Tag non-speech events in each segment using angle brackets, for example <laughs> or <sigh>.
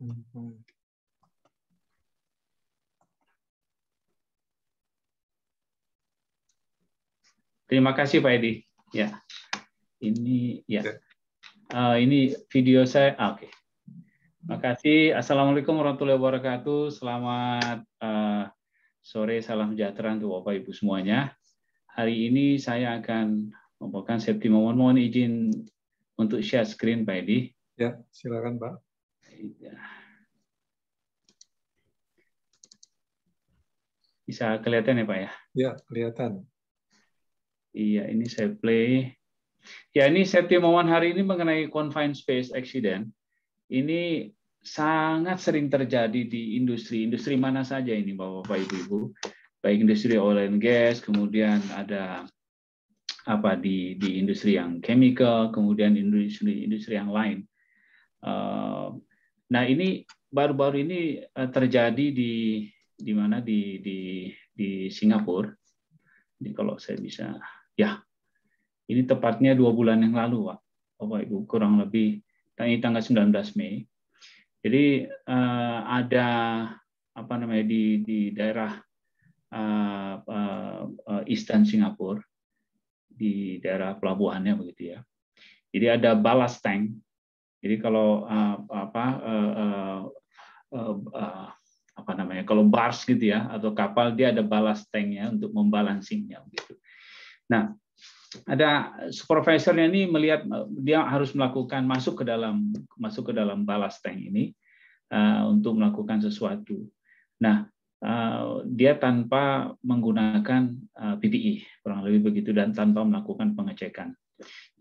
嗯嗯。Terima kasih Pak Edi. Ya, ini ya. Uh, ini video saya. Ah, Oke. Okay. Terima kasih. Assalamualaikum warahmatullahi wabarakatuh. Selamat uh, sore, salam sejahtera untuk Bapak Ibu semuanya. Hari ini saya akan membawakan safety moment. Mohon izin untuk share screen Pak Edi. Ya, silakan Pak. Ya. Bisa kelihatan ya Pak ya? Ya, kelihatan. Iya, ini saya play. Ya, ini safety momen hari ini mengenai confined space accident. Ini sangat sering terjadi di industri. Industri mana saja ini, Bapak-Bapak, Ibu-Ibu? Baik industri oil and gas, kemudian ada apa di di industri yang chemical, kemudian industri industri yang lain. Eh, nah, ini baru-baru ini eh, terjadi di di mana di di di Singapura. Ini kalau saya bisa Ya, ini tepatnya dua bulan yang lalu, Pak. Bapak Ibu, kurang lebih ini tanggal 19 Mei. Jadi uh, ada apa namanya di di daerah eh, uh, Eastern Singapura di daerah pelabuhannya begitu ya. Jadi ada balas tank. Jadi kalau uh, apa uh, uh, uh, apa namanya kalau bars gitu ya atau kapal dia ada balas tanknya untuk membalancingnya begitu. Nah, ada supervisornya ini melihat dia harus melakukan masuk ke dalam masuk ke dalam balas tank ini uh, untuk melakukan sesuatu. Nah, uh, dia tanpa menggunakan uh, eh, PPE kurang lebih begitu dan tanpa melakukan pengecekan.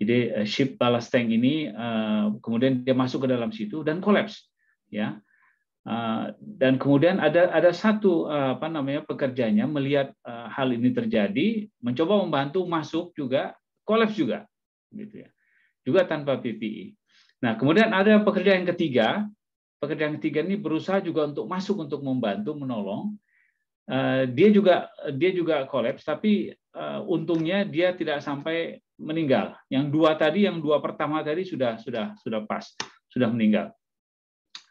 Jadi uh, ship balas tank ini uh, kemudian dia masuk ke dalam situ dan kolaps ya Ah, dan kemudian ada ada satu ah, apa namanya pekerjanya melihat ah, hal ini terjadi mencoba membantu masuk juga kolaps juga gitu ya juga tanpa PPI nah kemudian ada pekerja yang ketiga pekerja yang ketiga ini berusaha juga untuk masuk untuk membantu menolong dia juga dia juga kolaps tapi untungnya dia tidak sampai meninggal yang dua tadi yang dua pertama tadi sudah sudah sudah pas sudah meninggal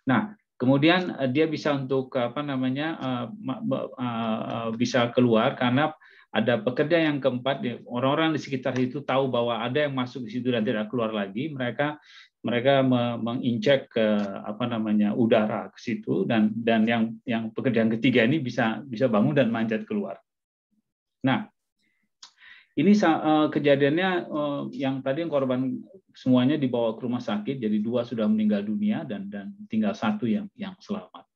nah Kemudian eh, dia bisa untuk eh, apa namanya eh, bisa keluar karena ada pekerja yang keempat orang-orang di sekitar itu tahu bahwa ada yang masuk di situ dan tidak keluar lagi. Mereka mereka menginjek ke apa namanya udara ke situ dan dan yang yang pekerjaan ketiga ini bisa bisa bangun dan manjat keluar. Nah, ini uh, kejadiannya uh, yang tadi yang korban semuanya dibawa ke rumah sakit, jadi dua sudah meninggal dunia dan dan tinggal satu yang yang selamat.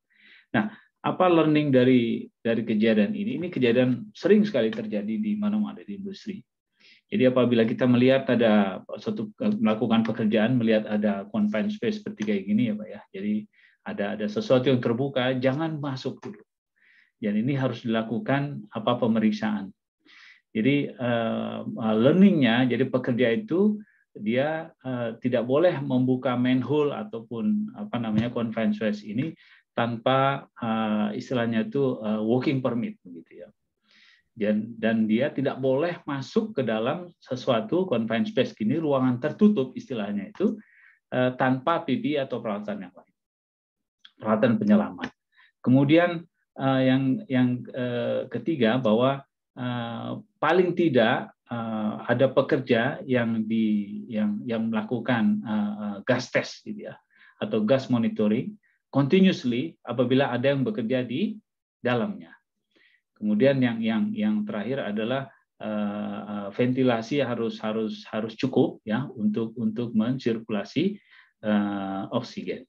Nah, apa learning dari dari kejadian ini? Ini kejadian sering sekali terjadi di mana-mana di industri. Jadi apabila kita melihat ada satu eh, melakukan pekerjaan melihat ada confined space seperti kayak gini ya pak ya. Jadi ada ada sesuatu yang terbuka jangan masuk dulu. Dan ini harus dilakukan apa pemeriksaan. Jadi uh, learningnya, jadi pekerja itu dia uh, tidak boleh membuka main manhole ataupun apa namanya conference ini tanpa uh, istilahnya itu uh, working permit begitu ya. Dan, dan dia tidak boleh masuk ke dalam sesuatu confined space gini ruangan tertutup istilahnya itu uh, tanpa PP atau peralatan yang lain peralatan penyelamat kemudian uh, yang yang uh, ketiga bahwa Eh, paling tidak uh, ada pekerja yang di yang yang melakukan uh, gas test gitu ya atau gas monitoring continuously apabila ada yang bekerja di dalamnya. Kemudian yang yang yang terakhir adalah uh, ventilasi harus harus harus cukup ya untuk untuk mensirkulasi uh, oksigen.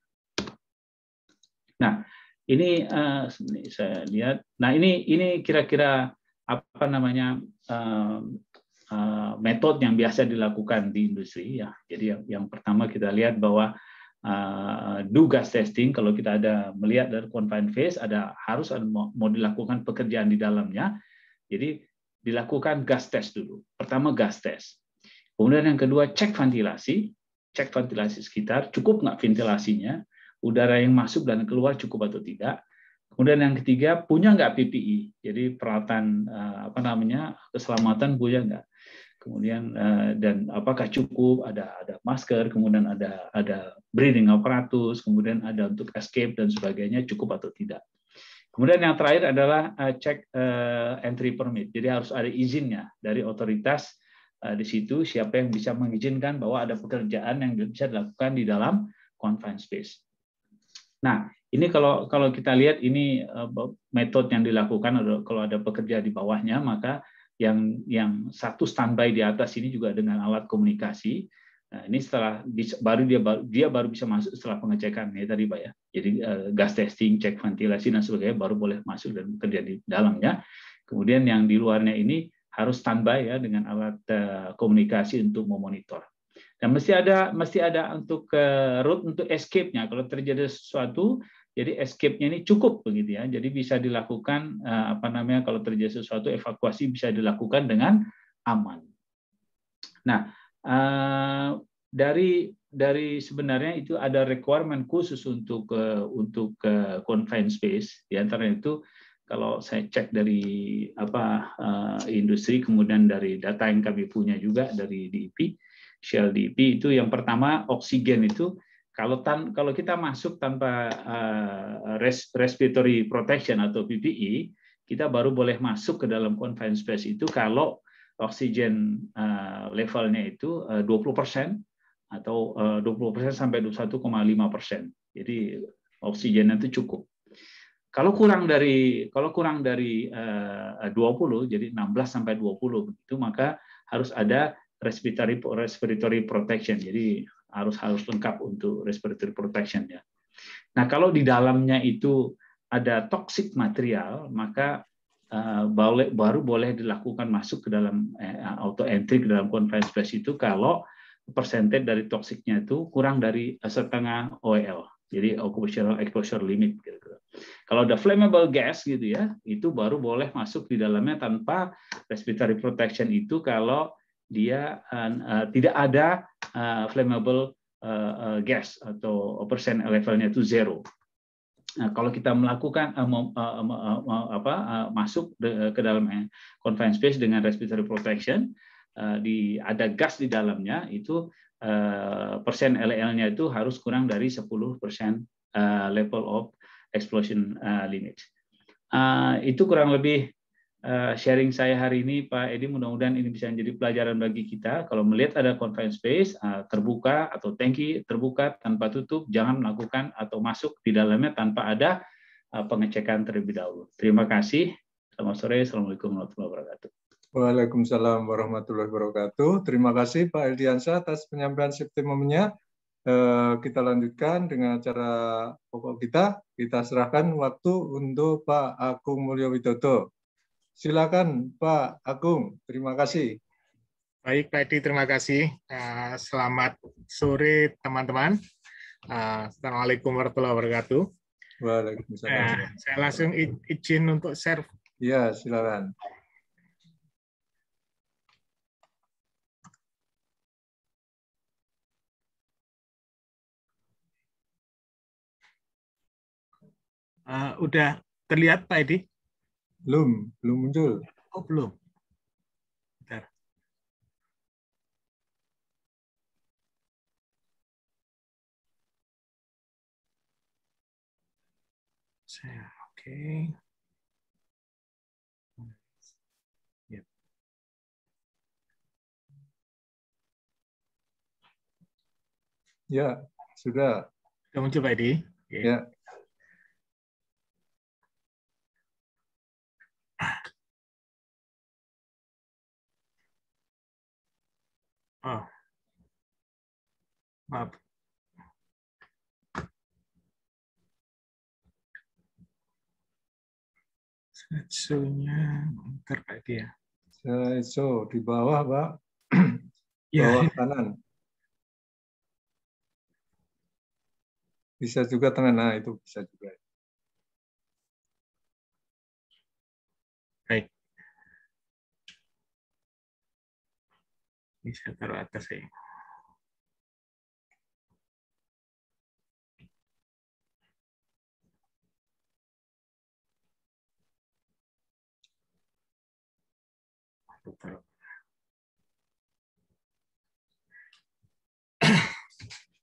Nah, ini uh, saya lihat. Nah, ini ini kira-kira apa namanya uh, uh, metode yang biasa dilakukan di industri ya. Jadi yang, yang pertama kita lihat bahwa uh, do gas testing kalau kita ada melihat dari confined phase ada harus ada, mau, mau dilakukan pekerjaan di dalamnya. Jadi dilakukan gas test dulu. Pertama gas test. Kemudian yang kedua cek ventilasi, cek ventilasi sekitar cukup nggak ventilasinya, udara yang masuk dan keluar cukup atau tidak. Kemudian yang ketiga, punya nggak PPI? E? Jadi peralatan eh, apa namanya keselamatan punya nggak? Kemudian eh, dan apakah cukup? Ada ada masker, kemudian ada ada breathing apparatus, kemudian ada untuk escape dan sebagainya cukup atau tidak. Kemudian yang terakhir adalah eh, cek entry permit. Jadi harus ada izinnya dari otoritas di situ siapa yang bisa mengizinkan bahwa ada pekerjaan yang bisa dilakukan di dalam confined space. Nah, ini kalau kalau kita lihat ini eh, metode yang dilakukan kalau ada pekerja di bawahnya maka yang yang satu standby di atas ini juga dengan alat komunikasi. Nah, ini setelah baru dia dia baru bisa masuk setelah pengecekan ya tadi Pak ya. Jadi eh, gas testing, cek ventilasi dan sebagainya baru boleh masuk dan bekerja di dalamnya. Kemudian yang di luarnya ini harus standby ya dengan alat eh, komunikasi untuk memonitor. Dan mesti ada mesti ada untuk root eh, route untuk escape-nya. Kalau terjadi sesuatu, jadi escape-nya ini cukup begitu ya. Jadi bisa dilakukan eh, apa namanya kalau terjadi sesuatu evakuasi bisa dilakukan dengan aman. Nah, eh, dari dari sebenarnya itu ada requirement khusus untuk ke untuk ke confined space di antara itu kalau saya cek dari apa industri kemudian dari data yang kami punya juga dari DIP DP itu yang pertama oksigen itu kalau tan kalau kita masuk tanpa uh, res respiratory protection atau PPE kita baru boleh masuk ke dalam confined space itu kalau oksigen uh, levelnya itu eh, uh, 20% atau uh, 20% sampai 21,5%. Jadi oksigennya itu cukup. Kalau kurang dari kalau kurang dari uh, 20 jadi 16 sampai 20 begitu maka harus ada respiratory respiratory protection. Jadi harus harus lengkap untuk respiratory protection ya. Nah, kalau di dalamnya itu ada toxic material, maka eh, boleh, baru boleh dilakukan masuk ke dalam eh, auto entry ke dalam conference space itu kalau persentase dari toksiknya itu kurang dari setengah OEL. Jadi occupational exposure limit gitu Kalau ada flammable gas gitu ya, itu baru boleh masuk di dalamnya tanpa respiratory protection itu kalau dia uh, tidak ada uh, flammable uh, uh, gas atau persen levelnya itu zero. Nah, kalau kita melakukan uh, uh, uh, uh, apa, uh, masuk de, uh, ke dalam eh, confined space dengan respiratory protection, uh, di ada gas di dalamnya itu uh, persen LL-nya itu harus kurang dari 10 persen uh, level of explosion uh, limit. Uh, itu kurang lebih Eh, sharing saya hari ini Pak Edi mudah-mudahan ini bisa menjadi pelajaran bagi kita kalau melihat ada conference space eh, terbuka atau tanki terbuka tanpa tutup jangan melakukan atau masuk di dalamnya tanpa ada eh, pengecekan terlebih dahulu. Terima kasih. Selamat sore. Assalamualaikum warahmatullahi wabarakatuh. Waalaikumsalam warahmatullahi wabarakatuh. Terima kasih Pak Eldiansa atas penyampaian momennya. Kita lanjutkan dengan acara pokok kita. Kita serahkan waktu untuk Pak Agung Mulyo Widodo. Silakan Pak Agung, terima kasih. Baik Pak Edi, terima kasih. Eh, selamat sore teman-teman. Eh, Assalamualaikum warahmatullahi wabarakatuh. Waalaikumsalam. Eh, saya langsung izin untuk share. Ya, silakan. Uh, udah terlihat Pak Edi? Belum, belum muncul. Oh, belum. Bentar. Saya, oke. Okay. Yep. Ya, sudah. Sudah muncul, Pak Edi. Okay. Ya. ah, maaf. Slideshow-nya ntar Pak dia. Ya. Slideshow di bawah Pak. <clears throat> ya. Bawah kanan. Bisa juga tengah, nah itu bisa juga. bisa taruh atas ya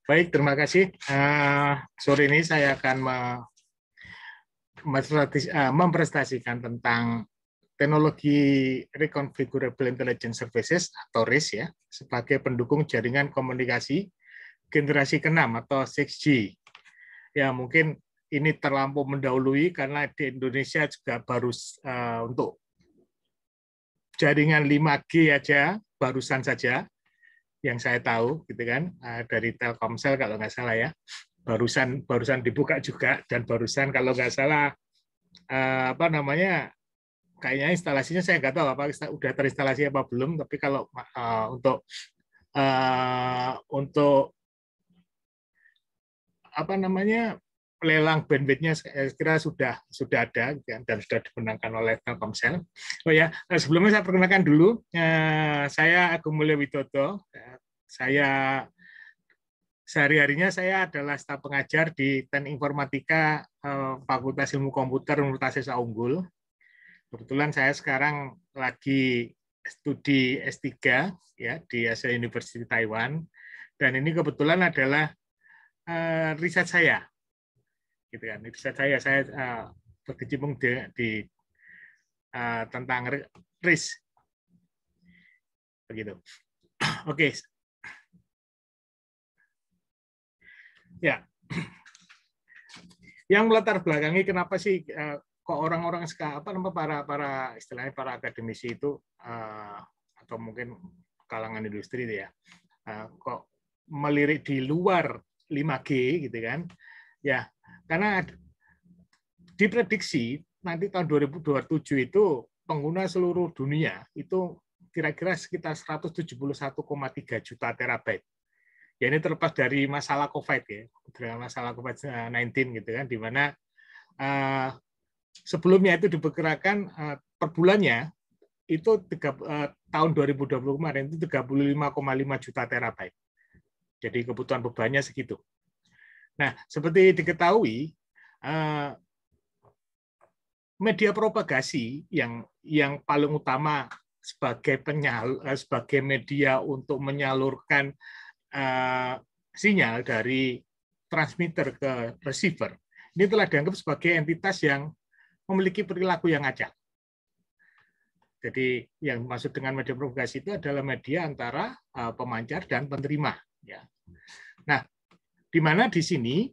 Baik, terima kasih. Uh, sore ini saya akan me uh, ah, mempresentasikan tentang teknologi Reconfigurable Intelligence Services atau RIS ya, sebagai pendukung jaringan komunikasi generasi keenam atau 6G. Ya, mungkin ini terlampau mendahului karena di Indonesia juga baru uh, untuk jaringan 5G aja barusan saja yang saya tahu gitu kan eh, dari Telkomsel kalau nggak salah ya barusan barusan dibuka juga dan barusan kalau nggak salah eh, apa namanya kayaknya instalasinya saya nggak tahu apa udah terinstalasi apa belum tapi kalau uh, untuk uh, untuk apa namanya lelang bandwidthnya saya kira sudah sudah ada dan sudah dimenangkan oleh Telkomsel. Oh ya, eh, sebelumnya saya perkenalkan dulu, saya Agung Mulya Widodo. Saya sehari-harinya saya adalah staf pengajar di TEN Informatika Fakultas Ilmu Komputer Universitas Unggul. Kebetulan saya sekarang lagi studi S3 ya di Asia University Taiwan dan ini kebetulan adalah uh, riset saya gitu kan riset saya saya uh, berkecimpung di, di uh, tentang ris, begitu <clears throat> oke okay. ya <clears throat> yang melatar belakangi kenapa sih kok orang-orang apa nama para para istilahnya para akademisi itu uh, atau mungkin kalangan industri itu ya uh, kok melirik di luar 5G gitu kan ya karena diprediksi nanti tahun 2027 itu pengguna seluruh dunia itu kira-kira sekitar 171,3 juta terabyte ya ini terlepas dari masalah COVID ya, dengan masalah COVID-19 gitu kan, di mana uh, sebelumnya itu diperkirakan eh, per bulannya itu tiga, eh, tahun 2020 kemarin itu 35,5 juta terabyte. Jadi kebutuhan bebannya segitu. Nah, seperti diketahui, eh, media propagasi yang yang paling utama sebagai penyal sebagai media untuk menyalurkan sinyal dari transmitter ke receiver ini telah dianggap sebagai entitas yang memiliki perilaku yang acak. Jadi yang masuk dengan media propagasi itu adalah media antara uh, pemancar dan penerima. Ya. Nah, di mana di sini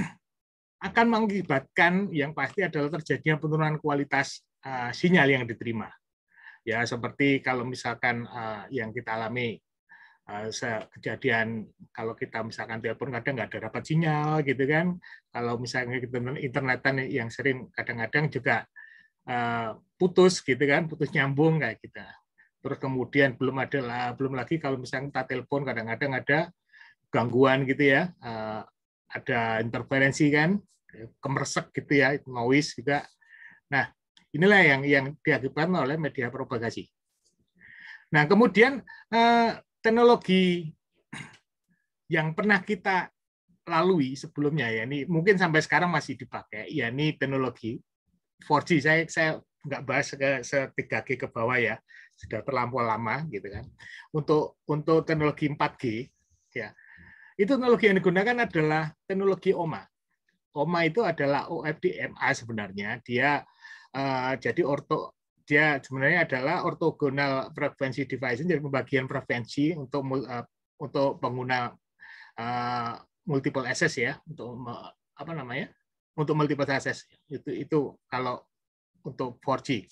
<clears throat> akan mengakibatkan yang pasti adalah terjadinya penurunan kualitas eh, sinyal yang diterima. Ya, seperti kalau misalkan eh, yang kita alami Ah, kejadian kalau kita misalkan telepon kadang nggak ada dapat sinyal gitu kan kalau misalnya kita internetan yang sering kadang-kadang juga eh, putus gitu kan putus nyambung kayak gitu terus kemudian belum ada belum lagi kalau misalnya kita telepon kadang-kadang ada gangguan gitu ya eh, ada interferensi kan kemersek gitu ya noise juga nah inilah yang yang diakibatkan oleh media propagasi nah kemudian eh, teknologi yang pernah kita lalui sebelumnya ya ini mungkin sampai sekarang masih dipakai ya ini teknologi 4G saya saya nggak bahas ke, se 3G ke bawah ya sudah terlampau lama gitu kan untuk untuk teknologi 4G ya itu teknologi yang digunakan adalah teknologi OMA OMA itu adalah OFDMA sebenarnya dia uh, jadi orto dia sebenarnya adalah ortogonal frekuensi device jadi pembagian frekuensi untuk uh, untuk pengguna uh, multiple access ya untuk apa namanya untuk multiple access itu itu kalau untuk 4G.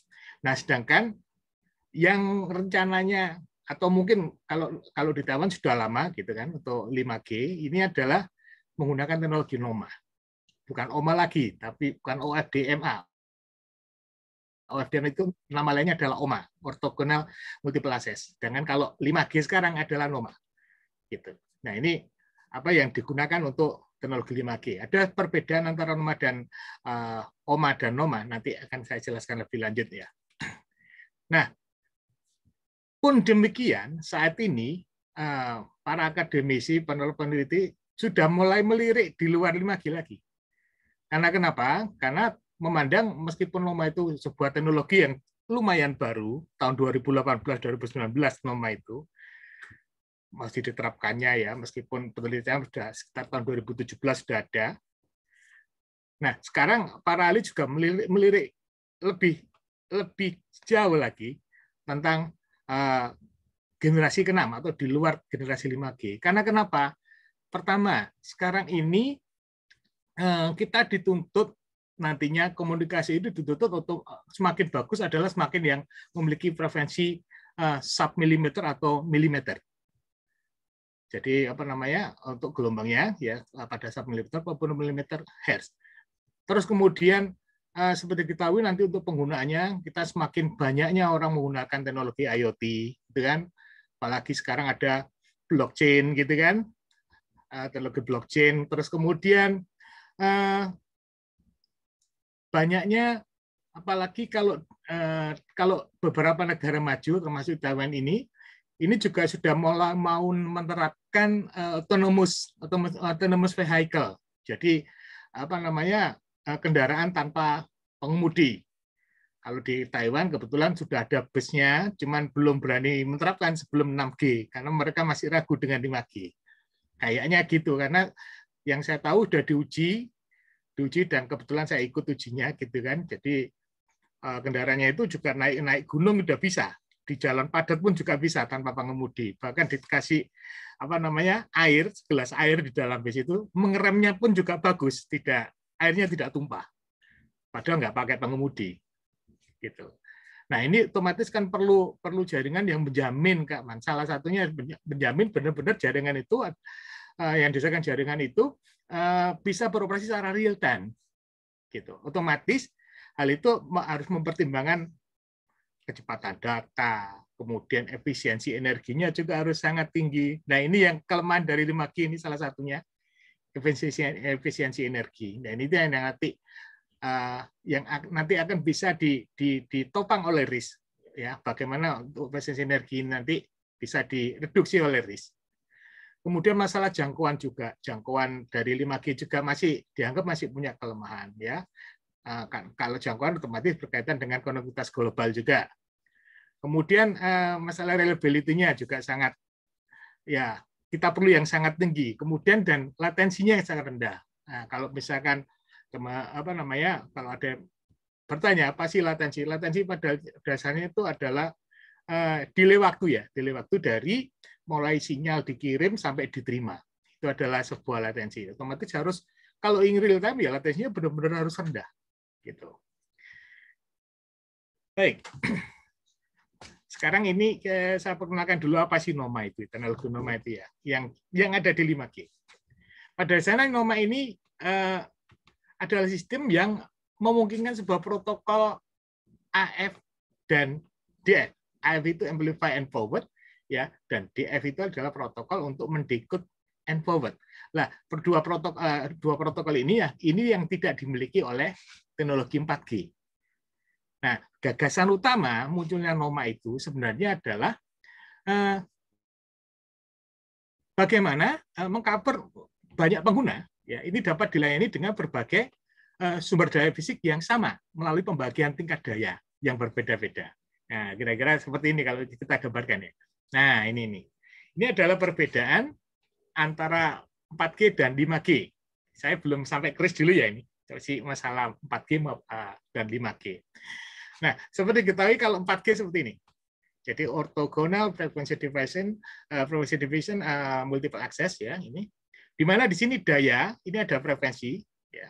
Nah sedangkan yang rencananya atau mungkin kalau kalau Taiwan sudah lama gitu kan untuk 5G ini adalah menggunakan teknologi NOMA bukan OMA lagi tapi bukan OFDMA. OFDM itu nama lainnya adalah OMA, ortogonal multiple access. Dengan kalau 5G sekarang adalah NOMA. Gitu. Nah, ini apa yang digunakan untuk teknologi 5G. Ada perbedaan antara NOMA dan uh, OMA dan NOMA, nanti akan saya jelaskan lebih lanjut ya. Nah, pun demikian saat ini uh, para akademisi, peneliti sudah mulai melirik di luar 5G lagi. Karena kenapa? Karena memandang meskipun Noma itu sebuah teknologi yang lumayan baru, tahun 2018-2019 Noma itu, masih diterapkannya ya, meskipun penelitian sudah sekitar tahun 2017 sudah ada. Nah, sekarang para ahli juga melirik, melirik lebih lebih jauh lagi tentang uh, generasi keenam atau di luar generasi 5G. Karena kenapa? Pertama, sekarang ini eh, kita dituntut nantinya komunikasi itu ditutup untuk eh, semakin bagus adalah semakin yang memiliki frekuensi uh, eh, sub milimeter atau milimeter. Jadi apa namanya untuk gelombangnya ya eh, pada sub milimeter maupun milimeter hertz. Terus kemudian uh, seperti diketahui nanti untuk penggunaannya kita semakin banyaknya orang menggunakan teknologi IoT, gitu kan. Apalagi sekarang ada blockchain, gitu kan. teknologi blockchain. Terus kemudian banyaknya apalagi kalau eh, kalau beberapa negara maju termasuk Taiwan ini ini juga sudah mulai mau menerapkan eh, autonomous autonomous, vehicle. Jadi apa namanya eh, kendaraan tanpa pengemudi. Kalau di Taiwan kebetulan sudah ada busnya, cuman belum berani menerapkan sebelum 6G karena mereka masih ragu dengan 5G. Kayaknya gitu karena yang saya tahu sudah diuji diuji dan kebetulan saya ikut ujinya gitu kan. Jadi eh, kendaraannya itu juga naik-naik gunung udah bisa. Di jalan padat pun juga bisa tanpa pengemudi. Bahkan dikasih apa namanya air, gelas air di dalam bis itu, mengeremnya pun juga bagus, tidak airnya tidak tumpah. Padahal nggak pakai pengemudi. Gitu. Nah, ini otomatis kan perlu perlu jaringan yang menjamin, Kak Man. Salah satunya menjamin benar-benar jaringan itu Eh, yang disebutkan jaringan itu eh, bisa beroperasi secara real time gitu otomatis hal itu harus mempertimbangkan kecepatan data kemudian efisiensi energinya juga harus sangat tinggi nah ini yang kelemahan dari lima g ini salah satunya efisiensi efisiensi energi nah, ini yang nanti eh, yang nanti akan bisa ditopang oleh RIS ya bagaimana untuk efisiensi energi nanti bisa direduksi oleh RIS Kemudian masalah jangkauan juga, jangkauan dari 5G juga masih dianggap masih punya kelemahan ya. Eh, kan, kalau jangkauan otomatis berkaitan dengan konektivitas global juga. Kemudian eh, masalah reliability-nya juga sangat ya kita perlu yang sangat tinggi. Kemudian dan latensinya yang sangat rendah. Nah, kalau misalkan apa namanya kalau ada bertanya apa sih latensi? Latensi pada dasarnya itu adalah eh, delay waktu ya, delay waktu dari mulai sinyal dikirim sampai diterima. Itu adalah sebuah latensi. Otomatis harus kalau in real time ya latensinya benar-benar harus rendah gitu. Baik. <clears throat> Sekarang ini eh, saya perkenalkan dulu apa sih NOMA itu, tunnel Noma itu ya, yang yang ada di 5G. Pada sana NOMA ini eh, adalah sistem yang memungkinkan sebuah protokol AF dan DF. AF itu Amplify and Forward, ya dan DF itu adalah protokol untuk mendekut and forward. Nah, dua protokol eh, dua protokol ini ya ini yang tidak dimiliki oleh teknologi 4G. Nah, gagasan utama munculnya NOMA itu sebenarnya adalah eh, bagaimana eh, mengcover banyak pengguna ya ini dapat dilayani dengan berbagai eh, sumber daya fisik yang sama melalui pembagian tingkat daya yang berbeda-beda. Nah, kira-kira seperti ini kalau kita gambarkan ya. Nah, ini nih. Ini adalah perbedaan antara 4G dan 5G. Saya belum sampai keris dulu ya ini. Si masalah eh, 4G dan 5G. Nah, seperti diketahui kalau 4G seperti ini. Jadi orthogonal frequency division, uh, eh, frequency division uh, eh, multiple access ya ini. Di mana di sini daya, ini ada frekuensi ya.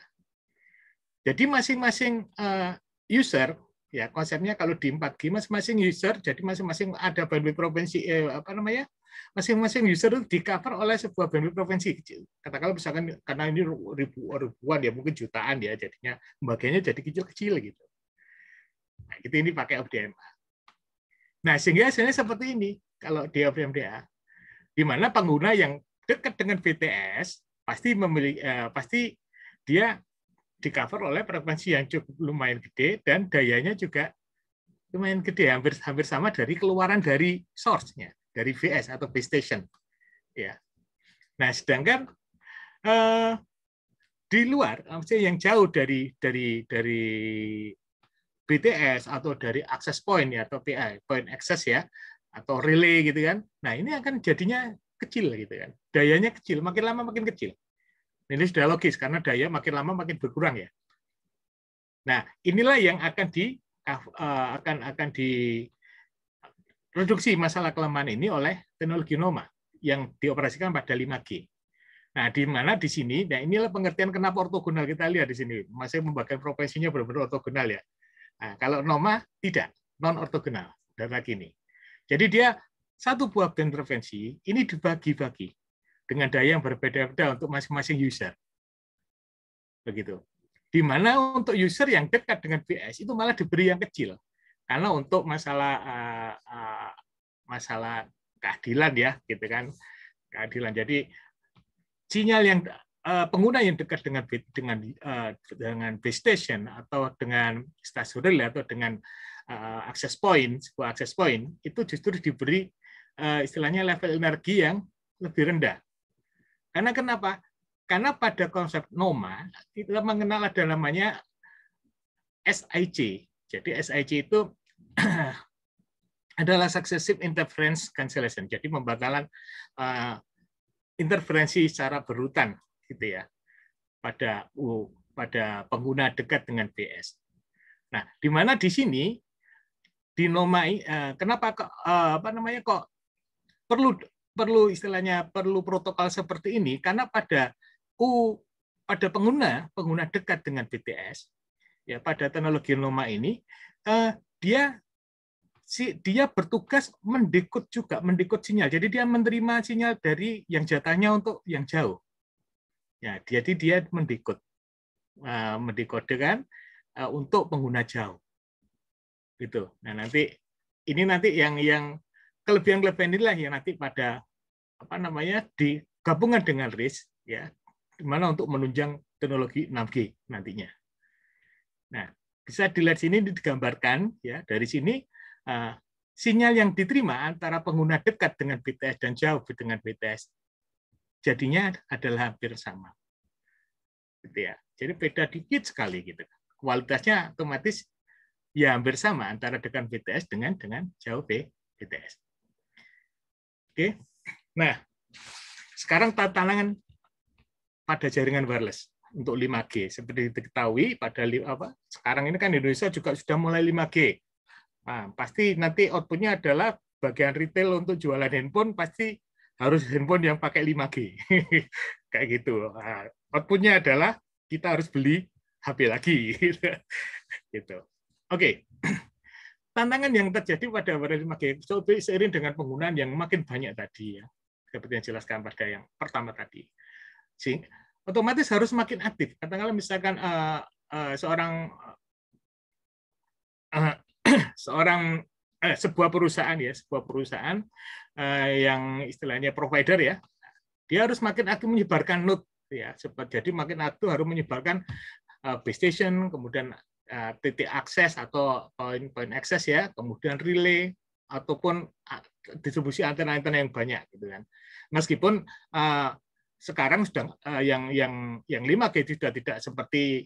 Jadi masing-masing uh, user ya konsepnya kalau di 4G masing-masing user jadi masing-masing ada bandwidth provinsi eh, apa namanya masing-masing user itu di cover oleh sebuah bandwidth provinsi kecil katakanlah misalkan karena ini ribu, ribuan ya mungkin jutaan ya jadinya bagiannya jadi kecil-kecil gitu nah, itu ini pakai FDMA nah sehingga hasilnya seperti ini kalau di FDMA di mana pengguna yang dekat dengan BTS pasti memiliki eh, pasti dia di cover oleh frekuensi yang cukup lumayan gede dan dayanya juga lumayan gede hampir hampir sama dari keluaran dari source-nya dari VS atau base station ya nah sedangkan uh, di luar maksudnya yang jauh dari dari dari BTS atau dari access point ya atau PI point access ya atau relay gitu kan nah ini akan jadinya kecil gitu kan dayanya kecil makin lama makin kecil ini sudah logis karena daya makin lama makin berkurang ya. Nah, inilah yang akan di eh, akan akan di reduksi masalah kelemahan ini oleh teknologi Noma yang dioperasikan pada 5G. Nah, di mana di sini, nah inilah pengertian kenapa ortogonal kita lihat di sini. Masih membagikan profesinya benar-benar ortogonal ya. Nah, kalau Noma tidak, non ortogonal data ini. Jadi dia satu buah intervensi ini dibagi-bagi dengan daya yang berbeda-beda untuk masing-masing user. Begitu. Di mana untuk user yang dekat dengan PS itu malah diberi yang kecil. Karena untuk masalah uh, uh, masalah keadilan ya, gitu kan. Keadilan. Jadi sinyal yang uh, pengguna yang dekat dengan dengan uh, dengan base station atau dengan stasiun relay atau dengan uh, access point, sebuah access point itu justru diberi uh, istilahnya level energi yang lebih rendah karena kenapa? Karena pada konsep NOMA kita mengenal ada namanya SIC. Jadi SIC itu <clears throat> adalah successive interference cancellation. Jadi pembatalan uh, interferensi secara berurutan gitu ya pada uh, pada pengguna dekat dengan BS. Nah, di mana di sini di NOMA uh, kenapa uh, apa namanya kok perlu perlu istilahnya perlu protokol seperti ini karena pada u pada pengguna pengguna dekat dengan BTS ya pada teknologi Noma ini eh, dia si dia bertugas mendekut juga mendekut sinyal jadi dia menerima sinyal dari yang jatahnya untuk yang jauh ya jadi dia mendekut eh, mendekode kan eh, untuk pengguna jauh gitu nah nanti ini nanti yang yang kelebihan-kelebihan inilah yang nanti pada apa namanya digabungkan dengan RIS ya dimana untuk menunjang teknologi 6G nantinya. Nah, bisa dilihat sini digambarkan ya dari sini uh, sinyal yang diterima antara pengguna dekat dengan BTS dan jauh dengan BTS jadinya adalah hampir sama. Gitu ya. Jadi beda dikit sekali gitu. Kualitasnya otomatis ya hampir sama antara dengan BTS dengan dengan jauh B, BTS. Oke. Nah, sekarang tantangan pada jaringan wireless untuk 5G. Seperti diketahui pada apa sekarang ini kan Indonesia juga sudah mulai 5G. Nah, pasti nanti outputnya adalah bagian retail untuk jualan handphone pasti harus handphone yang pakai 5G. <laughs> Kayak gitu. Nah, outputnya adalah kita harus beli HP lagi. <laughs> gitu. Oke. Okay. <clears throat> tantangan yang terjadi pada pada magnetic field seiring dengan penggunaan yang makin banyak tadi ya seperti yang jelaskan pada yang pertama tadi sih otomatis harus makin aktif katakanlah misalkan uh, uh, seorang uh, <clears throat> seorang eh, sebuah perusahaan ya sebuah perusahaan eh, yang istilahnya provider ya dia harus makin aktif menyebarkan node ya jadi makin aktif harus menyebarkan base station kemudian Eh, titik akses atau poin-poin akses ya, kemudian relay ataupun distribusi antena-antena yang banyak gitu kan. Meskipun uh, sekarang sudah uh, yang yang yang 5G sudah tidak seperti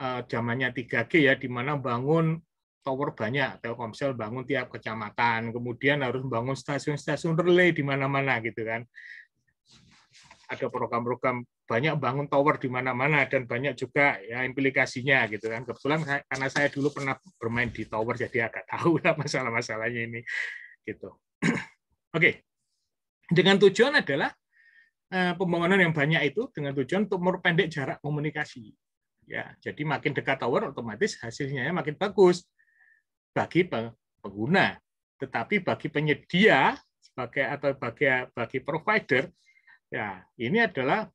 uh, zamannya 3G ya di mana bangun tower banyak, Telkomsel bangun tiap kecamatan, kemudian harus bangun stasiun-stasiun relay di mana-mana gitu kan. Ada program-program banyak bangun tower di mana-mana dan banyak juga ya implikasinya gitu kan. Kebetulan karena saya dulu pernah bermain di tower jadi agak tahu <laughs> lah masalah-masalahnya ini gitu. <clears throat> Oke. Okay. Dengan tujuan adalah eh, pembangunan yang banyak itu dengan tujuan untuk memperpendek jarak komunikasi. Ya, jadi makin dekat tower otomatis hasilnya makin bagus bagi pengguna. Tetapi bagi penyedia sebagai atau bagi bagi provider ya ini adalah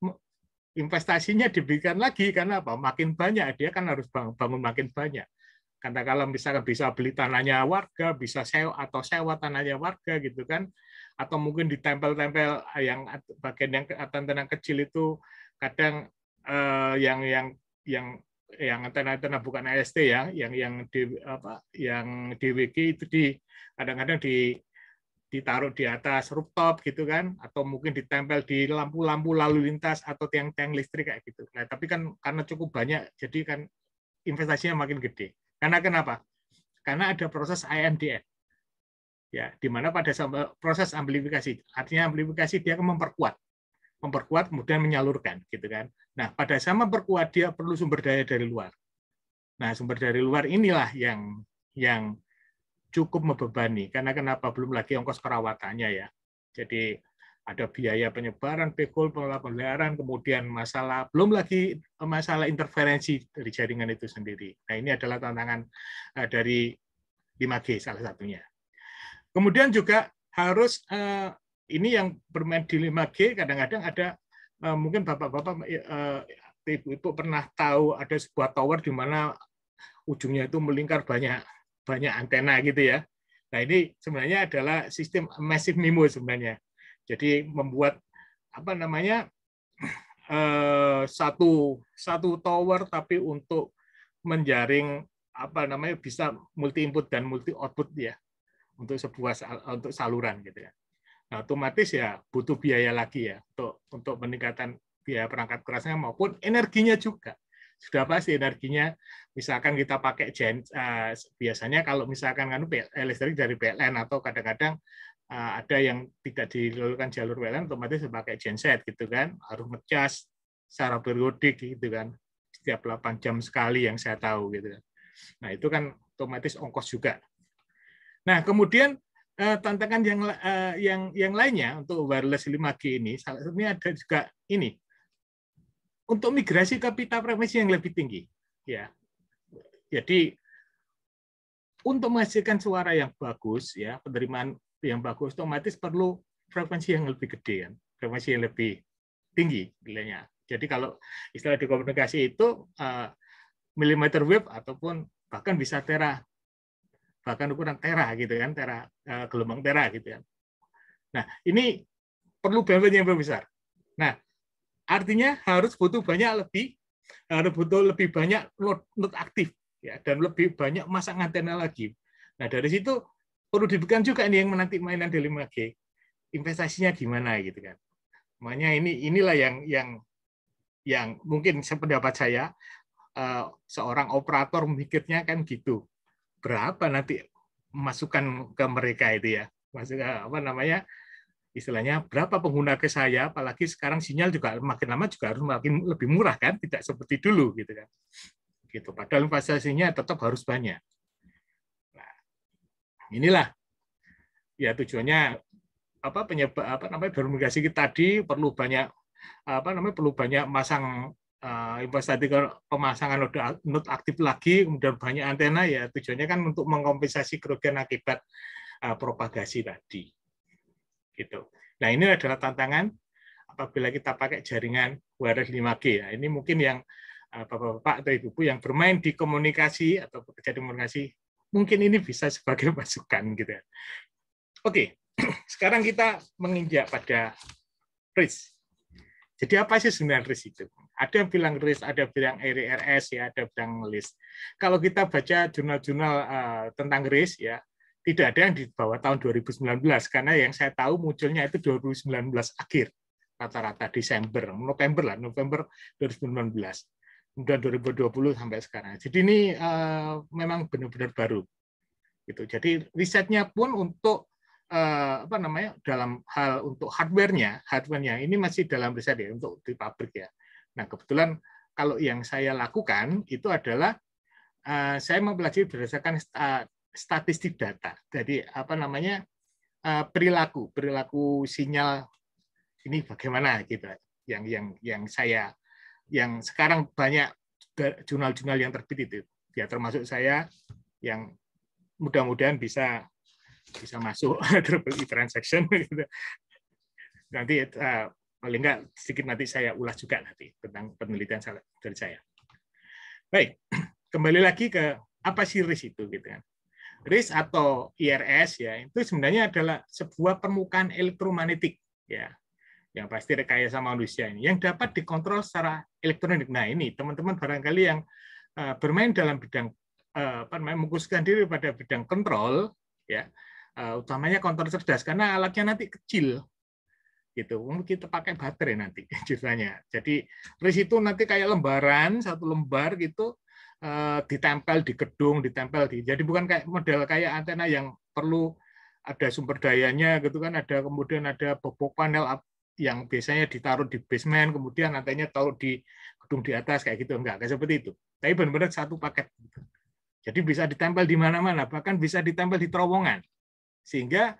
investasinya diberikan lagi karena apa? Makin banyak dia kan harus bangun, makin banyak. Karena kalau misalnya bisa beli tanahnya warga, bisa sewa atau sewa tanahnya warga gitu kan, atau mungkin ditempel-tempel eh, yang bagian yang antena kecil itu kadang eh, yang yang yang yang antena-antena bukan AST ya, yang yang di apa, yang di itu di kadang-kadang di ditaruh di atas rooftop gitu kan atau mungkin ditempel di lampu-lampu lalu lintas atau tiang-tiang listrik kayak gitu. Nah, tapi kan karena cukup banyak jadi kan investasinya makin gede. Karena kenapa? Karena ada proses IMDN. Ya, di mana pada eh, proses amplifikasi, artinya amplifikasi dia akan memperkuat. Memperkuat kemudian menyalurkan gitu kan. Nah, pada sama perkuat dia perlu sumber daya dari luar. Nah, sumber dari luar inilah yang yang cukup membebani karena kenapa belum lagi ongkos perawatannya ya. Jadi ada biaya penyebaran pekul pengelola kemudian masalah belum lagi masalah interferensi dari jaringan itu sendiri nah ini adalah tantangan eh, dari 5G salah satunya kemudian juga harus eh, ini yang bermain di 5G kadang-kadang ada eh, mungkin bapak-bapak ibu-ibu pernah tahu ada sebuah tower di mana ujungnya itu melingkar banyak banyak antena gitu ya. Nah ini sebenarnya adalah sistem massive MIMO sebenarnya. Jadi membuat apa namanya <clears throat> eh, satu satu tower tapi untuk menjaring apa namanya bisa multi input dan multi output ya untuk sebuah untuk saluran gitu ya. Nah, otomatis ya butuh biaya lagi ya untuk untuk peningkatan biaya perangkat kerasnya maupun energinya juga sudah pasti energinya misalkan kita pakai gen, uh, biasanya kalau misalkan kan listrik dari PLN atau kadang-kadang uh, ada yang tidak dilalukan jalur PLN otomatis pakai genset gitu kan harus ngecas secara periodik gitu kan setiap 8 jam sekali yang saya tahu gitu kan. Nah, itu kan otomatis ongkos juga. Nah, kemudian uh, tantangan yang uh, yang yang lainnya untuk wireless 5G ini salah satunya ada juga ini untuk migrasi ke pita frekuensi yang lebih tinggi. Ya. Jadi untuk menghasilkan suara yang bagus ya, penerimaan yang bagus otomatis perlu frekuensi yang lebih gede ya. Kan. frekuensi yang lebih tinggi nilainya. Jadi kalau istilah di komunikasi itu uh, millimeter wave ataupun bahkan bisa tera bahkan ukuran tera gitu kan tera uh, gelombang tera gitu ya. Nah, ini perlu bandwidth yang lebih besar. Nah, Artinya harus butuh banyak lebih harus butuh lebih banyak load, load aktif ya dan lebih banyak masa antena lagi. Nah, dari situ perlu dibekan juga ini yang menanti mainan delima 5G. Investasinya gimana gitu kan. Makanya ini inilah yang yang yang mungkin sependapat saya eh, seorang operator mikirnya kan gitu. Berapa nanti masukan ke mereka itu ya. Masuk eh, apa namanya? istilahnya berapa pengguna ke saya apalagi sekarang sinyal juga makin lama juga harus makin lebih murah kan tidak seperti dulu gitu kan gitu padahal investasinya tetap harus banyak nah, inilah ya tujuannya apa penyebab apa namanya bermigrasi kita tadi perlu banyak apa namanya perlu banyak masang uh, investasi pemasangan node aktif lagi kemudian banyak antena ya tujuannya kan untuk mengkompensasi kerugian akibat uh, propagasi tadi gitu. Nah ini adalah tantangan apabila kita pakai jaringan wireless 5G. Ya. Ini mungkin yang eh, bapak-bapak atau ibu-ibu yang bermain di komunikasi atau bekerja di komunikasi mungkin ini bisa sebagai <laughs> masukan gitu ya. Oke, <clears throat> sekarang kita menginjak pada risk. Jadi apa sih sebenarnya risk itu? Ada yang bilang risk, ada yang bilang RRS, ya, ada yang bilang list. Kalau kita baca jurnal-jurnal uh, tentang risk, ya, tidak ada yang di bawah tahun 2019 karena yang saya tahu munculnya itu 2019 akhir rata-rata Desember, November lah, November 2019. Kemudian 2020 sampai sekarang. Jadi ini uh, memang benar-benar baru. Gitu. Jadi risetnya pun untuk uh, apa namanya dalam hal untuk hardware-nya, ini masih dalam riset ya untuk di pabrik ya. Nah, kebetulan kalau yang saya lakukan itu adalah uh, saya mempelajari berdasarkan statistik data. Jadi apa namanya eh, perilaku perilaku sinyal ini bagaimana gitu yang yang yang saya yang sekarang banyak jurnal-jurnal yang terbit itu ya termasuk saya yang mudah-mudahan bisa bisa masuk <laughs> triple e transaction <laughs> gitu. nanti uh, paling nggak sedikit nanti saya ulas juga nanti tentang penelitian dari saya baik <clears throat> kembali lagi ke apa sih risk itu gitu kan RIS atau IRS ya itu sebenarnya adalah sebuah permukaan elektromagnetik ya yang pasti rekayasa manusia ini yang dapat dikontrol secara elektronik. Nah ini teman-teman barangkali yang uh, bermain dalam bidang uh, apa namanya mengkhususkan diri pada bidang kontrol ya uh, utamanya kontrol cerdas karena alatnya nanti kecil gitu mungkin kita pakai baterai nanti <laughs> ceritanya jadi RIS itu nanti kayak lembaran satu lembar gitu Eh, ditempel di gedung, ditempel di. Jadi bukan kayak model kayak antena yang perlu ada sumber dayanya gitu kan, ada kemudian ada bobok panel yang biasanya ditaruh di basement, kemudian antenanya taruh di gedung di atas kayak gitu enggak, kayak seperti itu. Tapi benar-benar satu paket. Gitu. Jadi bisa ditempel di mana-mana, bahkan bisa ditempel di terowongan. Sehingga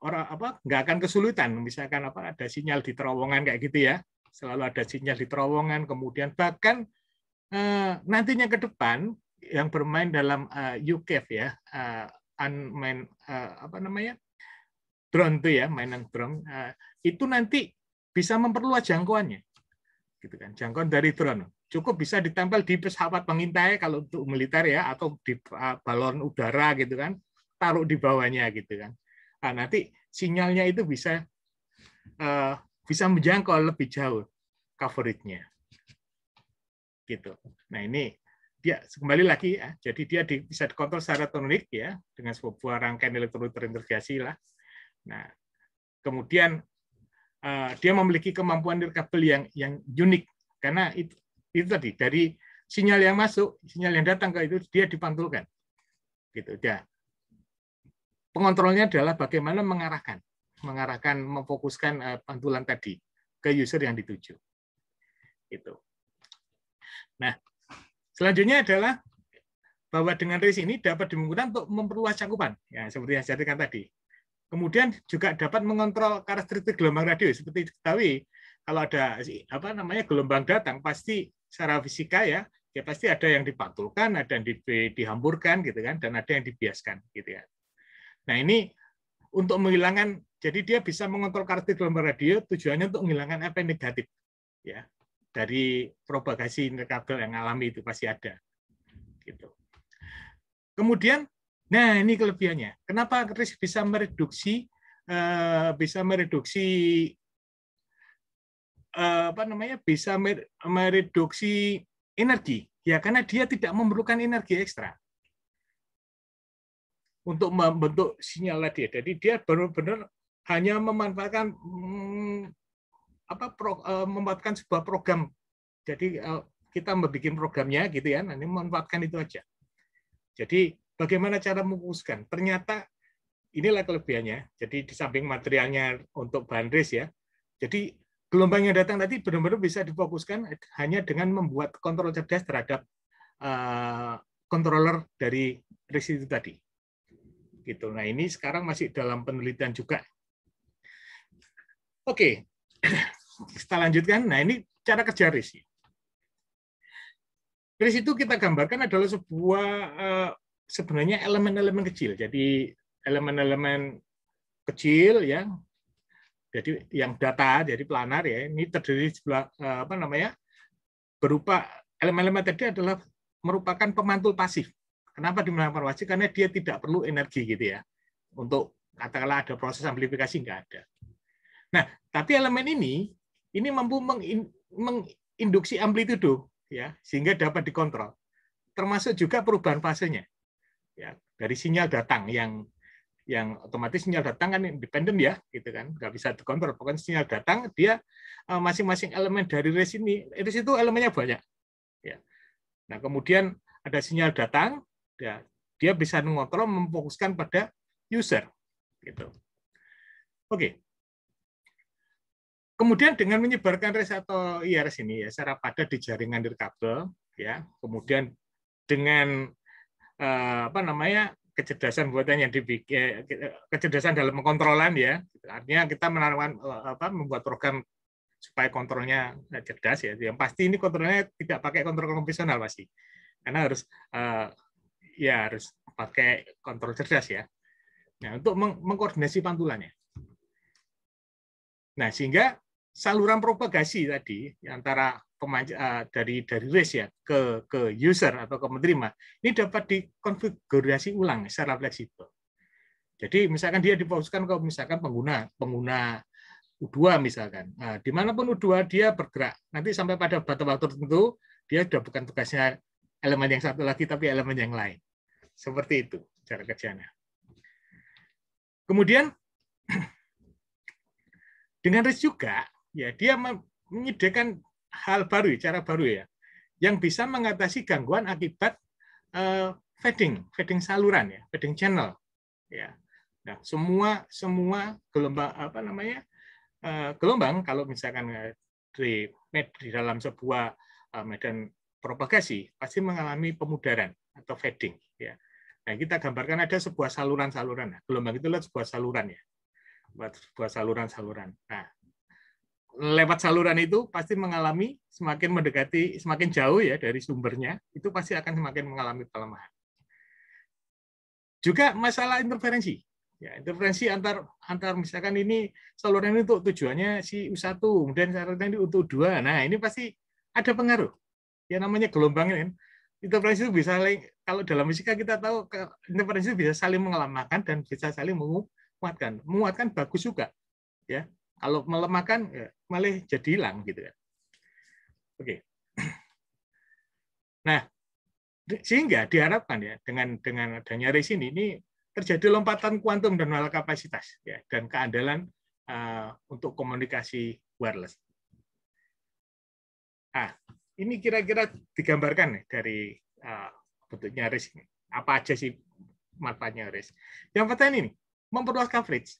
orang apa nggak akan kesulitan misalkan apa ada sinyal di terowongan kayak gitu ya selalu ada sinyal di terowongan kemudian bahkan Eh, nantinya ke depan yang bermain dalam uh, eh, UKF ya, uh, eh, unmanned uh, apa namanya? drone tuh ya, mainan drone uh, itu nanti bisa memperluas jangkauannya. Gitu kan. Jangkauan dari drone cukup bisa ditempel di pesawat pengintai kalau untuk militer ya atau di balon udara gitu kan taruh di bawahnya gitu kan nah, nanti sinyalnya itu bisa uh, bisa menjangkau lebih jauh coveragenya gitu. Nah ini dia kembali lagi ya, jadi dia di, bisa dikontrol secara tunik ya dengan sebuah rangkaian elektrolit terintegrasi lah. Nah kemudian uh, dia memiliki kemampuan nirkabel yang yang unik karena itu, itu tadi dari sinyal yang masuk, sinyal yang datang ke itu dia dipantulkan. Gitu ya. Pengontrolnya adalah bagaimana mengarahkan, mengarahkan memfokuskan eh, pantulan tadi ke user yang dituju. Itu. Nah, selanjutnya adalah bahwa dengan risk ini dapat dimungkinkan untuk memperluas cakupan, ya seperti yang saya katakan tadi. Kemudian juga dapat mengontrol karakteristik gelombang radio. Seperti diketahui, kalau ada apa namanya gelombang datang, pasti secara fisika ya, ya pasti ada yang dipantulkan, ada yang di dihamburkan gitu kan, dan ada yang dibiaskan gitu ya Nah ini untuk menghilangkan, jadi dia bisa mengontrol karakteristik gelombang radio, tujuannya untuk menghilangkan efek negatif, ya dari propagasi interkabel yang alami itu pasti ada. Gitu. Kemudian, nah ini kelebihannya. Kenapa Kris bisa mereduksi eh, bisa mereduksi eh, apa namanya bisa mereduksi energi ya karena dia tidak memerlukan energi ekstra untuk membentuk sinyal tadi. Jadi dia benar-benar hanya memanfaatkan hmm, apa pro, uh, membuatkan sebuah program. Jadi uh, kita membuat programnya gitu ya, nanti memanfaatkan itu aja. Jadi bagaimana cara memfokuskan? Ternyata inilah kelebihannya. Jadi di samping materialnya untuk bahan ya. Jadi gelombang yang datang tadi benar-benar bisa difokuskan hanya dengan membuat kontrol cerdas terhadap uh, controller dari race tadi. Gitu. Nah ini sekarang masih dalam penelitian juga. Oke, okay kita lanjutkan. Nah, ini cara kerja RIS. RIS itu kita gambarkan adalah sebuah eh, sebenarnya elemen-elemen kecil. Jadi elemen-elemen kecil ya. Jadi yang data, jadi planar ya. Ini terdiri sebelah, eh, apa namanya? berupa elemen-elemen tadi adalah merupakan pemantul pasif. Kenapa dinamakan pasif? Karena dia tidak perlu energi gitu ya. Untuk katakanlah ada proses amplifikasi enggak ada. Nah, tapi elemen ini ini mampu menginduksi amplitudo ya sehingga dapat dikontrol termasuk juga perubahan fasenya ya dari sinyal datang yang yang otomatis sinyal datang kan independen ya gitu kan nggak bisa dikontrol pokoknya sinyal datang dia eh, masing-masing elemen dari res ini res itu elemennya banyak ya nah kemudian ada sinyal datang ya, dia bisa mengontrol memfokuskan pada user gitu oke Kemudian dengan menyebarkan res atau IRS ini ya secara padat di jaringan nirkabel ya, kemudian dengan eh, apa namanya kecerdasan buatan yang dibikin eh, kecerdasan dalam pengontrolan ya artinya kita menaruhkan eh, apa membuat program supaya kontrolnya cerdas ya yang pasti ini kontrolnya tidak pakai kontrol konvensional pasti karena harus ya harus pakai kontrol cerdas ya nah untuk mengkoordinasi pantulannya nah sehingga saluran propagasi tadi ya, antara eh, dari dari race ya ke ke user atau ke menerima ini dapat dikonfigurasi ulang secara fleksibel. Jadi misalkan dia difokuskan ke misalkan pengguna pengguna U2 misalkan. Nah, dimanapun U2 dia bergerak. Nanti sampai pada batas-batas tertentu, dia sudah bukan tugasnya elemen yang satu lagi, tapi elemen yang lain. Seperti itu cara kerjanya. Kemudian, <clears throat> dengan RIS juga, ya dia menyediakan hal baru, cara baru ya, yang bisa mengatasi gangguan akibat uh, fading, fading saluran ya, fading channel ya. Nah, semua semua gelombang apa namanya uh, gelombang kalau misalkan uh, di, di dalam sebuah uh, medan propagasi pasti mengalami pemudaran atau fading ya. Nah, kita gambarkan ada sebuah saluran-saluran. Nah, gelombang itu adalah sebuah saluran ya. Buat sebuah saluran-saluran. Nah, lewat saluran itu pasti mengalami semakin mendekati semakin jauh ya dari sumbernya itu pasti akan semakin mengalami pelemahan. Juga masalah interferensi. Ya, interferensi antar antar misalkan ini saluran ini untuk tujuannya si U1, kemudian saluran ini untuk dua Nah, ini pasti ada pengaruh. Ya namanya gelombang ini Interferensi itu bisa kalau dalam fisika kita tahu interferensi itu bisa saling mengelamakan dan bisa saling menguatkan. Menguatkan bagus juga. Ya, kalau melemahkan ya, malah jadi hilang gitu kan. Oke. <clears throat> Nah, sehingga diharapkan ya dengan dengan adanya race ini ini terjadi lompatan kuantum dan malah kapasitas ya dan keandalan uh, untuk komunikasi wireless. Ah, ini kira-kira digambarkan nih dari uh, bentuknya RIS ini. Apa aja sih manfaatnya RIS? Yang pertama ini, memperluas coverage.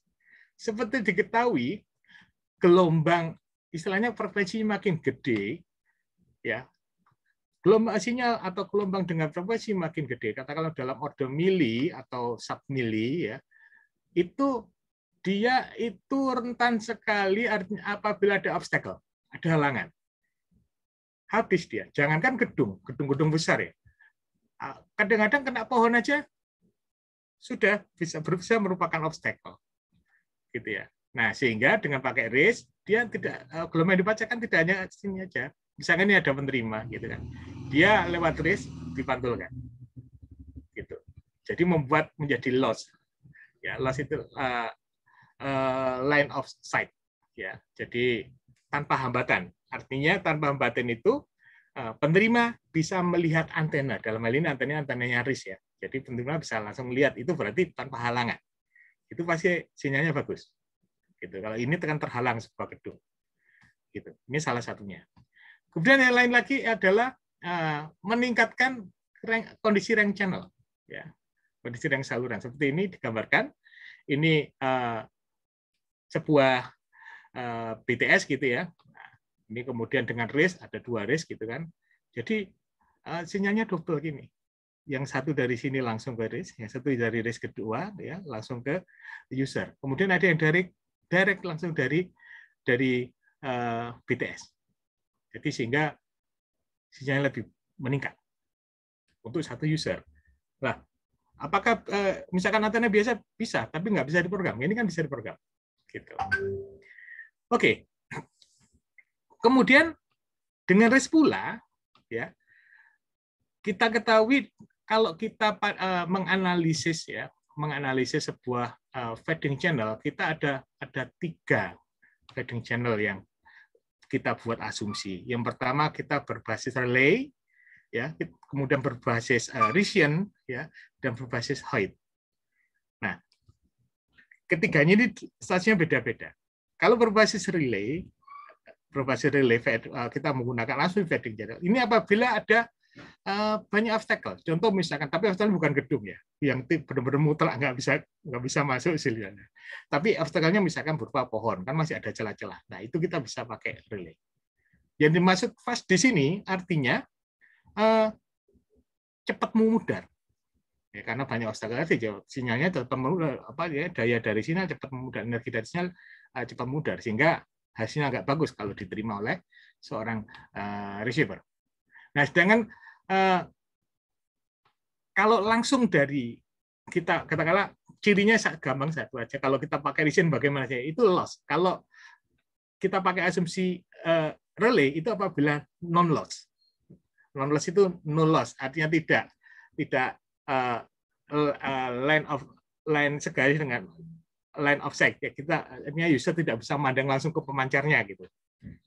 Seperti diketahui, gelombang istilahnya frekuensi makin gede ya gelombang sinyal atau gelombang dengan frekuensi makin gede katakanlah dalam orde mili atau sub mili ya itu dia itu rentan sekali apabila ada obstacle ada halangan habis dia jangankan gedung gedung-gedung besar ya kadang-kadang kena pohon aja sudah bisa berusaha merupakan obstacle gitu ya Nah, sehingga dengan pakai RIS, dia tidak eh, gelombang dipajak kan tidak hanya sini aja. Misalnya ini ada penerima gitu kan. Dia lewat RIS dipantulkan. Gitu. Jadi membuat menjadi loss. Ya, loss itu uh, uh, line of sight ya. Jadi tanpa hambatan. Artinya tanpa hambatan itu penerima bisa melihat antena. Dalam hal ini antena-antena antenanya RIS ya. Jadi penerima bisa langsung melihat itu berarti tanpa halangan. Itu pasti sinyalnya bagus Gitu. Kalau ini tekan terhalang sebuah gedung. Gitu. Ini salah satunya. Kemudian yang lain lagi adalah eh, meningkatkan kondisi rank channel. Ya. Kondisi rank saluran. Seperti ini digambarkan. Ini eh, sebuah eh, BTS gitu ya. Nah, ini kemudian dengan race, ada dua race gitu kan. Jadi sinyalnya double gini yang satu dari sini langsung ke risk, yang satu dari risk kedua ya langsung ke user. Kemudian ada yang dari direct langsung dari dari uh, eh, BTS. Jadi sehingga sinyalnya lebih meningkat untuk satu user. Nah, apakah uh, misalkan antena biasa bisa, tapi nggak bisa diprogram? Ini kan bisa diprogram. Gitu. Oke. Okay. Kemudian dengan res pula, ya kita ketahui kalau kita eh, menganalisis ya menganalisis sebuah uh, fading channel, kita ada ada tiga fading channel yang kita buat asumsi. Yang pertama kita berbasis relay, ya, kemudian berbasis uh, region, ya, dan berbasis height. Nah, ketiganya ini statusnya beda-beda. Kalau berbasis relay, berbasis relay eh, kita menggunakan asumsi fading channel. Ini apabila ada Eh, banyak obstacle. Contoh misalkan, tapi obstacle bukan gedung ya, yang benar-benar mutlak nggak bisa nggak bisa masuk silianya. Tapi obstacle-nya misalkan berupa pohon, kan masih ada celah-celah. Nah itu kita bisa pakai relay. Yang dimaksud fast di sini artinya eh, cepat memudar. Ya, karena banyak obstacle tadi, sinyalnya tetap eh, apa ya daya dari sinyal cepat memudar, energi dari sinyal cepat memudar sehingga hasilnya agak bagus kalau diterima oleh seorang uh, receiver. Nah, sedangkan eh, kalau langsung dari kita katakanlah cirinya gampang satu aja. Kalau kita pakai reason bagaimana sih? Itu loss. Kalau kita pakai asumsi eh, relay itu apabila non loss. Non loss itu no loss, artinya tidak tidak eh, eh line of line segaris dengan line of sight ya kita artinya user tidak bisa memandang langsung ke pemancarnya gitu. Hmm.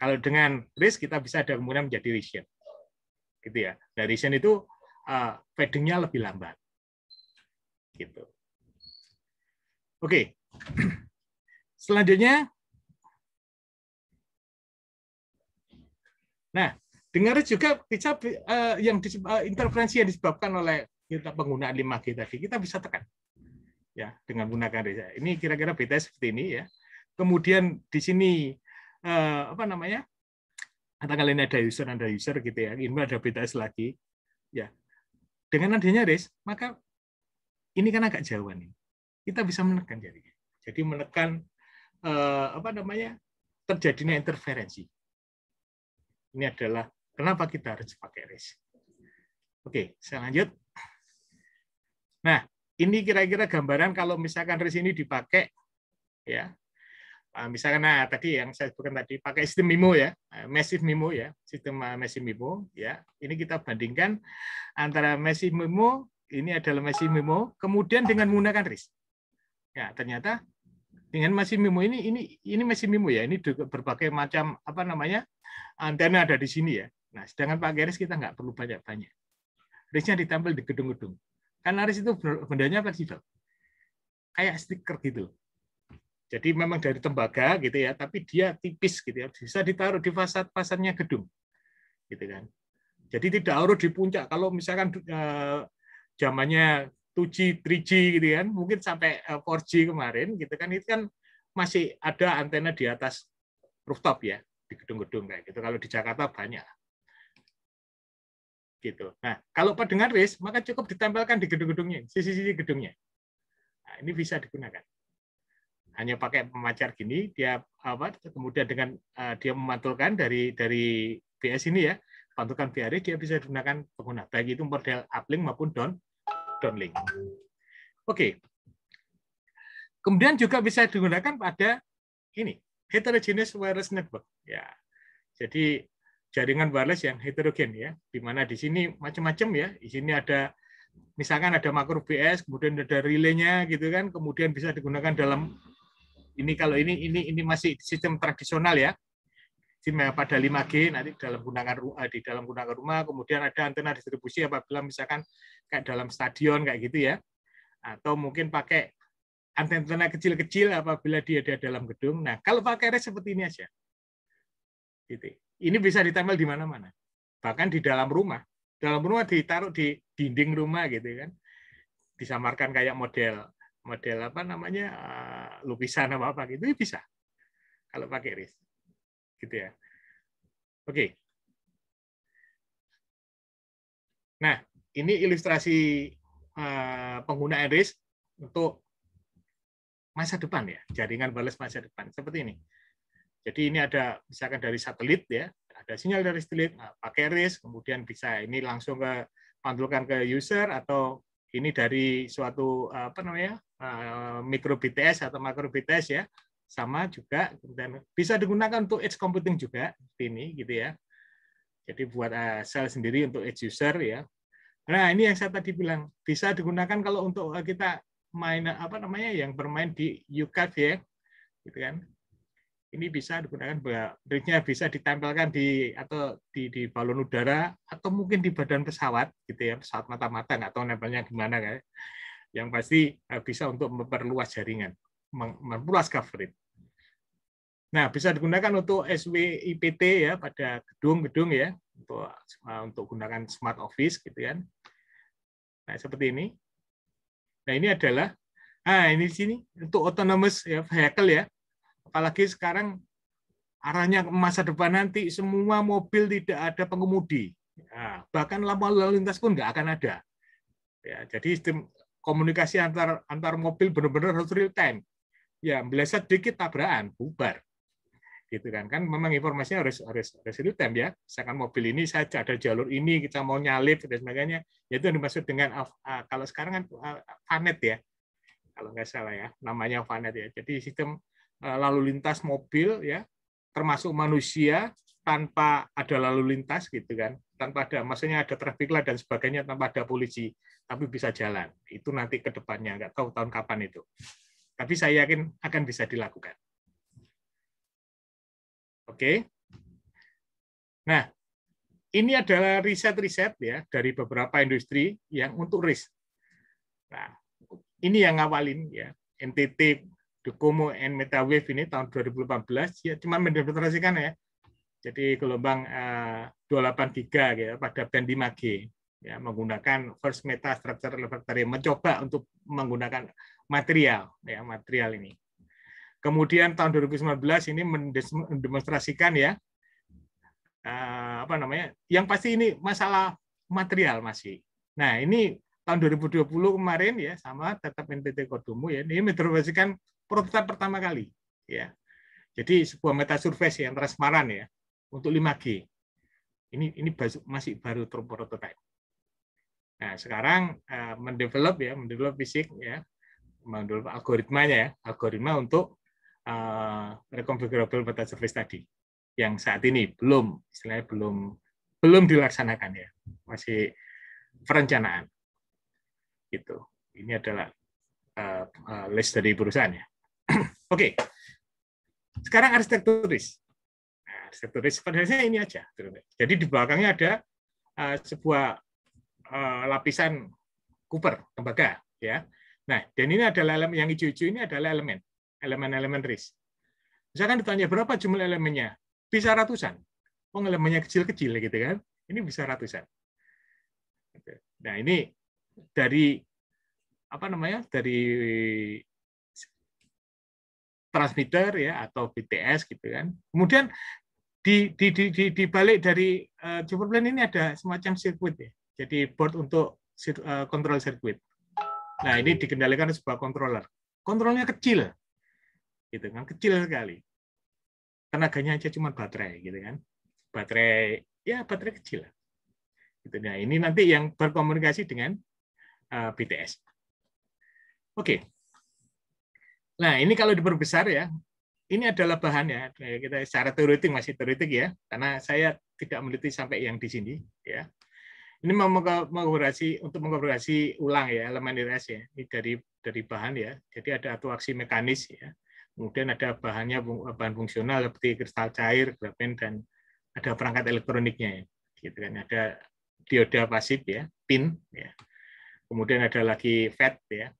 Kalau dengan risk kita bisa ada kemungkinan menjadi vision gitu ya. Dari sen itu uh, fadingnya lebih lambat, gitu. Oke, <clears throat> selanjutnya, nah dengar juga kita eh, yang eh, interferensi yang disebabkan oleh kita penggunaan 5G tadi kita bisa tekan ya dengan menggunakan Ini kira-kira beta seperti ini ya. Kemudian di sini apa namanya? Atau kalian ada user, ada user gitu ya, ini ada BTS lagi. Ya, dengan adanya risk, maka ini kan agak jauh nih. Kita bisa menekan jadi Jadi menekan eh, apa namanya terjadinya interferensi. Ini adalah kenapa kita harus pakai risk. Oke, saya lanjut. Nah, ini kira-kira gambaran kalau misalkan risk ini dipakai ya Ah, misalkan nah tadi yang saya sebutkan tadi pakai sistem MIMO ya, ah, massive MIMO ya, sistem ah, massive MIMO ya. Ini kita bandingkan antara massive MIMO ini adalah massive MIMO kemudian dengan menggunakan RIS. Ya, ternyata dengan massive MIMO ini ini ini massive MIMO ya, ini berbagai macam apa namanya? antena ada di sini ya. Nah, sedangkan pakai RIS kita nggak perlu banyak-banyak. RIS-nya ditampil di gedung-gedung. Karena RIS itu bendanya fleksibel. Kayak stiker gitu. Jadi memang dari tembaga gitu ya, tapi dia tipis gitu ya, bisa ditaruh di fasad fasadnya gedung, gitu kan. Jadi tidak harus di puncak. Kalau misalkan eh, zamannya 2G, 3G gitu kan, mungkin sampai 4G eh, kemarin gitu kan, itu kan masih ada antena di atas rooftop ya di gedung-gedung kayak gitu. Kalau di Jakarta banyak gitu. Nah, kalau pendengar RIS, maka cukup ditempelkan di gedung-gedungnya, sisi-sisi gedungnya. Nah, ini bisa digunakan hanya pakai pemancar gini dia apa kemudian dengan uh, dia memantulkan dari dari BS ini ya pantulkan biar dia bisa digunakan pengguna baik itu model uplink maupun down downlink. Oke. Kemudian juga bisa digunakan pada ini heterogeneous wireless network ya. Jadi jaringan wireless yang heterogen ya, di mana di sini macam-macam ya. Di sini ada misalkan ada makro BS, kemudian ada relaynya gitu kan, kemudian bisa digunakan dalam ini kalau ini ini ini masih sistem tradisional ya. SIM pada 5G nanti dalam gunakan rumah eh, di dalam gunakan rumah kemudian ada antena distribusi apabila misalkan kayak dalam stadion kayak gitu ya atau mungkin pakai antena kecil-kecil apabila dia ada dalam gedung. Nah, kalau pakai res seperti ini aja. Gitu. Ini bisa ditempel di mana-mana. Bahkan di dalam rumah. Dalam rumah ditaruh di dinding rumah gitu kan. Disamarkan kayak model model apa namanya uh, lukisan apa apa gitu ya bisa kalau pakai ris gitu ya oke nah ini ilustrasi pengguna eh, penggunaan ris untuk masa depan ya jaringan balas masa depan seperti ini jadi ini ada misalkan dari satelit ya ada sinyal dari satelit nah, pakai ris kemudian bisa ini langsung ke pantulkan ke user atau ini dari suatu apa namanya Eh, micro BTS atau makro BTS ya sama juga dan bisa digunakan untuk edge computing juga ini gitu ya jadi buat eh, sel sendiri untuk edge user ya nah ini yang saya tadi bilang bisa digunakan kalau untuk eh, kita main apa namanya yang bermain di UCAD ya gitu kan ini bisa digunakan berikutnya bisa ditempelkan di atau di, di balon udara atau mungkin di badan pesawat gitu ya pesawat mata-mata atau nempelnya gimana kan yang pasti eh, bisa untuk memperluas jaringan, memperluas coverage. Nah, bisa digunakan untuk SWIPT ya pada gedung-gedung ya untuk eh, untuk gunakan smart office gitu kan. Nah, seperti ini. Nah, ini adalah ah ini sini untuk autonomous ya vehicle ya. Apalagi sekarang arahnya masa depan nanti semua mobil tidak ada pengemudi. Nah, bahkan lampu lalu lintas pun nggak akan ada. Ya, jadi sistem komunikasi antar antar mobil benar-benar harus real time. Ya, meleset dikit tabrakan, bubar. Gitu kan. Kan memang informasinya harus harus, harus real time ya. Misalkan mobil ini saya ada jalur ini, kita mau nyalip dan sebagainya. Ya, itu yang dimaksud dengan ah, ah, kalau sekarang kan ah, Vanet ya. Kalau nggak salah ya, namanya Vanet ya. Jadi sistem eh, lalu lintas mobil ya, termasuk manusia tanpa ada lalu lintas gitu kan tanpa ada maksudnya ada traffic light dan sebagainya tanpa ada polisi tapi bisa jalan itu nanti ke depannya nggak tahu tahun kapan itu tapi saya yakin akan bisa dilakukan oke okay. nah ini adalah riset-riset ya dari beberapa industri yang untuk risk nah ini yang ngawalin ya NTT Docomo and MetaWave ini tahun 2018 ya cuma mendemonstrasikan ya jadi gelombang eh, uh, 28 giga gitu, ya, pada band 5G ya menggunakan first meta structure refractory mencoba untuk menggunakan material ya material ini kemudian tahun 2019 ini mendemonstrasikan ya uh, apa namanya yang pasti ini masalah material masih nah ini tahun 2020 kemarin ya sama tetap NTT Kodomo ya ini mendemonstrasikan prototipe pertama kali ya jadi sebuah meta survei yang transparan ya untuk 5G. Ini ini masih baru prototype. Nah, sekarang uh, mendevelop ya, mendevelop fisik ya, mendevelop algoritmanya ya, algoritma untuk uh, reconfigurable data service tadi yang saat ini belum istilahnya belum belum dilaksanakan ya, masih perencanaan. Gitu. Ini adalah uh, uh, list dari perusahaan ya. <clears throat> Oke. Okay. Sekarang arsitekturis satu gitu. risk ini aja. Gitu. Jadi di belakangnya ada eh, sebuah eh, lapisan kuper tembaga ya. Nah, dan ini adalah elemen yang hijau-hijau ini adalah elemen, elemen-elemen risk. Misalkan ditanya berapa jumlah elemennya? Bisa ratusan. Oh, elemennya kecil-kecil gitu kan. Ini bisa ratusan. Gitu. Nah, ini dari apa namanya? dari transmitter ya atau BTS gitu kan. Kemudian di di di di, di balik dari eh, uh, plan ini ada semacam sirkuit ya. Jadi board untuk sir, uh, eh, kontrol sirkuit. Nah, ini dikendalikan sebuah controller. Kontrolnya kecil. Gitu kan, kecil sekali. Tenaganya aja cuma baterai gitu kan. Baterai ya baterai kecil Gitu. Nah, ini nanti yang berkomunikasi dengan uh, eh, BTS. Oke. Okay. Nah, ini kalau diperbesar ya, ini adalah bahan bahannya. Kita secara teoritik masih teoritik ya, karena saya tidak meneliti sampai yang di sini ya. Ini mengoperasi untuk mengoperasi ulang ya elemen IRS ya. Ini dari dari bahan ya. Jadi ada atuaksi mekanis ya. Kemudian ada bahannya bahan fungsional seperti kristal cair, grafen dan ada perangkat elektroniknya ya. Gitu kan. Ada dioda pasif ya, pin ya. Kemudian ada lagi FET ya.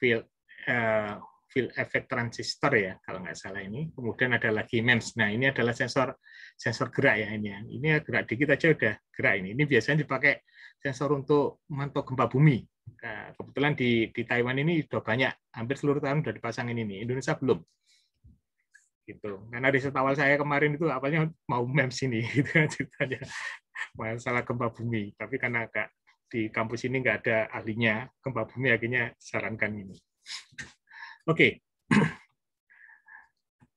Field eh, field effect transistor ya kalau nggak salah ini. Kemudian ada lagi MEMS. Nah ini adalah sensor sensor gerak ya ini. Ya. Ini ya gerak dikit aja udah gerak ini. Ini biasanya dipakai sensor untuk memantau gempa bumi. Nah, kebetulan di di Taiwan ini sudah banyak, hampir seluruh tahun sudah dipasangin ini. Indonesia belum gitu. Karena riset awal saya kemarin itu awalnya mau MEMS ini <laughs> gitu kan ceritanya. Masalah gempa bumi, tapi karena agak di kampus ini nggak ada ahlinya gempa bumi akhirnya sarankan ini. Oke. Okay. <clears throat>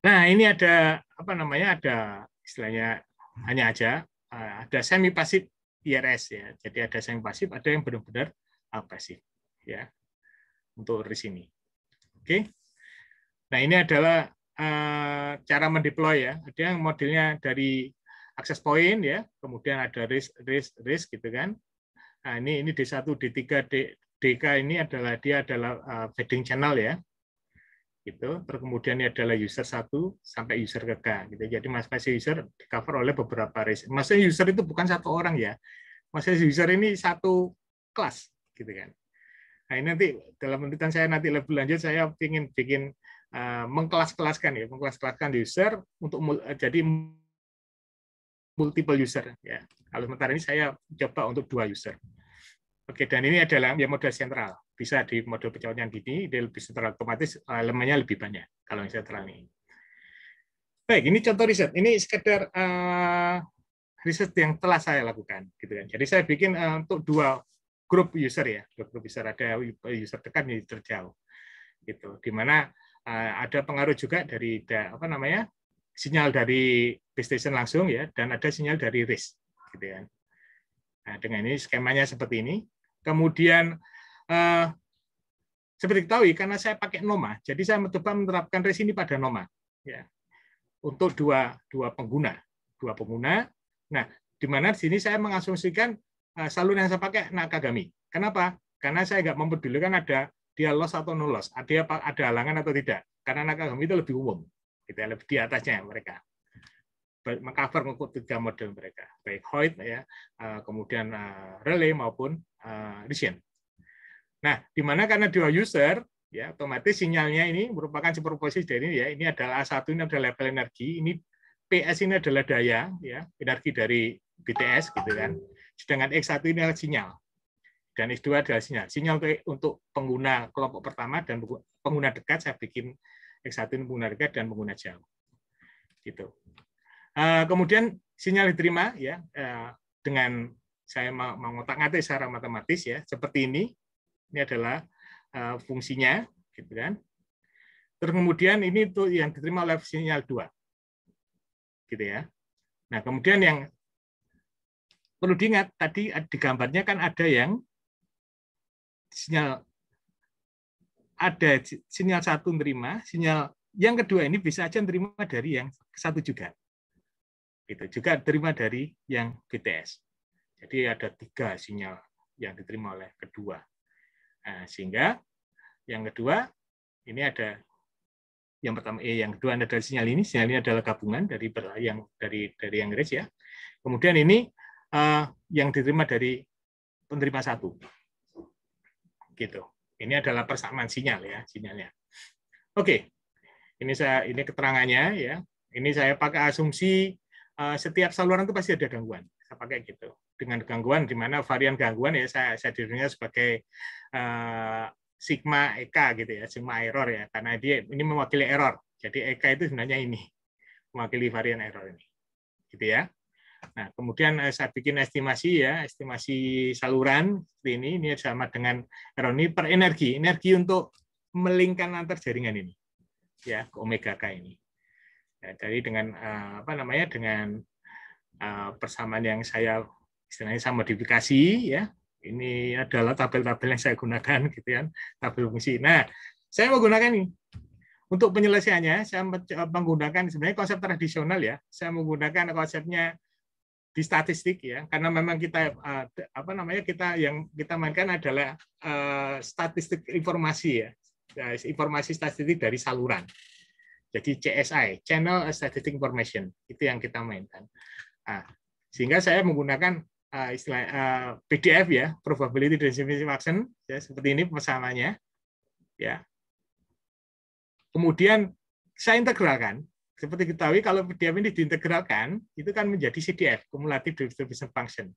Nah, ini ada apa namanya? Ada istilahnya hanya aja eh, ada semi pasif IRS ya. Jadi ada semi pasif, ada yang benar-benar pasif ya. Untuk di sini. Oke. Okay. Nah, ini adalah eh, cara mendeploy ya. Ada yang modelnya dari akses point ya, kemudian ada risk risk risk gitu kan. Nah, ini ini D1, D3, D, DK ini adalah dia adalah uh, channel ya gitu. Terus kemudian ini adalah user 1 sampai user ke K gitu. Jadi masing-masing user di cover oleh beberapa riset. Maksudnya user itu bukan satu orang ya. Maksudnya user ini satu kelas gitu kan. Nah, ini nanti dalam penelitian saya nanti lebih lanjut saya ingin bikin uh, mengkelas-kelaskan ya, mengkelas-kelaskan user untuk mul eh, jadi multiple user ya. Kalau sementara ini saya coba untuk dua user. Oke, dan ini adalah ya model sentral bisa di model pencabutan gini dia lebih secara otomatis eh, elemennya lebih banyak kalau yang saya terangi. Baik, ini contoh riset. Ini sekedar uh, riset yang telah saya lakukan gitu kan. Jadi saya bikin uh, untuk dua grup user ya, dua grup user ada user dekat dan user jauh. Gitu. Gimana uh, ada pengaruh juga dari da, apa namanya? sinyal dari base station langsung ya dan ada sinyal dari RIS gitu kan. Nah, dengan ini skemanya seperti ini. Kemudian eh, seperti diketahui karena saya pakai Noma, jadi saya mencoba menerapkan resini pada Noma ya untuk dua dua pengguna dua pengguna. Nah di mana di sini saya mengasumsikan eh, saluran yang saya pakai Nakagami. Kenapa? Karena saya nggak mempedulikan ada dia los atau no ada apa ada halangan atau tidak. Karena Nakagami itu lebih umum, kita gitu ya, lebih di atasnya mereka mengcover untuk tiga model mereka, baik Hoyt ya, eh, kemudian eh, Relay maupun Risien. Nah, di mana karena dua user, ya otomatis sinyalnya ini merupakan superposisi dari ini ya. Ini adalah A1 ini adalah level energi, ini PS ini adalah daya, ya energi dari BTS gitu kan. Sedangkan X1 ini adalah sinyal. Dan X2 adalah sinyal. Sinyal untuk, pengguna kelompok pertama dan pengguna dekat saya bikin X1 ini pengguna dekat dan pengguna jauh. Gitu. Eh, kemudian sinyal diterima ya eh, dengan saya mengotak atik secara matematis ya seperti ini ini adalah eh, fungsinya, gitu kan. Terus kemudian ini tuh yang diterima oleh sinyal 2. Gitu ya. Nah, kemudian yang perlu diingat tadi di gambarnya kan ada yang sinyal ada sinyal satu nerima, sinyal yang kedua ini bisa aja nerima dari yang satu juga. Itu juga terima dari yang BTS. Jadi ada tiga sinyal yang diterima oleh kedua Nah, sehingga yang kedua ini ada yang pertama eh, yang kedua ada dari sinyal ini sinyal ini adalah gabungan dari yang dari dari yang ya kemudian ini uh, yang diterima dari penerima satu gitu ini adalah persamaan sinyal ya sinyalnya oke ini saya ini keterangannya ya ini saya pakai asumsi uh, setiap saluran itu pasti ada gangguan saya pakai gitu dengan gangguan di mana varian gangguan ya saya saya dirinya sebagai uh, sigma EK gitu ya, sigma error ya, karena dia ini mewakili error. Jadi EK itu sebenarnya ini mewakili varian error ini, gitu ya. Nah, kemudian eh, saya bikin estimasi ya, estimasi saluran seperti ini, ini sama dengan error ini per energi, energi untuk melingkan antar jaringan ini, ya, ke omega K ini. Ya, jadi dengan eh, apa namanya dengan persamaan yang saya istilahnya saya modifikasi ya ini adalah tabel-tabel yang saya gunakan <laughs> gitu kan tabel fungsi nah saya menggunakan ini untuk penyelesaiannya saya menggunakan sebenarnya konsep tradisional ya saya menggunakan konsepnya di statistik ya karena memang kita apa namanya kita yang kita mainkan adalah eh, statistik informasi ya informasi statistik dari saluran jadi CSI Channel Statistic Information itu yang kita mainkan nah, sehingga saya menggunakan uh, istilah uh, ah, PDF ya, probability density function ya seperti ini pemesanannya ya. Kemudian saya integralkan. Seperti kita tahu kalau PDF ini diintegralkan, itu kan menjadi CDF, cumulative distribution function.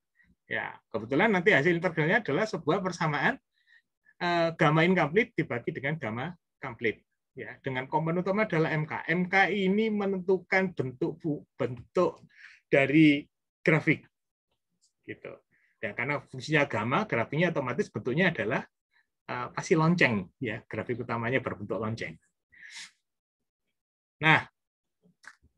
Ya, kebetulan nanti hasil integralnya adalah sebuah persamaan uh, gamma incomplete dibagi dengan gamma complete. Ya, dengan komponen utama adalah MK. MK ini menentukan bentuk bentuk dari grafik gitu. Ya, karena fungsinya gamma, grafiknya otomatis bentuknya adalah uh, pasti lonceng, ya. Grafik utamanya berbentuk lonceng. Nah,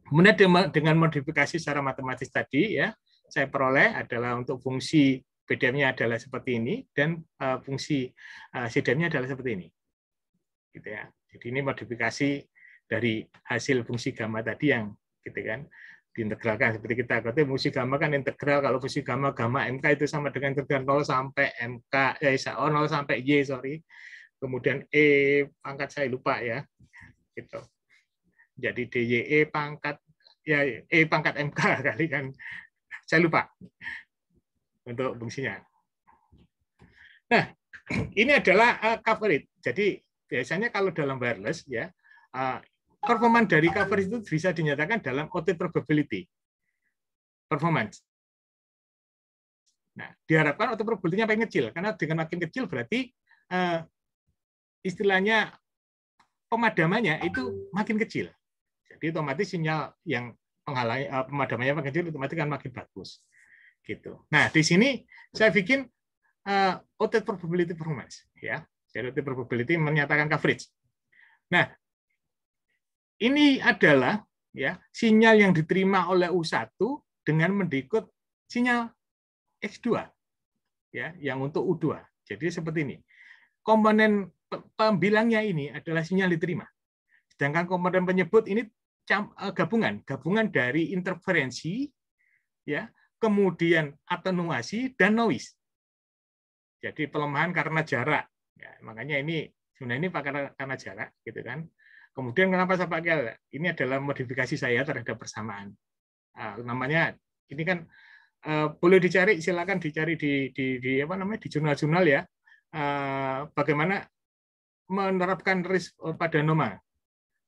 kemudian dengan modifikasi secara matematis tadi, ya, saya peroleh adalah untuk fungsi BDM-nya adalah seperti ini dan uh, fungsi uh, eh, CDM-nya adalah seperti ini, gitu ya. Jadi ini modifikasi dari hasil fungsi gamma tadi yang gitu kan diintegralkan seperti kita. Berarti fungsi gamma kan integral kalau fungsi gamma gamma MK itu sama dengan integral 0 sampai MK eh oh, 0 sampai Y sorry. Kemudian E pangkat saya lupa ya. Gitu. Jadi DYE pangkat ya E pangkat MK <laughs> kali kan. Saya lupa untuk fungsinya. Nah, <clears throat> ini adalah uh, coverage. Jadi biasanya kalau dalam wireless ya eh, performan dari coverage itu bisa dinyatakan dalam OT probability performance. Nah, diharapkan OT probability-nya paling kecil karena dengan makin kecil berarti uh, istilahnya pemadamannya itu makin kecil. Jadi otomatis sinyal yang penghalang uh, eh, pemadamannya makin kecil otomatis kan makin bagus. Gitu. Nah, di sini saya bikin uh, eh, OT probability performance ya. Jadi OT probability menyatakan coverage. Nah, ini adalah ya sinyal yang diterima oleh U1 dengan mendikut sinyal X2 ya yang untuk U2. Jadi seperti ini. Komponen pembilangnya ini adalah sinyal diterima. Sedangkan komponen penyebut ini e, gabungan, gabungan dari interferensi ya, kemudian atenuasi dan noise. Jadi pelemahan karena jarak. Ya, makanya ini sebenarnya ini karena, jarak gitu kan. Kemudian kenapa saya pakai? Ini adalah modifikasi saya terhadap persamaan. Uh, namanya ini kan uh, boleh dicari, silakan dicari di, di, di apa namanya di jurnal-jurnal ya. Uh, bagaimana menerapkan risk eh, pada noma?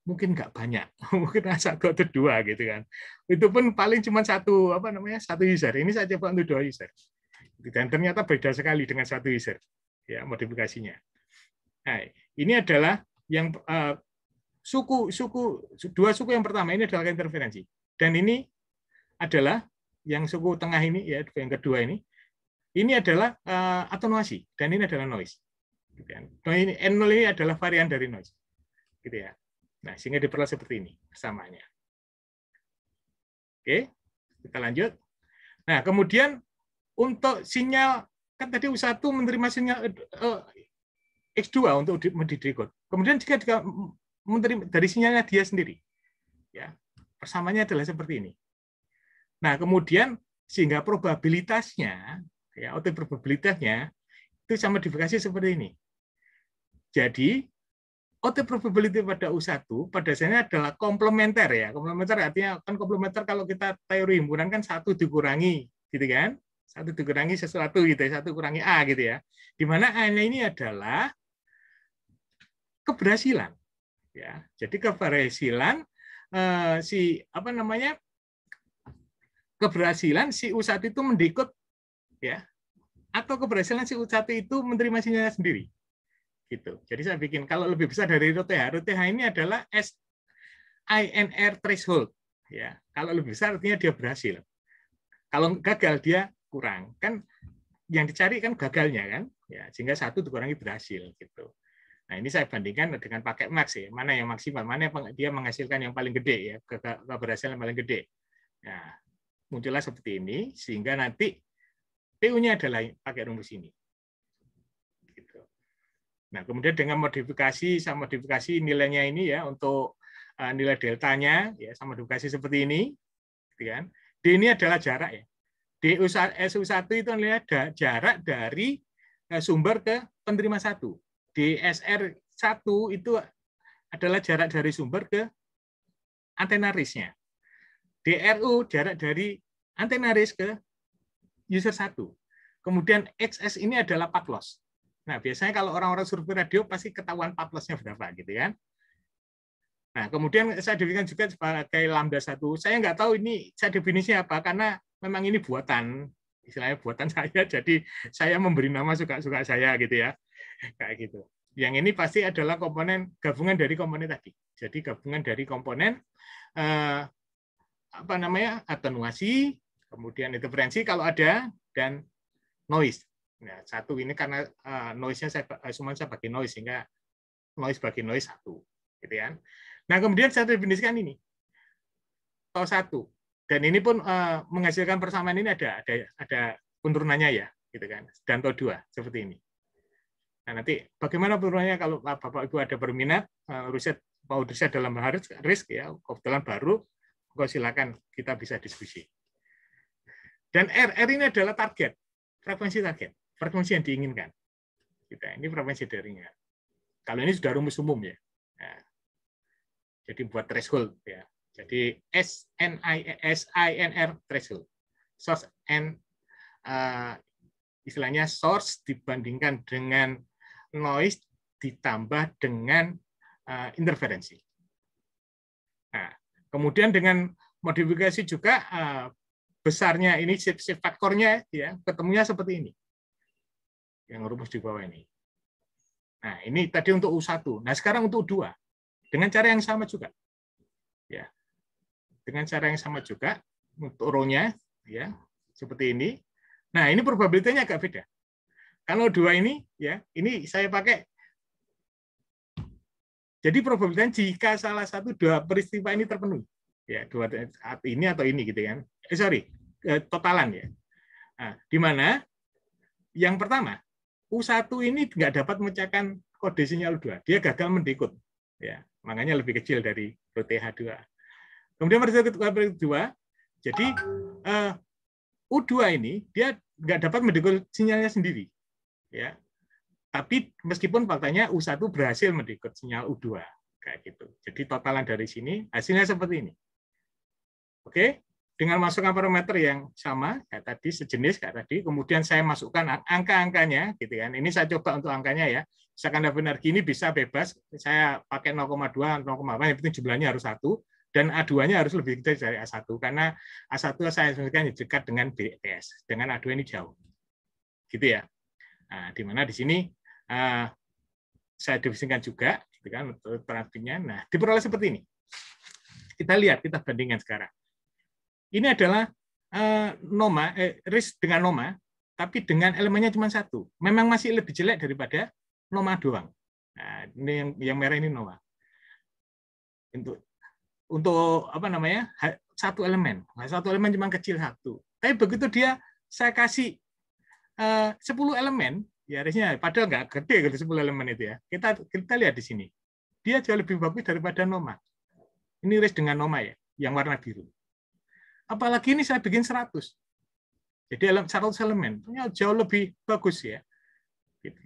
Mungkin nggak banyak, <laughs> mungkin satu atau dua gitu kan. Itu pun paling cuma satu apa namanya satu user. Ini saja coba untuk dua user. Dan ternyata beda sekali dengan satu user ya modifikasinya. Nah, ini adalah yang uh, suku suku dua suku yang pertama ini adalah interferensi dan ini adalah yang suku tengah ini ya yang kedua ini ini adalah uh, atenuasi dan ini adalah noise gitu ya. ini N0 ini adalah varian dari noise gitu ya nah sehingga diperoleh seperti ini samanya oke kita lanjut nah kemudian untuk sinyal kan tadi U1 menerima sinyal uh, eh, X2 untuk mendidikot. Kemudian jika menerima dari sinyalnya dia sendiri. Ya, persamaannya adalah seperti ini. Nah, kemudian sehingga probabilitasnya, ya, atau probabilitasnya itu sama difikasi seperti ini. Jadi, otot probability pada U1 pada dasarnya adalah komplementer ya. Komplementer artinya kan komplementer kalau kita teori himpunan kan satu dikurangi gitu kan. Satu dikurangi sesuatu gitu ya, satu kurangi A gitu ya. Di mana A-nya ini adalah keberhasilan ya. Jadi keberhasilan uh, si apa namanya? keberhasilan si usat itu mendikut ya atau keberhasilan si usat itu menerima sinyalnya sendiri gitu. Jadi saya bikin kalau lebih besar dari RTH, RTH ini adalah SIR threshold ya. Kalau lebih besar artinya dia berhasil. Kalau gagal dia kurang. Kan yang dicari kan gagalnya kan ya sehingga satu dikurangi berhasil gitu Nah ini saya bandingkan dengan pakai max ya, mana yang maksimal, mana yang dia menghasilkan yang paling gede ya, keberhasilan yang paling gede. Nah muncullah seperti ini sehingga nanti pu nya adalah pakai rumus ini. Gitu. Nah kemudian dengan modifikasi sama modifikasi nilainya ini ya untuk eh, nilai deltanya ya sama modifikasi seperti ini, gitu kan. D ini adalah jarak ya. d SU1 itu adalah jarak dari eh, sumber ke penerima satu DSR 1 itu adalah jarak dari sumber ke antena DRU jarak dari antena RIS ke user 1. Kemudian XS ini adalah path loss. Nah, biasanya kalau orang-orang survei radio pasti ketahuan path loss-nya berapa gitu kan. Nah, kemudian saya definisikan juga sebagai lambda 1. Saya nggak tahu ini saya definisinya apa karena memang ini buatan, istilahnya buatan <laughs> saya. Jadi saya memberi nama suka-suka saya gitu ya kayak gitu. Yang ini pasti adalah komponen gabungan dari komponen tadi. Jadi gabungan dari komponen eh, apa namanya atenuasi, kemudian interferensi kalau ada dan noise. Nah, satu ini karena eh, noise-nya saya cuma eh, saya bagi noise sehingga noise bagi noise satu, gitu kan. Nah, kemudian saya definisikan ini tau satu dan ini pun eh, menghasilkan persamaan ini ada ada ada penurunannya ya, gitu kan. Dan tau dua seperti ini. Nah, nanti bagaimana penuruannya kalau Bapak Ibu ada berminat eh, riset mau riset dalam hal risk ya kebetulan baru kok silakan kita bisa diskusi. Dan R, R ini adalah target, frekuensi target, frekuensi yang diinginkan. Kita ini frekuensi daringnya. Kalau ini sudah rumus umum ya. Nah, jadi buat threshold ya. Jadi S N I S I N R threshold. Source and uh, eh, istilahnya source dibandingkan dengan noise ditambah dengan uh, interferensi. Nah, kemudian dengan modifikasi juga uh, besarnya ini shift-shift faktornya ya ketemunya seperti ini yang rumus di bawah ini. Nah, ini tadi untuk U1. Nah, sekarang untuk U2. Dengan cara yang sama juga. Ya. Dengan cara yang sama juga untuk row-nya ya, seperti ini. Nah, ini probabilitasnya agak beda. Kalau dua ini, ya ini saya pakai. Jadi probabilitas jika salah satu dua peristiwa ini terpenuhi, ya dua ini atau ini gitu kan? Eh sorry, eh, totalan ya. Nah, di mana? Yang pertama, U1 ini nggak dapat memecahkan kode sinyal dua, 2 Dia gagal mendekut. Ya, makanya lebih kecil dari rth 2 Kemudian peristiwa kedua, jadi eh, U2 ini dia nggak dapat mendekut sinyalnya sendiri ya tapi meskipun faktanya U1 berhasil mendekut sinyal U2 kayak gitu. Jadi totalan dari sini hasilnya seperti ini. Oke, dengan masukkan parameter yang sama kayak tadi sejenis kayak tadi, kemudian saya masukkan angka-angkanya gitu kan. Ini saya coba untuk angkanya ya. Misalkan benar gini ini bisa bebas, saya pakai 0,2, 0,8, yang penting jumlahnya harus satu dan A2-nya harus lebih kecil dari A1 karena A1 saya sebutkan dekat dengan BS, dengan A2 ini jauh. Gitu ya. Nah, di mana di sini uh, saya definisikan juga, gitu kan, terapinya. Nah, diperoleh seperti ini. Kita lihat, kita bandingkan sekarang. Ini adalah uh, noma, eh, risk dengan noma, tapi dengan elemennya cuma satu. Memang masih lebih jelek daripada noma doang. Nah, ini yang, yang merah ini noma. Untuk untuk apa namanya satu elemen, nah, satu elemen cuma kecil satu. Tapi begitu dia saya kasih 10 eh, elemen, ya harusnya padahal nggak gede gitu 10 elemen itu ya. Kita kita lihat di sini. Dia jauh lebih bagus daripada Noma. Ini race dengan Noma ya, yang warna biru. Apalagi ini saya bikin 100. Jadi 100 elemen, ya, jauh lebih bagus ya. Gitu.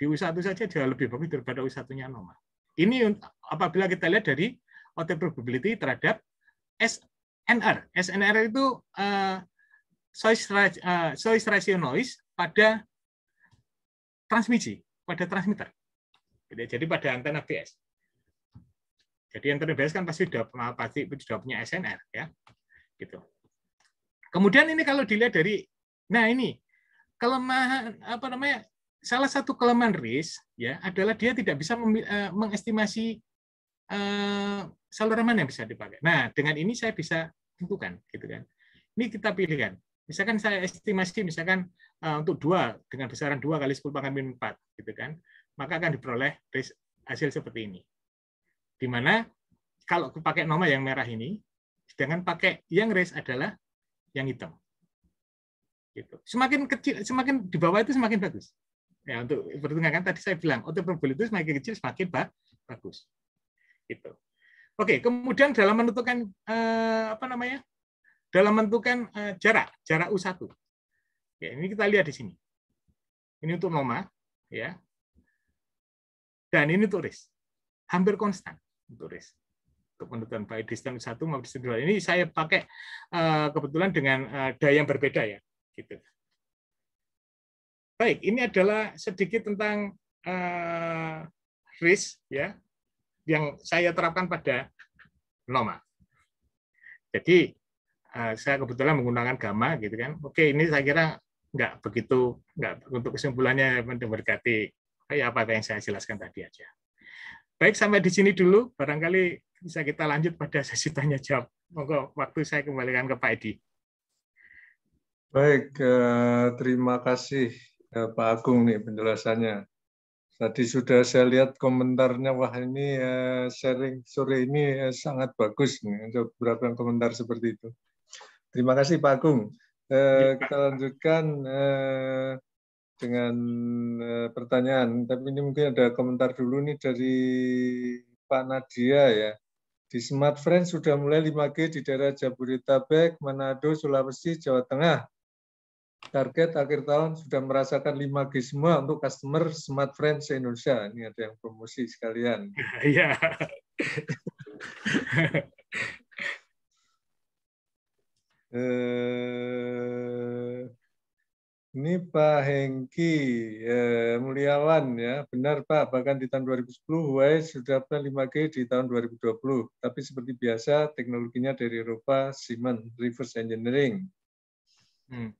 Di U1 saja jauh lebih bagus daripada U1-nya Noma. Ini apabila kita lihat dari auto probability terhadap SNR. SNR itu eh, noise uh, ratio noise pada transmisi, pada transmitter. Gitu ya. Jadi pada antena BS. Jadi antena BS kan pasti sudah pasti sudah punya SNR ya. Gitu. Kemudian ini kalau dilihat dari nah ini kelemahan apa namanya? Salah satu kelemahan RIS ya adalah dia tidak bisa eh, mengestimasi eh, saluran mana yang bisa dipakai. Nah, dengan ini saya bisa tentukan gitu kan. Ini kita pilihkan. Misalkan saya estimasi misalkan uh, untuk dua dengan besaran dua kali sepuluh pangkat minus empat gitu kan. Maka akan diperoleh hasil seperti ini. Di mana kalau pakai nomor yang merah ini, sedangkan pakai yang race adalah yang hitam. Gitu. Semakin kecil, semakin di bawah itu semakin bagus. Ya, untuk perhitungan kan tadi saya bilang, auto probability semakin kecil semakin ba bagus. Gitu. Oke, kemudian dalam menentukan eh, apa namanya? dalam menentukan eh, jarak, jarak U1. Ya, ini kita lihat di sini. Ini untuk noma, ya. Dan ini turis. Hampir konstan turis. Untuk penentuan baik distance satu maupun distance U2. Ini saya pakai eh, kebetulan dengan eh, daya yang berbeda ya, gitu. Baik, ini adalah sedikit tentang uh, risk ya yang saya terapkan pada noma. Jadi Ah, saya kebetulan menggunakan gamma gitu kan. Oke, ini saya kira nggak begitu nggak untuk kesimpulannya mendekati kayak apa yang saya jelaskan tadi aja. Baik sampai di sini dulu, barangkali bisa kita lanjut pada sesi tanya jawab. Monggo waktu saya kembalikan ke Pak Edi. Baik, eh, terima kasih eh, Pak Agung nih penjelasannya. Tadi sudah saya lihat komentarnya, wah ini eh, sharing sore ini sangat bagus nih, beberapa komentar seperti itu. Terima kasih Pak Agung. Eh, iya, kita lanjutkan eh, dengan eh, pertanyaan, tapi ini mungkin ada komentar dulu nih dari Pak Nadia ya. Di Smart Friends sudah mulai 5G di daerah Jabodetabek, Manado, Sulawesi, Jawa Tengah. Target akhir tahun sudah merasakan 5G semua untuk customer Smart Friends Indonesia. Ini ada yang promosi sekalian. <laughs> Iya. <laughs> Eh, ini Pak Hengki eh, Mulyawan ya, benar Pak, bahkan di tahun 2010 Huawei sudah punya 5G di tahun 2020. Tapi seperti biasa teknologinya dari Eropa, Siemens, reverse engineering. Hmm.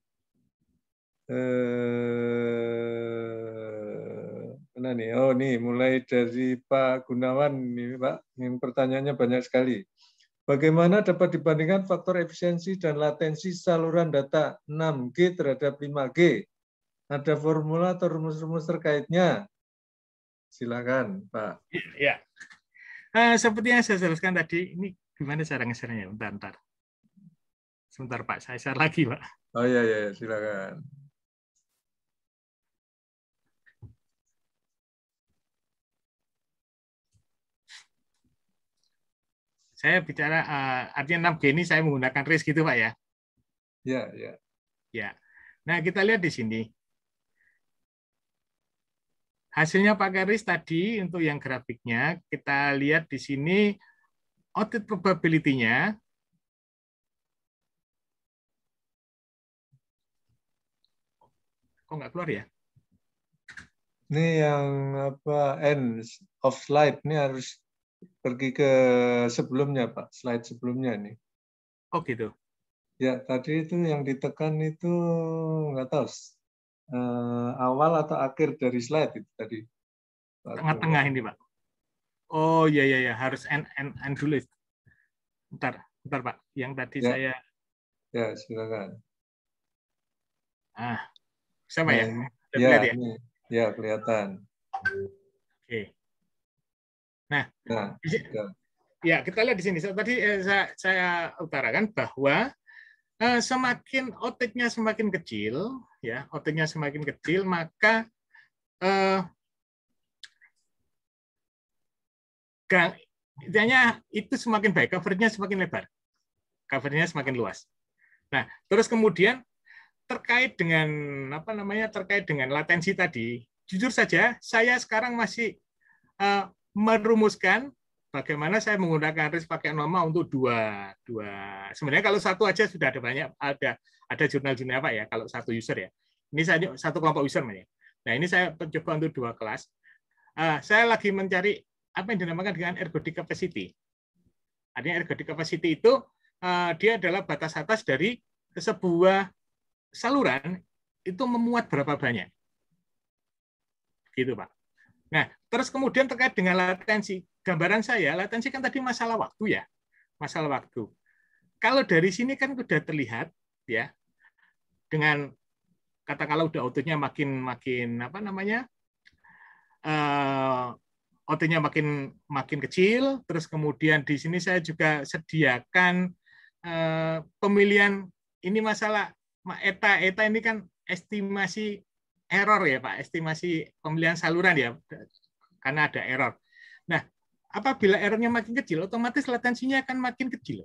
Eh, mana nih? Oh nih, mulai dari Pak Gunawan nih Pak, yang pertanyaannya banyak sekali. Bagaimana dapat dibandingkan faktor efisiensi dan latensi saluran data 6G terhadap 5G? Ada formula atau rumus-rumus terkaitnya? Silakan, Pak. Ya. Uh, seperti yang saya jelaskan tadi, ini gimana cara ngesernya? Bentar, bentar. Sebentar, Pak. Saya share lagi, Pak. Oh iya, iya. Silakan. saya bicara uh, artinya 6G ini saya menggunakan risk gitu Pak ya. Ya, ya. Ya. Nah, kita lihat di sini. Hasilnya Pak Garis tadi untuk yang grafiknya, kita lihat di sini output probability-nya kok nggak keluar ya? Ini yang apa end of life ini harus pergi ke sebelumnya Pak, slide sebelumnya ini. Oh gitu. Ya tadi itu yang ditekan itu nggak tahu eh, awal atau akhir dari slide itu tadi. Tengah-tengah ini Pak. Oh ya ya ya harus end end end dulu. Ntar ntar Pak, yang tadi ya. saya. Ya silakan. Ah sama nah, ya. ya. Ya, ya? ya kelihatan. Oke. Okay. Nah, nah ya kita lihat di sini. Tadi eh, saya, saya utarakan bahwa eh, semakin otaknya semakin kecil, ya otaknya semakin kecil, maka eh, itu semakin baik, covernya semakin lebar, covernya semakin luas. Nah, terus kemudian terkait dengan apa namanya terkait dengan latensi tadi, jujur saja saya sekarang masih uh, merumuskan bagaimana saya menggunakan risk pakai norma untuk dua dua sebenarnya kalau satu aja sudah ada banyak ada ada jurnal jurnal apa ya kalau satu user ya ini saya satu kelompok user namanya nah ini saya coba untuk dua kelas uh, saya lagi mencari apa yang dinamakan dengan ergodic capacity artinya ergodic capacity itu uh, dia adalah batas atas dari sebuah saluran itu memuat berapa banyak gitu pak Nah, terus kemudian terkait dengan latensi. Gambaran saya, latensi kan tadi masalah waktu ya. Masalah waktu. Kalau dari sini kan sudah terlihat ya dengan kata katakanlah udah outputnya makin makin apa namanya uh, makin makin kecil terus kemudian di sini saya juga sediakan uh, pemilihan ini masalah eta eta ini kan estimasi error ya Pak, estimasi pembelian saluran ya, karena ada error. Nah, apabila errornya makin kecil, otomatis latensinya akan makin kecil.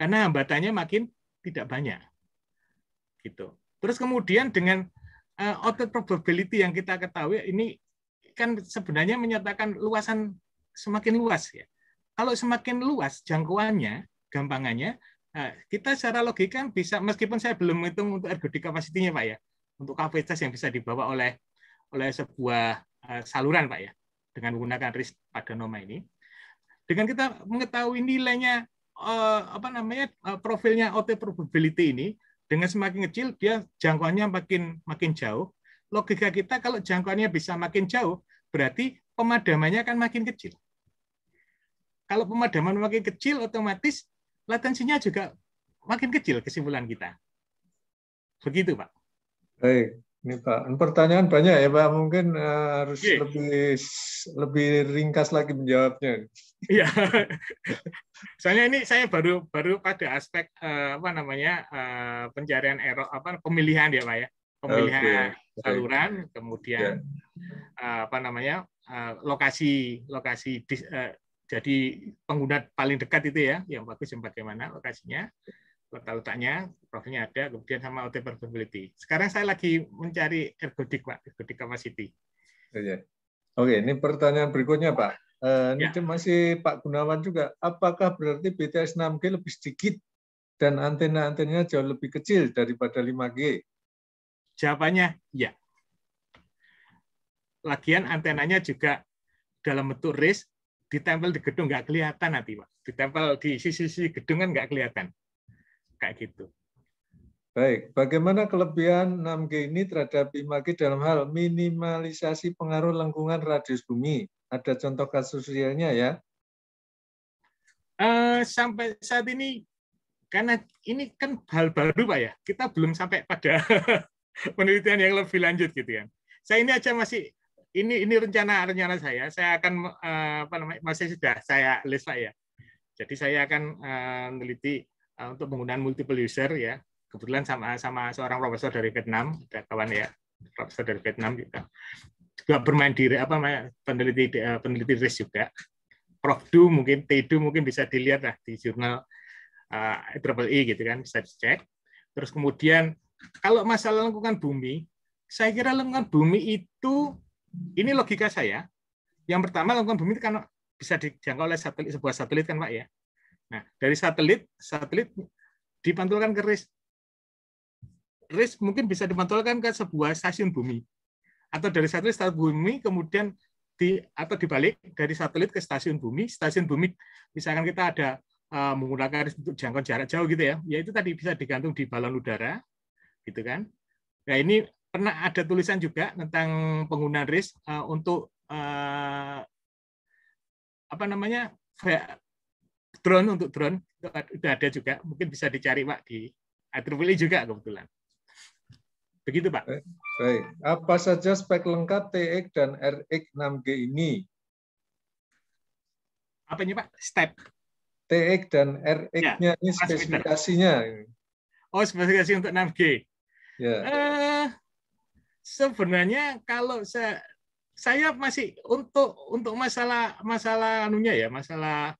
Karena hambatannya makin tidak banyak. Gitu. Terus kemudian dengan uh, eh, output probability yang kita ketahui ini kan sebenarnya menyatakan luasan semakin luas ya. Kalau semakin luas jangkauannya, gampangannya, eh, kita secara logika bisa meskipun saya belum hitung untuk ergodic capacity Pak ya untuk kapasitas yang bisa dibawa oleh oleh sebuah eh, saluran Pak ya dengan menggunakan risk pada padanoma ini. Dengan kita mengetahui nilainya eh, apa namanya eh, profilnya OT probability ini dengan semakin kecil dia jangkauannya makin makin jauh. Logika kita kalau jangkauannya bisa makin jauh berarti pemadamannya akan makin kecil. Kalau pemadaman makin kecil otomatis latensinya juga makin kecil kesimpulan kita. Begitu, Pak. Baik, ini Pak. Pertanyaan banyak ya Pak. Mungkin uh, harus Oke. Iya. lebih lebih ringkas lagi menjawabnya. Iya. <laughs> Soalnya ini saya baru baru pada aspek uh, apa namanya uh, pencarian error apa pemilihan ya Pak ya. Pemilihan okay. saluran, kemudian yeah. Ya. uh, apa namanya uh, lokasi lokasi dis, uh, jadi pengguna paling dekat itu ya, yang bagus yang bagaimana lokasinya kota letaknya, profilnya ada, kemudian sama OT probability. Sekarang saya lagi mencari ergodic, Pak, ergodic capacity. Oh, iya. Oke, okay. ini pertanyaan berikutnya, Pak. Eh, ini ya. masih Pak Gunawan juga. Apakah berarti BTS 6G lebih sedikit dan antena-antenanya jauh lebih kecil daripada 5G? Jawabannya ya. Lagian antenanya juga dalam bentuk ris ditempel di gedung nggak kelihatan nanti, Pak. Ditempel di sisi-sisi gedung kan nggak kelihatan kayak gitu. Baik, bagaimana kelebihan 6G ini terhadap 5G dalam hal minimalisasi pengaruh lengkungan radius bumi? Ada contoh kasus realnya ya? Uh, sampai saat ini, karena ini kan hal baru Pak ya, kita belum sampai pada <laughs> penelitian yang lebih lanjut gitu ya. Saya ini aja masih ini ini rencana rencana saya, saya akan uh, apa namanya masih sudah saya list Pak ya. Jadi saya akan uh, meneliti Eh, untuk penggunaan multiple user ya. Kebetulan sama sama seorang profesor dari Vietnam, ada kawan ya, profesor dari Vietnam juga juga bermain di apa peneliti eh, peneliti RIS juga. Prof Du mungkin Tedu mungkin bisa dilihat lah di jurnal uh, E gitu kan bisa dicek. Terus kemudian kalau masalah lengkungan bumi, saya kira lengkungan bumi itu ini logika saya. Yang pertama lengkungan bumi itu kan bisa dijangkau oleh satelit sebuah satelit kan Pak ya. Nah, dari satelit, satelit dipantulkan ke RIS. RIS mungkin bisa dipantulkan ke sebuah stasiun bumi. Atau dari satelit ke stasiun bumi, kemudian di atau dibalik dari satelit ke stasiun bumi, stasiun bumi misalkan kita ada uh, menggunakan untuk jangkauan jarak jauh gitu ya, ya itu tadi bisa digantung di balon udara, gitu kan. Nah ini pernah ada tulisan juga tentang penggunaan RIS uh, eh, untuk uh, apa namanya drone untuk drone itu ada juga mungkin bisa dicari pak di IEEE juga kebetulan begitu pak baik, apa saja spek lengkap TX dan RX 6G ini Apa ini pak step TX dan RX-nya ya, ini spesifikasinya oh spesifikasi untuk 6G ya uh, sebenarnya kalau saya saya masih untuk untuk masalah masalah anunya ya masalah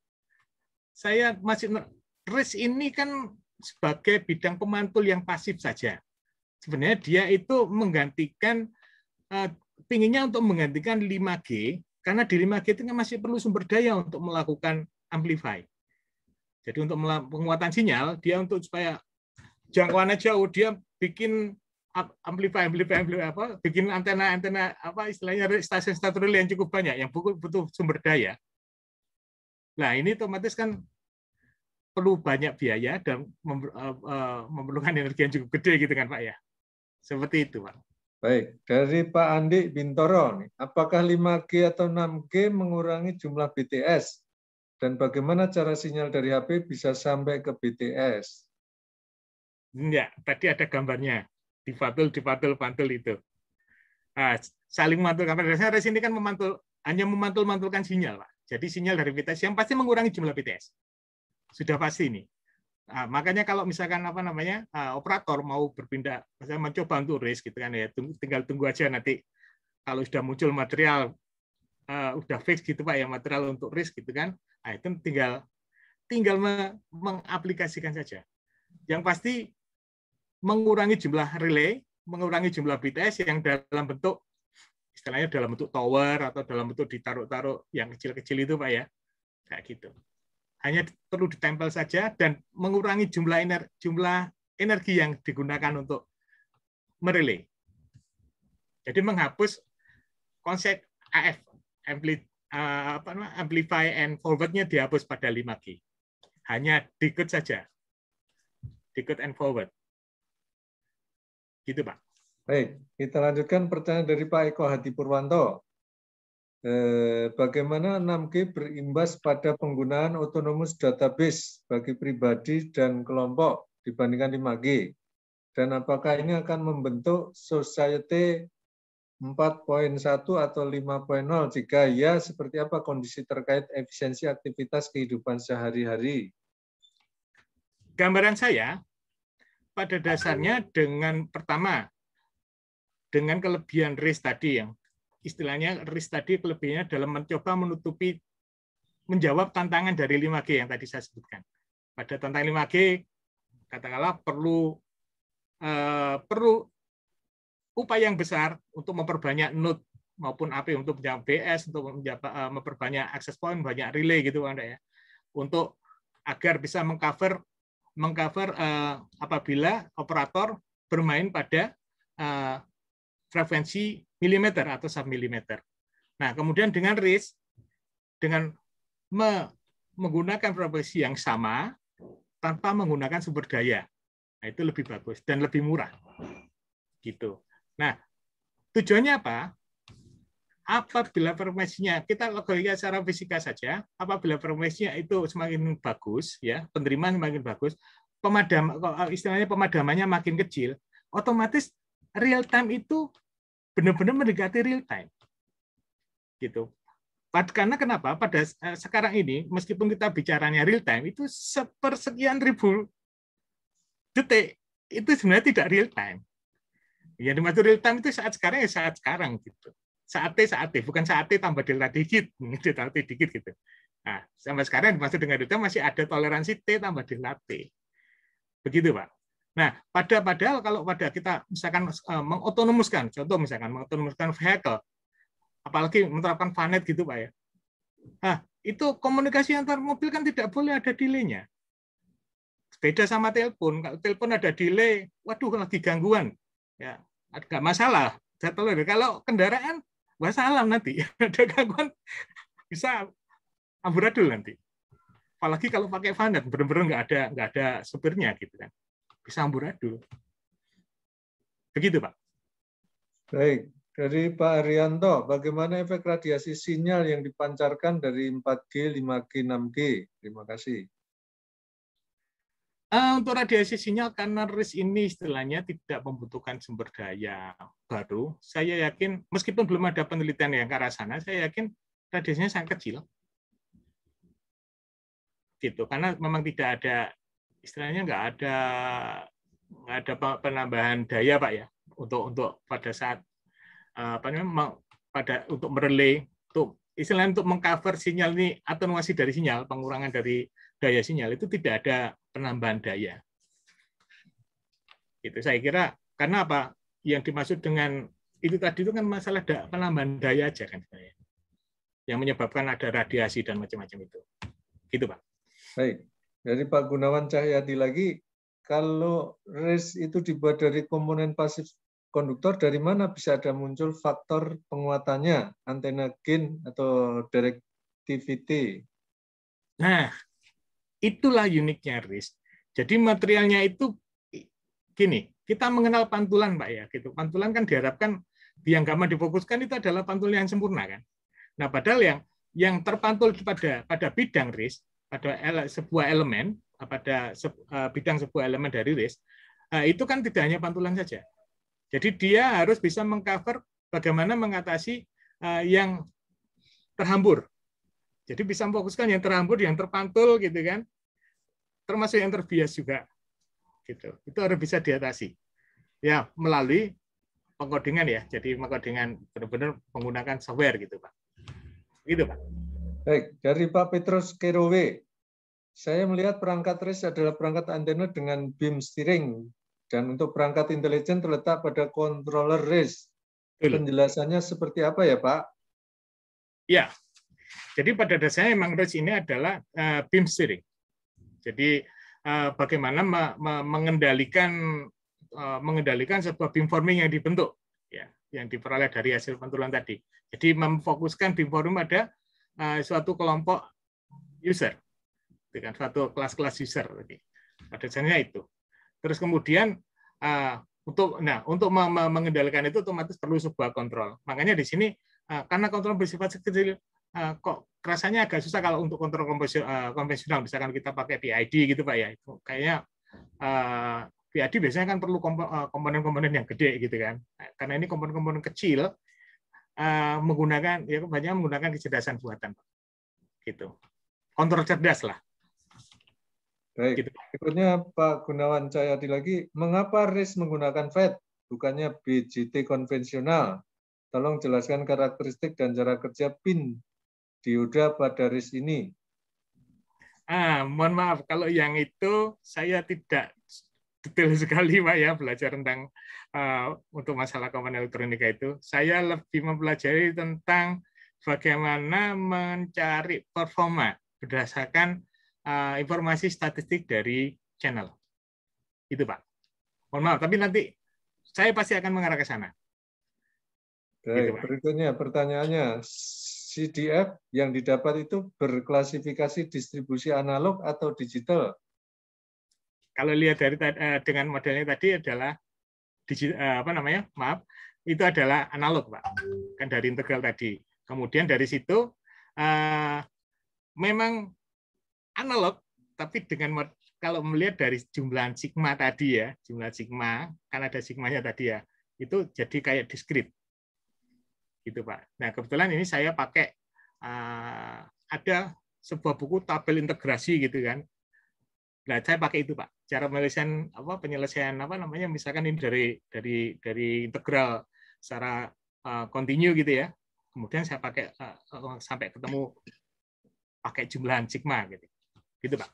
saya masih risk ini kan sebagai bidang pemantul yang pasif saja. Sebenarnya dia itu menggantikan eh, pinginnya untuk menggantikan 5G karena di 5G itu kan masih perlu sumber daya untuk melakukan amplify. Jadi untuk penguatan sinyal dia untuk supaya jangkauannya jauh oh, dia bikin amplify amplify amplify apa bikin antena antena apa istilahnya stasiun stasiun yang cukup banyak yang butuh sumber daya Nah, ini otomatis kan perlu banyak biaya dan eh, eh, memerlukan energi yang cukup gede gitu kan Pak ya. Seperti itu Pak. Baik, dari Pak Andi Bintoro, nih, apakah 5G atau 6G mengurangi jumlah BTS? Dan bagaimana cara sinyal dari HP bisa sampai ke BTS? Ya tadi ada gambarnya. Dipatul, dipatul, pantul itu. Nah, saling mantul. Karena di sini kan memantul, hanya memantul-mantulkan sinyal, Pak. Jadi sinyal dari BTS yang pasti mengurangi jumlah BTS. Sudah pasti ini. Nah, makanya kalau misalkan apa namanya uh, operator mau berpindah, misalnya mencoba untuk race gitu kan ya, tunggu, tinggal tunggu aja nanti kalau sudah muncul material uh, ah, udah fix gitu pak ya material untuk race gitu kan, nah, itu tinggal tinggal me mengaplikasikan saja. Yang pasti mengurangi jumlah relay, mengurangi jumlah BTS yang dalam bentuk istilahnya dalam bentuk tower atau dalam bentuk ditaruh-taruh yang kecil-kecil itu Pak ya. Kayak gitu. Hanya perlu ditempel saja dan mengurangi jumlah ener jumlah energi yang digunakan untuk merelay. Jadi menghapus konsep AF ampli, apa namanya, amplify and forward-nya dihapus pada 5G. Hanya dikut saja. dikut and forward. Gitu, Pak. Baik, kita lanjutkan pertanyaan dari Pak Eko Hadi Purwanto. Eh, bagaimana 6G berimbas pada penggunaan autonomous database bagi pribadi dan kelompok dibandingkan 5G? Dan apakah ini akan membentuk society 4.1 atau 5.0? Jika ya, seperti apa kondisi terkait efisiensi aktivitas kehidupan sehari-hari? Gambaran saya, pada dasarnya dengan pertama dengan kelebihan risk tadi yang istilahnya risk tadi kelebihannya dalam mencoba menutupi menjawab tantangan dari 5G yang tadi saya sebutkan. Pada tantangan 5G katakanlah perlu eh, perlu upaya yang besar untuk memperbanyak node maupun AP untuk menjawab BS untuk menjawab, eh, memperbanyak access point banyak relay gitu Anda ya. Untuk agar bisa mengcover mengcover eh, apabila operator bermain pada eh, frekuensi milimeter atau submilimeter. Nah, kemudian dengan RIS, dengan me menggunakan frekuensi yang sama tanpa menggunakan sumber daya. Nah, itu lebih bagus dan lebih murah. Gitu. Nah, tujuannya apa? Apabila frekuensinya kita logika secara fisika saja, apabila frekuensinya itu semakin bagus ya, penerimaan semakin bagus, pemadam istilahnya pemadamannya makin kecil, otomatis real time itu benar-benar mendekati real time. Gitu. Karena kenapa? Pada eh, sekarang ini, meskipun kita bicaranya real time, itu sepersekian ribu detik itu sebenarnya tidak real time. Ya dimaksud real time itu saat sekarang ya saat sekarang gitu. Saat T saat T, bukan saat T tambah delta dikit, <laughs> delta T dikit gitu. Nah, sampai sekarang dimaksud dengan delta masih ada toleransi T tambah delta T. Begitu Pak. Nah, pada padahal kalau pada kita misalkan eh, mengotonomuskan contoh misalkan mengotonomuskan vehicle, apalagi menerapkan vanet gitu Pak ya. Nah, itu komunikasi antar mobil kan tidak boleh ada delay-nya. Beda sama telepon, kalau telepon ada delay, waduh lagi gangguan. Ya, agak masalah. Kalau kendaraan masalah nanti <laughs> ada gangguan bisa amburadul nanti apalagi kalau pakai vanet benar-benar nggak ada nggak ada supirnya gitu kan bisa amburadul. Begitu, Pak. Baik. Dari Pak Arianto, bagaimana efek radiasi sinyal yang dipancarkan dari 4G, 5G, 6G? Terima kasih. Eh, untuk radiasi sinyal karena RIS ini istilahnya tidak membutuhkan sumber daya baru, saya yakin meskipun belum ada penelitian yang ke arah sana, saya yakin radiasinya sangat kecil. Gitu, karena memang tidak ada istilahnya nggak ada nggak ada penambahan daya pak ya untuk untuk pada saat eh, apa namanya pada untuk merelay untuk istilahnya untuk mengcover sinyal ini atenuasi dari sinyal pengurangan dari daya sinyal itu tidak ada penambahan daya itu saya kira karena apa yang dimaksud dengan itu tadi itu kan masalah da, penambahan daya aja kan ya. yang menyebabkan ada radiasi dan macam-macam itu gitu pak baik dari Pak Gunawan Cahyadi lagi, kalau RIS itu dibuat dari komponen pasif konduktor, dari mana bisa ada muncul faktor penguatannya, antena gain atau directivity? Nah, itulah uniknya RIS. Jadi materialnya itu gini, kita mengenal pantulan, Pak ya. Gitu. Pantulan kan diharapkan yang gampang difokuskan itu adalah pantulan yang sempurna kan. Nah, padahal yang yang terpantul pada pada bidang RIS pada ele, sebuah elemen pada se, uh, eh, bidang sebuah elemen dari list uh, itu kan tidak hanya pantulan saja. Jadi dia harus bisa mengcover bagaimana mengatasi uh, yang terhambur. Jadi bisa fokuskan yang terhambur, yang terpantul gitu kan. Termasuk yang terbias juga. Gitu. Itu harus bisa diatasi. Ya, melalui pengkodingan ya. Jadi pengkodingan benar-benar menggunakan software gitu, Pak. Gitu, Pak. Baik, dari Pak Petrus Kerowe, saya melihat perangkat RIS adalah perangkat antena dengan beam steering dan untuk perangkat intelijen terletak pada controller RIS. Penjelasannya seperti apa ya Pak? Ya, jadi pada dasarnya memang RIS ini adalah eh, beam steering. Jadi eh, bagaimana mengendalikan eh, mengendalikan sebuah beamforming yang dibentuk, ya, yang diperoleh dari hasil pantulan tadi. Jadi memfokuskan beam beamforming pada suatu kelompok user gitu kan suatu kelas-kelas user tadi pada dasarnya itu terus kemudian eh, untuk nah untuk mengendalikan itu otomatis perlu sebuah kontrol makanya di sini eh, karena kontrol bersifat sekecil uh, kok rasanya agak susah kalau untuk kontrol konvensional misalkan kita pakai PID gitu pak ya itu kayaknya PID biasanya kan perlu komponen-komponen yang gede gitu kan nah, karena ini komponen-komponen kecil menggunakan ya banyak menggunakan kecerdasan buatan gitu kontrol cerdas lah Baik. Gitu. Berikutnya Pak Gunawan Cahyadi lagi, mengapa RIS menggunakan FED bukannya BJT konvensional? Tolong jelaskan karakteristik dan cara kerja PIN dioda pada RIS ini. Ah, mohon maaf kalau yang itu saya tidak detail sekali Pak ya belajar tentang uh, untuk masalah komponen elektronika itu. Saya lebih mempelajari tentang bagaimana mencari performa berdasarkan Eh, informasi statistik dari channel. Itu Pak. Mohon maaf, tapi nanti saya pasti akan mengarah ke sana. Gitu, Baik, gitu, berikutnya pertanyaannya, CDF yang didapat itu berklasifikasi distribusi analog atau digital? Kalau lihat dari eh, dengan modelnya tadi adalah digital eh, apa namanya? Maaf, itu adalah analog, Pak. Kan dari integral tadi. Kemudian dari situ memang analog, tapi dengan kalau melihat dari jumlah sigma tadi ya, jumlah sigma, kan ada sigmanya tadi ya, itu jadi kayak diskrit. Gitu Pak. Nah kebetulan ini saya pakai, uh, ada sebuah buku tabel integrasi gitu kan. Nah saya pakai itu Pak. Cara penyelesaian apa penyelesaian apa namanya misalkan ini dari dari dari integral secara kontinu eh, uh, gitu ya. Kemudian saya pakai uh, sampai ketemu pakai jumlahan sigma gitu. Gitu Pak.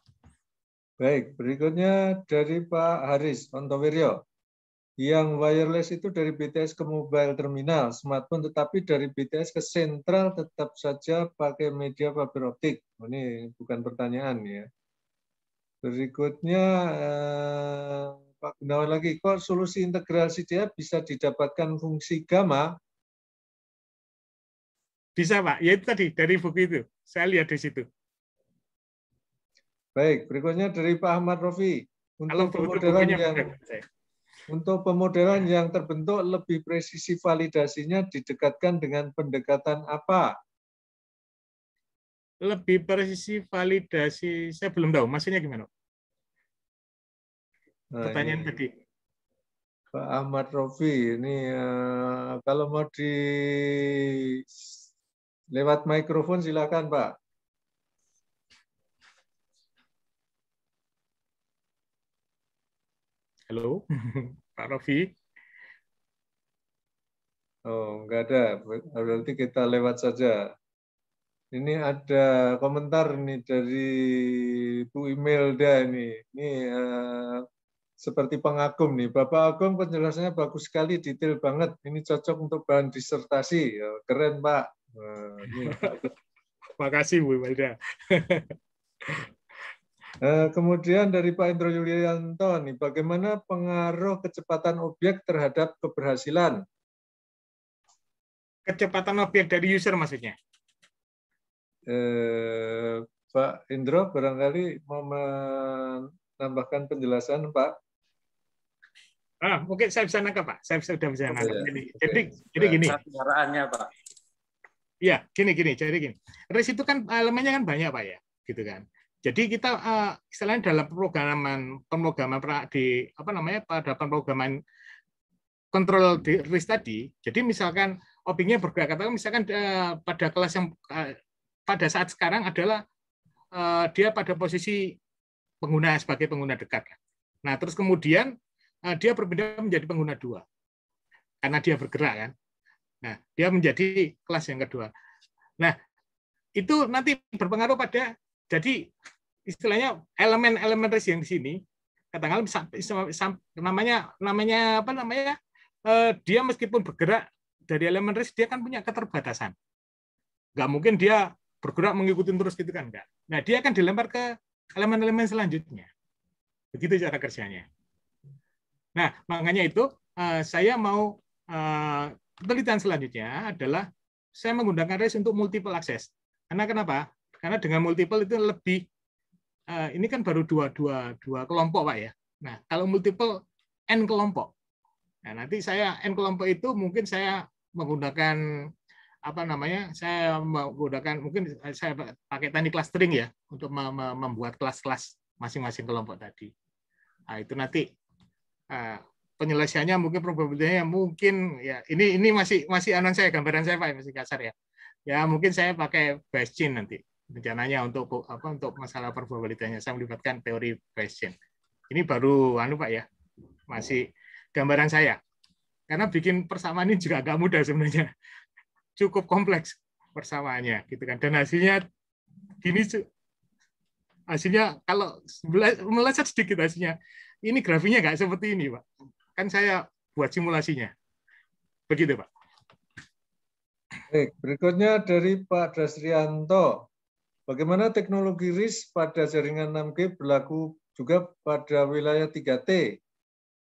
Baik, berikutnya dari Pak Haris Montowiryo. Yang wireless itu dari BTS ke mobile terminal, smartphone, tetapi dari BTS ke sentral tetap saja pakai media fiber optik. Oh, ini bukan pertanyaan ya. Berikutnya eh, Pak Gunawan lagi, kok solusi integrasi dia bisa didapatkan fungsi gamma? Bisa Pak, ya itu tadi dari buku itu. Saya lihat di situ. Baik, berikutnya dari Pak Ahmad Rofi. Untuk pemodelan yang untuk pemodelan yang terbentuk lebih presisi validasinya didekatkan dengan pendekatan apa? Lebih presisi validasi, saya belum tahu. Maksudnya gimana? Nah, Pertanyaan ini. tadi. Pak Ahmad Rofi, ini uh, kalau mau di lewat mikrofon silakan Pak. Halo, <laughs> Pak Rofi. Oh, enggak ada. Berarti kita lewat saja. Ini ada komentar nih dari Bu Imelda nih. Ini uh, seperti pengagum nih. Bapak Agung penjelasannya bagus sekali, detail banget. Ini cocok untuk bahan disertasi. Ya, keren, Pak. Terima nah, <laughs> kasih Bu Imelda. <laughs> Eh, kemudian dari Pak Indro Yulianto nih, bagaimana pengaruh kecepatan objek terhadap keberhasilan? Kecepatan objek dari user maksudnya? Eh, Pak Indro barangkali mau menambahkan penjelasan Pak. Ah, mungkin saya bisa nangkap Pak, saya sudah bisa nangkap. Okay. Jadi, okay. jadi, jadi gini. Kendaraannya Pak. Iya, gini gini, jadi gini. Res itu kan elemennya eh, kan banyak Pak ya, gitu kan. Jadi kita uh, istilahnya dalam pemrograman pemrograman di apa namanya pada pemrograman kontrol di risk tadi. Jadi misalkan opingnya bergerak katakan misalkan uh, pada kelas yang uh, pada saat sekarang adalah uh, dia pada posisi pengguna sebagai pengguna dekat. Nah, terus kemudian uh, dia berpindah menjadi pengguna dua karena dia bergerak kan. Nah, dia menjadi kelas yang kedua. Nah, itu nanti berpengaruh pada jadi istilahnya elemen-elemen yang di sini katakanlah namanya namanya apa namanya eh, dia meskipun bergerak dari elemen race dia kan punya keterbatasan nggak mungkin dia bergerak mengikuti terus gitu kan enggak nah dia akan dilempar ke elemen-elemen selanjutnya begitu cara kerjanya nah makanya itu eh, saya mau eh, penelitian selanjutnya adalah saya menggunakan race untuk multiple akses karena kenapa karena dengan multiple itu lebih Eh, ini kan baru dua, dua, dua kelompok Pak ya. Nah, kalau multiple N kelompok. Nah, nanti saya N kelompok itu mungkin saya menggunakan apa namanya? Saya menggunakan mungkin saya pakai teknik clustering ya untuk membuat kelas-kelas masing-masing kelompok tadi. Nah, itu nanti eh, penyelesaiannya mungkin probabilitasnya mungkin ya ini ini masih masih anon saya gambaran saya Pak ya, masih kasar ya. Ya mungkin saya pakai Bayesian nanti rencananya untuk apa untuk masalah probabilitasnya saya melibatkan teori Bayesian. Ini baru anu Pak ya. Masih gambaran saya. Karena bikin persamaan ini juga agak mudah sebenarnya. <laughs> Cukup kompleks persamaannya gitu kan. Dan hasilnya gini hasilnya kalau meleset sedikit hasilnya. Ini grafiknya nggak seperti ini, Pak. Kan saya buat simulasinya. Begitu, Pak. Baik, berikutnya dari Pak Dasrianto. Bagaimana teknologi RIS pada jaringan 6G berlaku juga pada wilayah 3T?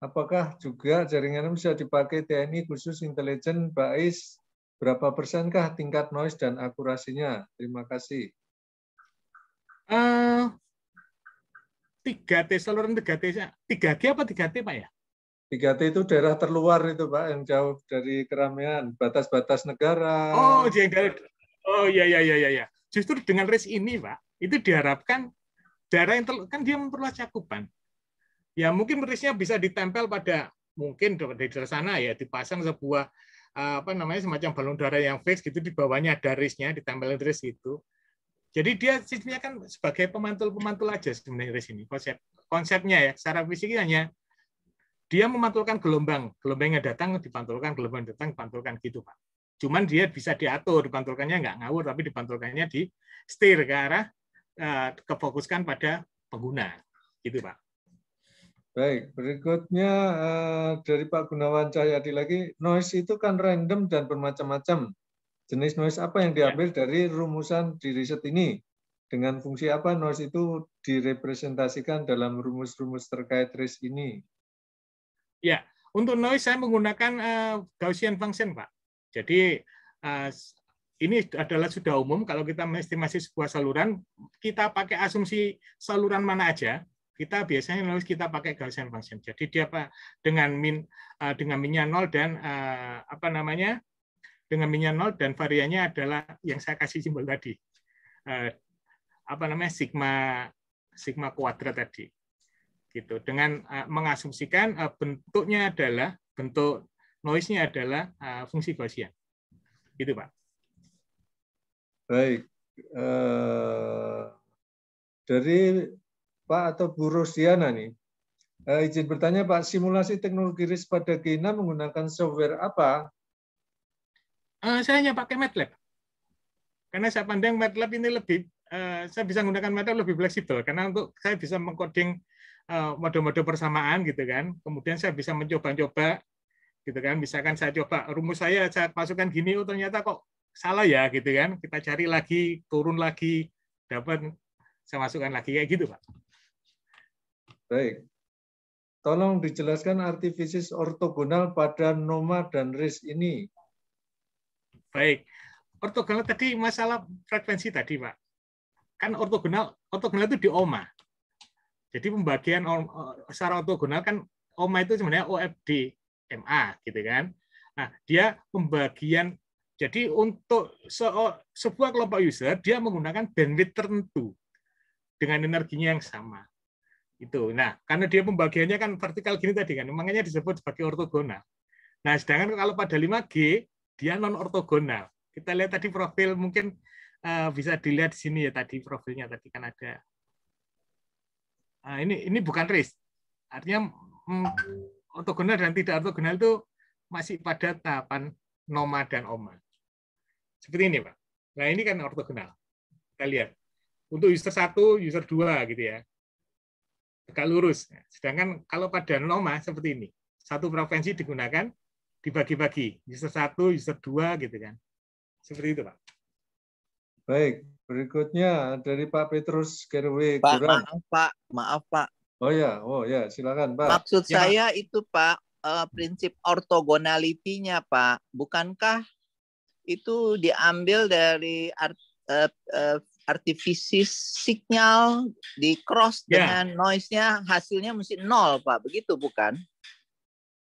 Apakah juga jaringan bisa dipakai TNI khusus intelijen BAIS? Berapa persenkah tingkat noise dan akurasinya? Terima kasih. Uh, eh, 3T saluran 3T 3G apa 3T Pak ya? 3T itu daerah terluar itu Pak yang jauh dari keramaian, batas-batas negara. Oh, yang dari Oh iya iya iya iya, iya justru dengan risk ini, Pak, itu diharapkan darah yang kan dia memperluas cakupan. Ya mungkin risknya bisa ditempel pada mungkin dari sana ya dipasang sebuah eh, apa namanya semacam balon darah yang fix gitu di bawahnya ada risknya ditempelin risk itu. Jadi dia sistemnya kan sebagai pemantul-pemantul aja sebenarnya risk ini konsep konsepnya ya secara fisiknya hanya dia memantulkan gelombang, gelombang yang datang dipantulkan, gelombang datang dipantulkan gitu pak. Cuman dia bisa diatur, dipantulkannya nggak ngawur, tapi dipantulkannya di steer ke arah eh, kefokuskan pada pengguna. Gitu, Pak. Baik, berikutnya eh, dari Pak Gunawan Cahyadi lagi, noise itu kan random dan bermacam-macam. Jenis noise apa yang ya. diambil ya. dari rumusan di riset ini? Dengan fungsi apa noise itu direpresentasikan dalam rumus-rumus terkait risk ini? Ya, untuk noise saya menggunakan eh, Gaussian function, Pak. Jadi eh, ini adalah sudah umum kalau kita mengestimasi sebuah saluran, kita pakai asumsi saluran mana aja, kita biasanya nulis kita pakai Gaussian function. Jadi dia apa dengan min eh, dengan minnya nol dan eh, apa namanya? dengan minnya nol dan variannya adalah yang saya kasih simbol tadi. apa namanya? sigma sigma kuadrat tadi. Gitu. Dengan mengasumsikan bentuknya adalah bentuk noise-nya adalah eh, fungsi Gaussian. Gitu, Pak. Baik. Eh, dari Pak atau Bu Rosiana nih, uh, izin bertanya Pak, simulasi teknologi RIS pada Gina menggunakan software apa? Uh, saya hanya pakai MATLAB. Karena saya pandang MATLAB ini lebih, uh, saya bisa menggunakan MATLAB lebih fleksibel. Karena untuk saya bisa mengkoding mode-mode persamaan gitu kan. Kemudian saya bisa mencoba-coba gitu kan misalkan saya coba rumus saya saya masukkan gini oh ternyata kok salah ya gitu kan kita cari lagi turun lagi dapat saya masukkan lagi kayak gitu pak baik tolong dijelaskan arti fisis ortogonal pada noma dan ris ini baik ortogonal tadi masalah frekuensi tadi pak kan ortogonal ortogonal itu di oma jadi pembagian secara ortogonal kan oma itu sebenarnya OFD MA gitu kan. Nah, dia pembagian jadi untuk sebuah kelompok user dia menggunakan bandwidth tertentu dengan energinya yang sama. Itu. Nah, karena dia pembagiannya kan vertikal gini tadi kan, makanya disebut sebagai ortogonal. Nah, sedangkan kalau pada 5G dia non ortogonal. Kita lihat tadi profil mungkin eh, bisa dilihat di sini ya tadi profilnya tadi kan ada. Nah, ini ini bukan risk, Artinya mm, ortogonal dan tidak ortogonal itu masih pada tahapan noma dan oma. Seperti ini, Pak. Nah, ini kan ortogonal. Kita lihat. Untuk user 1, user 2 gitu ya. Tegak lurus. Sedangkan kalau pada noma seperti ini. Satu provinsi digunakan dibagi-bagi. User 1, user 2 gitu kan. Seperti itu, Pak. Baik, berikutnya dari Pak Petrus Gerwe. Pak, maaf Pak, maaf Pak. Oh ya, oh ya, silakan Pak. Maksud ya. saya itu Pak uh, prinsip ortogonalitinya Pak. Bukankah itu diambil dari art, uh, uh, artifisis signal di cross yeah. dengan noise-nya hasilnya mesti nol Pak, begitu bukan?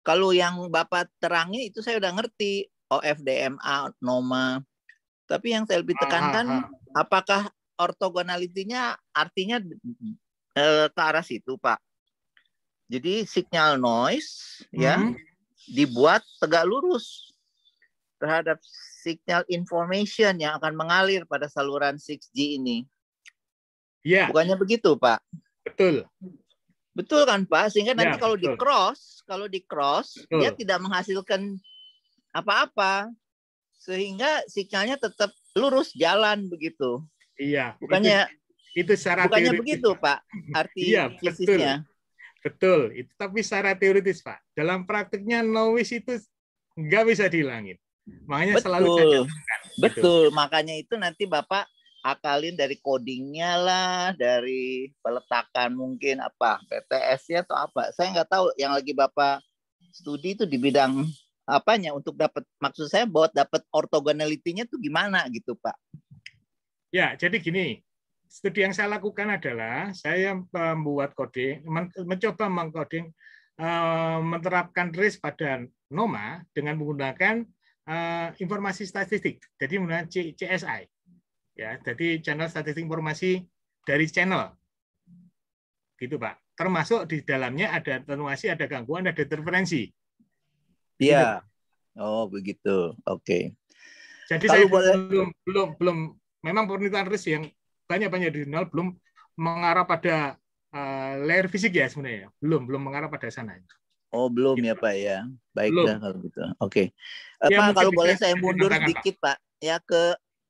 Kalau yang Bapak terangi itu saya udah ngerti OFDMA, NOMA. Tapi yang saya lebih ah, tekankan, aha, aha. apakah ortogonalitinya artinya eh, ke situ Pak. Jadi signal noise ya, hmm. ya dibuat tegak lurus terhadap signal information yang akan mengalir pada saluran 6G ini. Iya. Bukannya begitu Pak? Betul. Betul kan Pak? Sehingga yeah, nanti ya, kalau di cross, kalau di cross betul. dia tidak menghasilkan apa-apa sehingga sinyalnya tetap lurus jalan begitu. Iya. Bukannya itu secara Bukannya teoritis. begitu, Pak. Arti iya, Betul. betul. Itu tapi secara teoritis, Pak. Dalam praktiknya no itu nggak bisa dihilangin. Makanya betul. selalu saya katakan. Gitu. Betul. Gitu. Makanya itu nanti Bapak akalin dari codingnya lah, dari peletakan mungkin apa PTS-nya atau apa. Saya nggak tahu yang lagi Bapak studi itu di bidang apanya untuk dapat maksud saya buat dapat ortogonalitinya tuh gimana gitu Pak. Ya, jadi gini, studi yang saya lakukan adalah saya membuat kode, mencoba mengkoding eh, menerapkan risk pada NOMA dengan menggunakan eh, informasi statistik, jadi menggunakan CSI, ya, jadi channel statistik informasi dari channel, gitu pak. Termasuk di dalamnya ada atenuasi, ada gangguan, ada interferensi. Iya. Gitu. oh begitu. Oke. Okay. Jadi Kalau saya boleh... belum belum belum memang pernyataan risk yang banyak-banyak di jurnal belum mengarah pada uh, eh, layer fisik ya sebenarnya. Ya? Belum, belum mengarah pada sana. Ya? Oh, belum gitu. ya, Pak ya. baik belum. kalau gitu. Oke. Okay. Eh, ya, Pak, kalau boleh saya mundur sedikit, Pak. Pak. Ya ke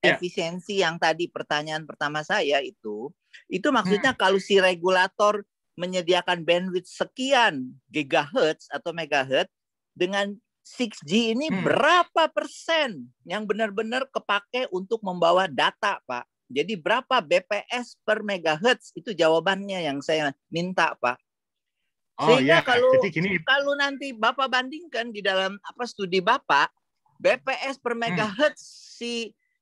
ya. efisiensi yang tadi pertanyaan pertama saya itu, itu maksudnya hmm. kalau si regulator menyediakan bandwidth sekian gigahertz atau megahertz dengan 6G ini hmm. berapa persen yang benar-benar kepake untuk membawa data, Pak? Jadi berapa BPS per megahertz itu jawabannya yang saya minta, Pak. Oh, Sehingga ya. kalau gini... kalau nanti Bapak bandingkan di dalam apa studi Bapak, BPS per hmm. megahertz hmm. si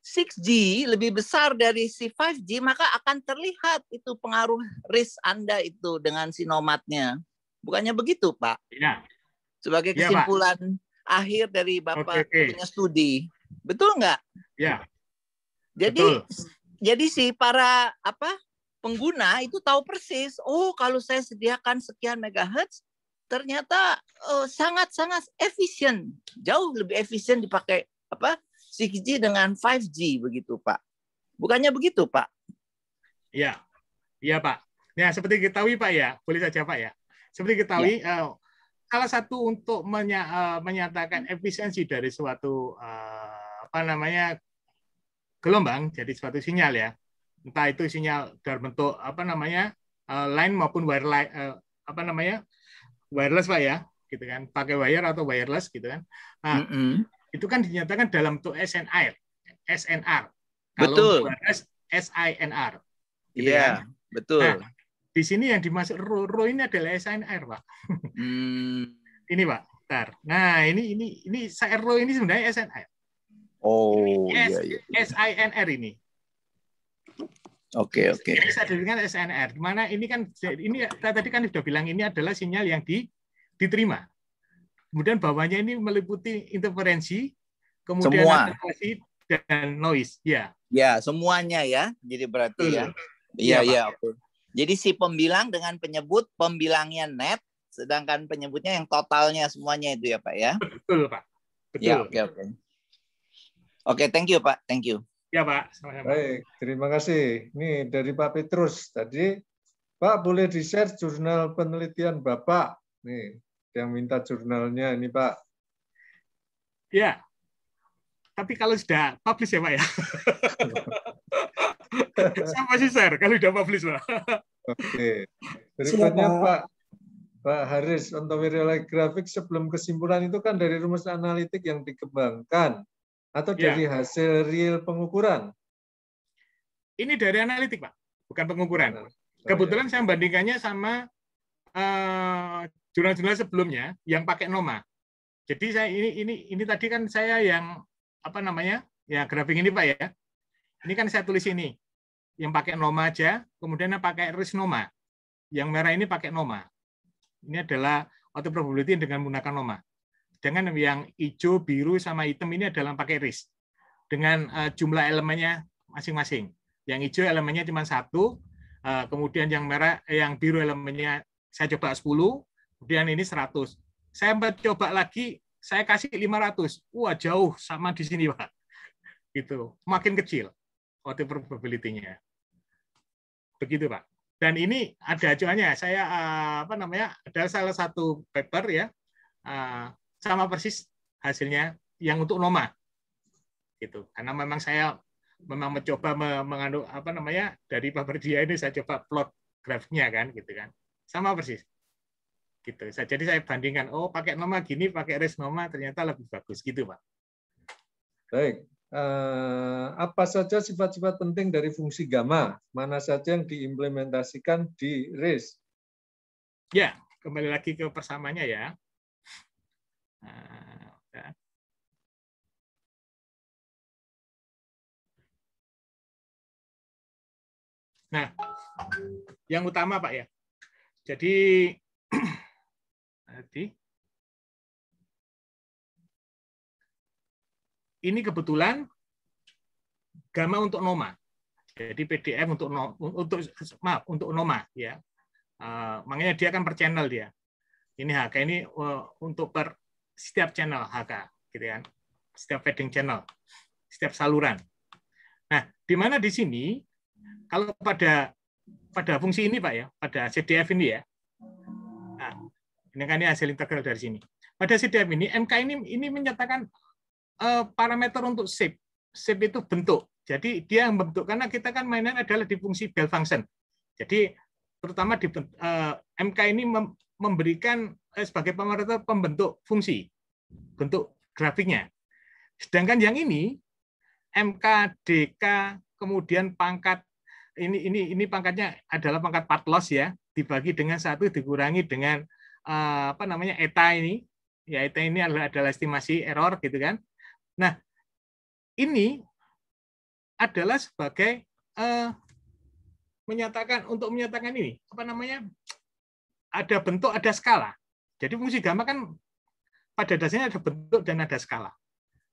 6G lebih besar dari si 5G, maka akan terlihat itu pengaruh risk Anda itu dengan sinomatnya. Bukannya begitu, Pak? Ya. Sebagai iya, kesimpulan ya, Pak. akhir dari Bapak okay, okay. punya studi. Betul nggak? Ya. Jadi Betul jadi si para apa pengguna itu tahu persis, oh kalau saya sediakan sekian megahertz, ternyata sangat eh, sangat-sangat efisien, jauh lebih efisien dipakai apa 6G dengan 5G begitu Pak. Bukannya begitu Pak? ya ya Pak. Ya seperti ketahui Pak ya, boleh saja Pak ya. Seperti ketahui ya. uh, eh, salah satu untuk eh, menyatakan efisiensi dari suatu apa namanya gelombang jadi suatu sinyal ya entah itu sinyal dalam bentuk apa namanya eh, line maupun wireless eh, apa namanya wireless pak ya gitu kan pakai wire atau wireless gitu kan nah, mm -hmm. itu kan dinyatakan dalam bentuk SNR SNR betul. wireless SINR gitu iya yeah, kan? betul nah, di sini yang dimaksud RO, RO ini adalah SNR pak mm. ini pak Bentar. Nah, ini ini ini SRO ini sebenarnya SNR. Oh iya iya. iya. SINR ini. Oke oke. Ini Bisa dengan SNR. Dimana ini kan ini tadi kan sudah bilang ini adalah sinyal yang di, diterima. Kemudian bawahnya ini meliputi interferensi, kemudian Semua. dan noise. Ya. Ya semuanya ya. Jadi berarti ya. Iya iya. Ya, ya. Jadi si pembilang dengan penyebut pembilangnya net, sedangkan penyebutnya yang totalnya semuanya itu ya pak ya. Betul pak. Betul. Ya oke okay, oke. Okay. Oke, okay, thank you Pak. Thank you. Ya Pak. Sama-sama. Baik, terima kasih. Ini dari Pak Petrus tadi. Pak boleh di share jurnal penelitian Bapak. Nih, yang minta jurnalnya ini Pak. Ya. Tapi kalau sudah publish ya Pak ya. <laughs> Saya masih share kalau sudah publish Pak. Oke. Berikutnya Siapa? Pak Pak Haris, untuk ontowiriolik grafik sebelum kesimpulan itu kan dari rumus analitik yang dikembangkan atau iya. dari ya. hasil real pengukuran? Ini dari analitik, Pak, bukan pengukuran. Nah, Kebetulan saya bandingkannya sama eh, jurnal-jurnal uh, sebelumnya yang pakai NOMA. Jadi saya ini ini ini tadi kan saya yang apa namanya? Ya grafik ini Pak ya. Ini kan saya tulis ini. Yang pakai NOMA aja, kemudian yang pakai RISNOMA. Yang merah ini pakai NOMA. Ini adalah auto probability dengan menggunakan NOMA. Dengan yang hijau, biru, sama hitam ini adalah pakai RIS dengan eh, jumlah elemennya masing-masing. Yang hijau elemennya cuma satu, eh, kemudian yang merah, eh, yang biru elemennya saya coba 10, kemudian ini 100. Saya coba lagi, saya kasih 500. Wah jauh sama di sini pak. Gitu, makin kecil motif probability-nya. Begitu pak dan ini ada acuannya saya apa namanya ada salah satu paper ya sama persis hasilnya yang untuk Noma. Gitu. Karena memang saya memang mencoba mengandung apa namanya dari paper dia ini saya coba plot grafiknya kan gitu kan. Sama persis. Gitu. Saya jadi saya bandingkan oh pakai Noma gini, pakai Res Noma ternyata lebih bagus gitu, Pak. Baik. Eh, apa saja sifat-sifat penting dari fungsi gamma? Mana saja yang diimplementasikan di res Ya, kembali lagi ke persamanya ya. Nah, nah, yang utama Pak ya. Jadi nanti <clears throat> ini kebetulan gamma untuk noma. Jadi PDF untuk untuk maaf untuk noma ya. Uh, makanya dia akan per channel dia. Ini HK ini uh, untuk per setiap channel HK, gitu kan? Setiap feeding channel, setiap saluran. Nah, di mana di sini kalau pada pada fungsi ini Pak ya, pada CDF ini ya. Nah, ini kan ini hasil integral dari sini. Pada CDF ini MK ini ini menyatakan uh, parameter untuk shape. Shape itu bentuk. Jadi dia yang membentuk karena kita kan mainan adalah di fungsi bell function. Jadi terutama di uh, eh, MK ini memberikan eh, sebagai pemerintah pembentuk fungsi, bentuk grafiknya. Sedangkan yang ini MKDK kemudian pangkat ini ini ini pangkatnya adalah pangkat part loss ya, dibagi dengan satu dikurangi dengan eh, apa namanya eta ini. Ya eta ini adalah, adalah estimasi error gitu kan. Nah, ini adalah sebagai uh, menyatakan untuk menyatakan ini apa namanya ada bentuk ada skala jadi fungsi gamma kan pada dasarnya ada bentuk dan ada skala.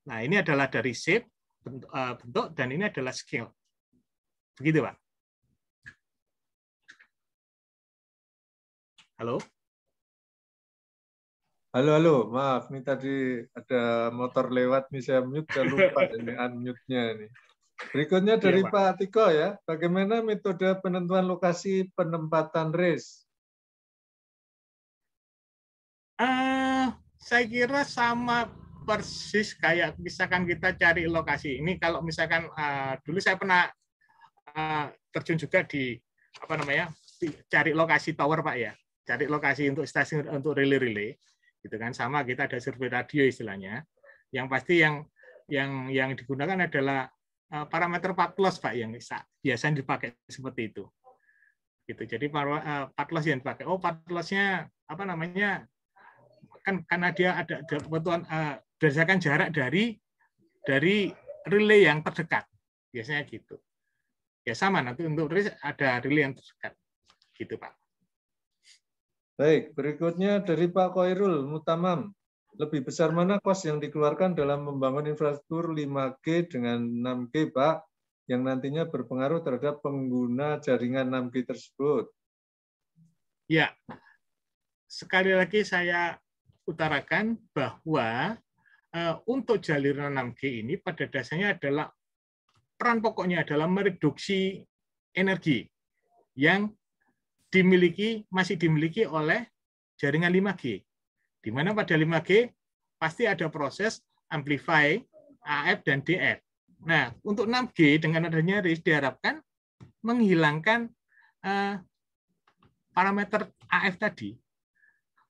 Nah, ini adalah dari shape, bentuk, eh, bentuk dan ini adalah scale. Begitu, Pak. Halo? Halo, halo. Maaf, ini tadi ada motor lewat, nih saya mute, saya lupa <laughs> ini unmute-nya ini. Berikutnya iya, dari ya, Pak. Pak Tiko ya, bagaimana metode penentuan lokasi penempatan race? Uh, saya kira sama persis kayak misalkan kita cari lokasi ini kalau misalkan uh, dulu saya pernah uh, terjun juga di apa namanya cari lokasi tower pak ya cari lokasi untuk stasiun untuk relay relay gitu kan sama kita ada survei radio istilahnya yang pasti yang yang yang digunakan adalah uh, parameter part loss pak yang biasanya dipakai seperti itu gitu jadi part loss yang dipakai oh part lossnya apa namanya kan karena dia ada kebutuhan uh, berdasarkan jarak dari dari relay yang terdekat biasanya gitu ya sama nanti untuk relay ada relay yang terdekat gitu pak baik berikutnya dari Pak Koirul Mutamam lebih besar mana kos yang dikeluarkan dalam membangun infrastruktur 5G dengan 6G Pak yang nantinya berpengaruh terhadap pengguna jaringan 6G tersebut ya sekali lagi saya utarakan bahwa eh, untuk jalur 6G ini pada dasarnya adalah peran pokoknya adalah mereduksi energi yang dimiliki masih dimiliki oleh jaringan 5G. Di mana pada 5G pasti ada proses amplify AF dan DF. Nah, untuk 6G dengan adanya RIS diharapkan menghilangkan eh, parameter AF tadi.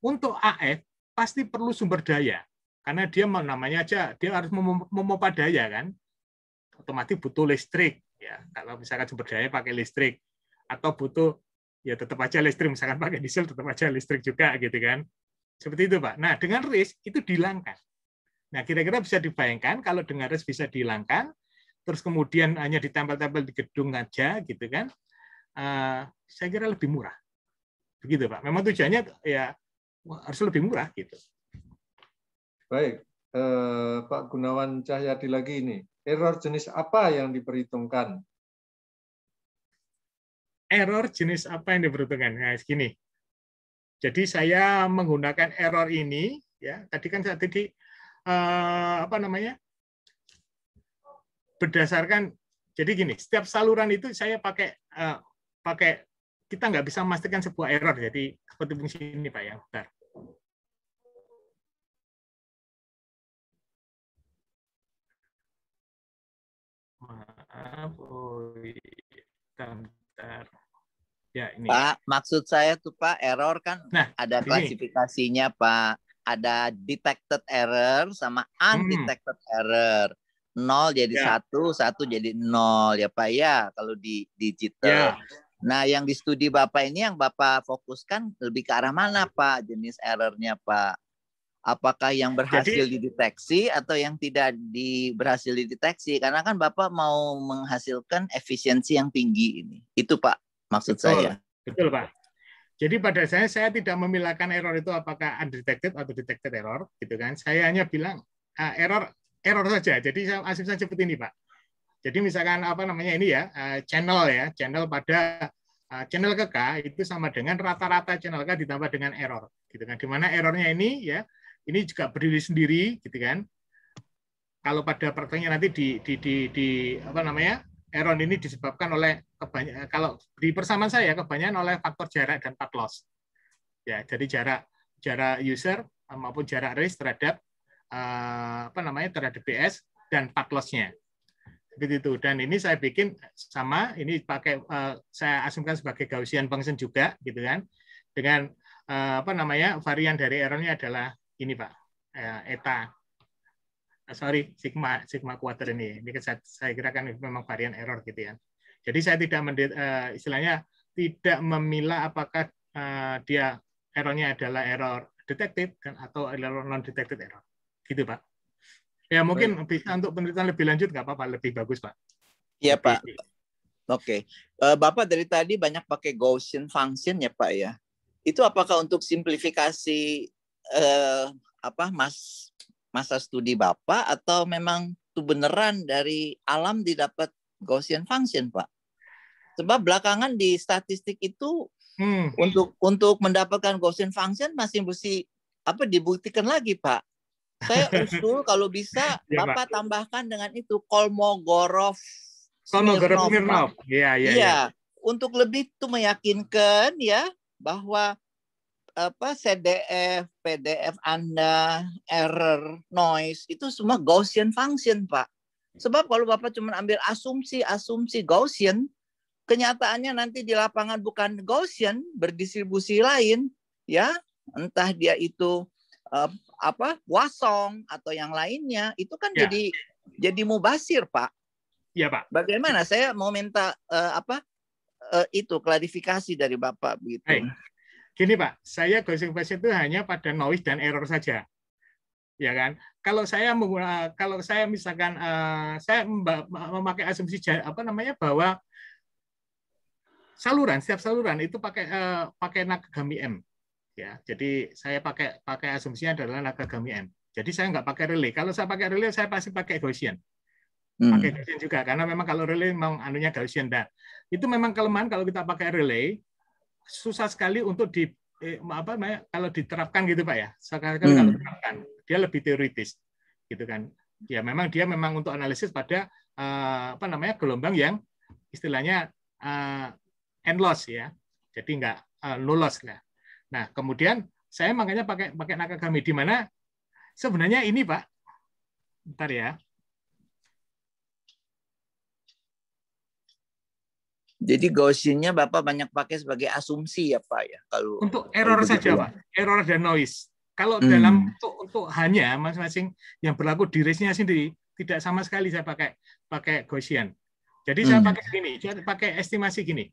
Untuk AF pasti perlu sumber daya karena dia namanya aja dia harus memompa daya kan otomatis butuh listrik ya kalau misalkan sumber daya pakai listrik atau butuh ya tetap aja listrik misalkan pakai diesel tetap aja listrik juga gitu kan seperti itu pak nah dengan ris itu dihilangkan nah kira-kira bisa dibayangkan kalau dengan ris bisa dihilangkan terus kemudian hanya ditempel-tempel di gedung aja gitu kan uh, saya kira lebih murah begitu pak memang tujuannya ya wah, harus lebih murah gitu. Baik, eh, Pak Gunawan Cahyadi lagi ini. Error jenis apa yang diperhitungkan? Error jenis apa yang diperhitungkan? Nah, segini. Jadi saya menggunakan error ini, ya. Tadi kan saya tadi eh, apa namanya? Berdasarkan jadi gini, setiap saluran itu saya pakai eh, pakai kita nggak bisa memastikan sebuah error. Jadi seperti fungsi ini Pak ya. Bentar. Maaf, bentar, Ya, ini. Pak, maksud saya tuh Pak, error kan nah, ada ini. klasifikasinya Pak. Ada detected error sama undetected hmm. error. 0 jadi ya. satu jadi nol, ya Pak ya kalau di digital. Ya. Nah, yang di studi Bapak ini yang Bapak fokuskan lebih ke arah mana, Pak? Jenis errornya, Pak? Apakah yang berhasil Jadi, dideteksi atau yang tidak di, berhasil dideteksi? Karena kan Bapak mau menghasilkan efisiensi yang tinggi ini. Itu, Pak, maksud betul, saya. Betul, Pak. Jadi pada saya, saya tidak memilahkan error itu apakah undetected atau detected error, gitu kan. Saya hanya bilang, uh, error error saja. Jadi saya asumsi seperti ini, Pak jadi misalkan apa namanya ini ya eh, channel ya channel pada eh, channel ke K itu sama dengan rata-rata channel K ditambah dengan error gitu kan. Di errornya ini ya ini juga berdiri sendiri gitu kan. Kalau pada pertanyaan nanti di, di, di, di apa namanya error ini disebabkan oleh kebanyakan eh, kalau di persamaan saya ya, kebanyakan oleh faktor jarak dan path loss. Ya, jadi jarak jarak user maupun jarak race terhadap apa namanya terhadap BS dan path loss-nya seperti gitu, gitu. Dan ini saya bikin sama, ini pakai eh, saya asumsikan sebagai Gaussian function juga, gitu kan? Dengan eh, apa namanya varian dari errornya adalah ini pak, eh, eta. sorry, sigma sigma kuadrat ini. Ini kan saya, saya kira kan memang varian error gitu ya. Jadi saya tidak istilahnya tidak memilah apakah dia errornya adalah error detected kan, atau error non detected error. Gitu pak. Ya mungkin bisa untuk penelitian lebih lanjut nggak apa-apa, lebih bagus Pak. Iya Pak. Oke. Okay. Eh, Bapak dari tadi banyak pakai Gaussian function ya Pak ya. Itu apakah untuk simplifikasi eh, apa mas masa studi Bapak atau memang itu beneran dari alam didapat Gaussian function Pak? Sebab belakangan di statistik itu hmm. untuk untuk mendapatkan Gaussian function masih mesti apa dibuktikan lagi Pak saya <laughs> usul kalau bisa ya, Bapak Pak. tambahkan dengan itu Kolmogorov. Kolmogorov Smirnov. Iya, iya, iya, iya. Untuk lebih itu meyakinkan ya bahwa apa CDF, PDF Anda, error, noise itu semua Gaussian function, Pak. Sebab kalau Bapak cuma ambil asumsi-asumsi Gaussian, kenyataannya nanti di lapangan bukan Gaussian, berdistribusi lain, ya. Entah dia itu uh, apa wasong atau yang lainnya itu kan ya. jadi jadi mubasir pak. Iya pak. Bagaimana? Saya mau minta uh, apa uh, itu klarifikasi dari bapak begitu. Hey. Gini pak, saya gosip base itu hanya pada noise dan error saja, ya kan? Kalau saya menggunakan, kalau saya misalkan uh, saya memakai asumsi apa namanya bahwa saluran setiap saluran itu pakai uh, pakai nak gami M ya jadi saya pakai pakai asumsinya adalah nakagami m jadi saya nggak pakai relay kalau saya pakai relay saya pasti pakai gaussian hmm. pakai gaussian juga karena memang kalau relay memang anunya gaussian dan itu memang kelemahan kalau kita pakai relay susah sekali untuk di eh, apa namanya kalau diterapkan gitu pak ya sekali hmm. kalau diterapkan dia lebih teoritis gitu kan ya memang dia memang untuk analisis pada uh, apa namanya gelombang yang istilahnya uh, end ya jadi nggak uh, loss lah Nah, kemudian saya makanya pakai pakai nakagami di mana sebenarnya ini, Pak. Bentar ya. Jadi gaussian Bapak banyak pakai sebagai asumsi ya Pak ya kalau untuk error kalau saja ya. Pak, error dan noise. Kalau hmm. dalam untuk untuk hanya masing-masing yang berlaku di race-nya sendiri tidak sama sekali saya pakai pakai Gaussian. Jadi saya hmm. pakai gini, saya pakai estimasi gini.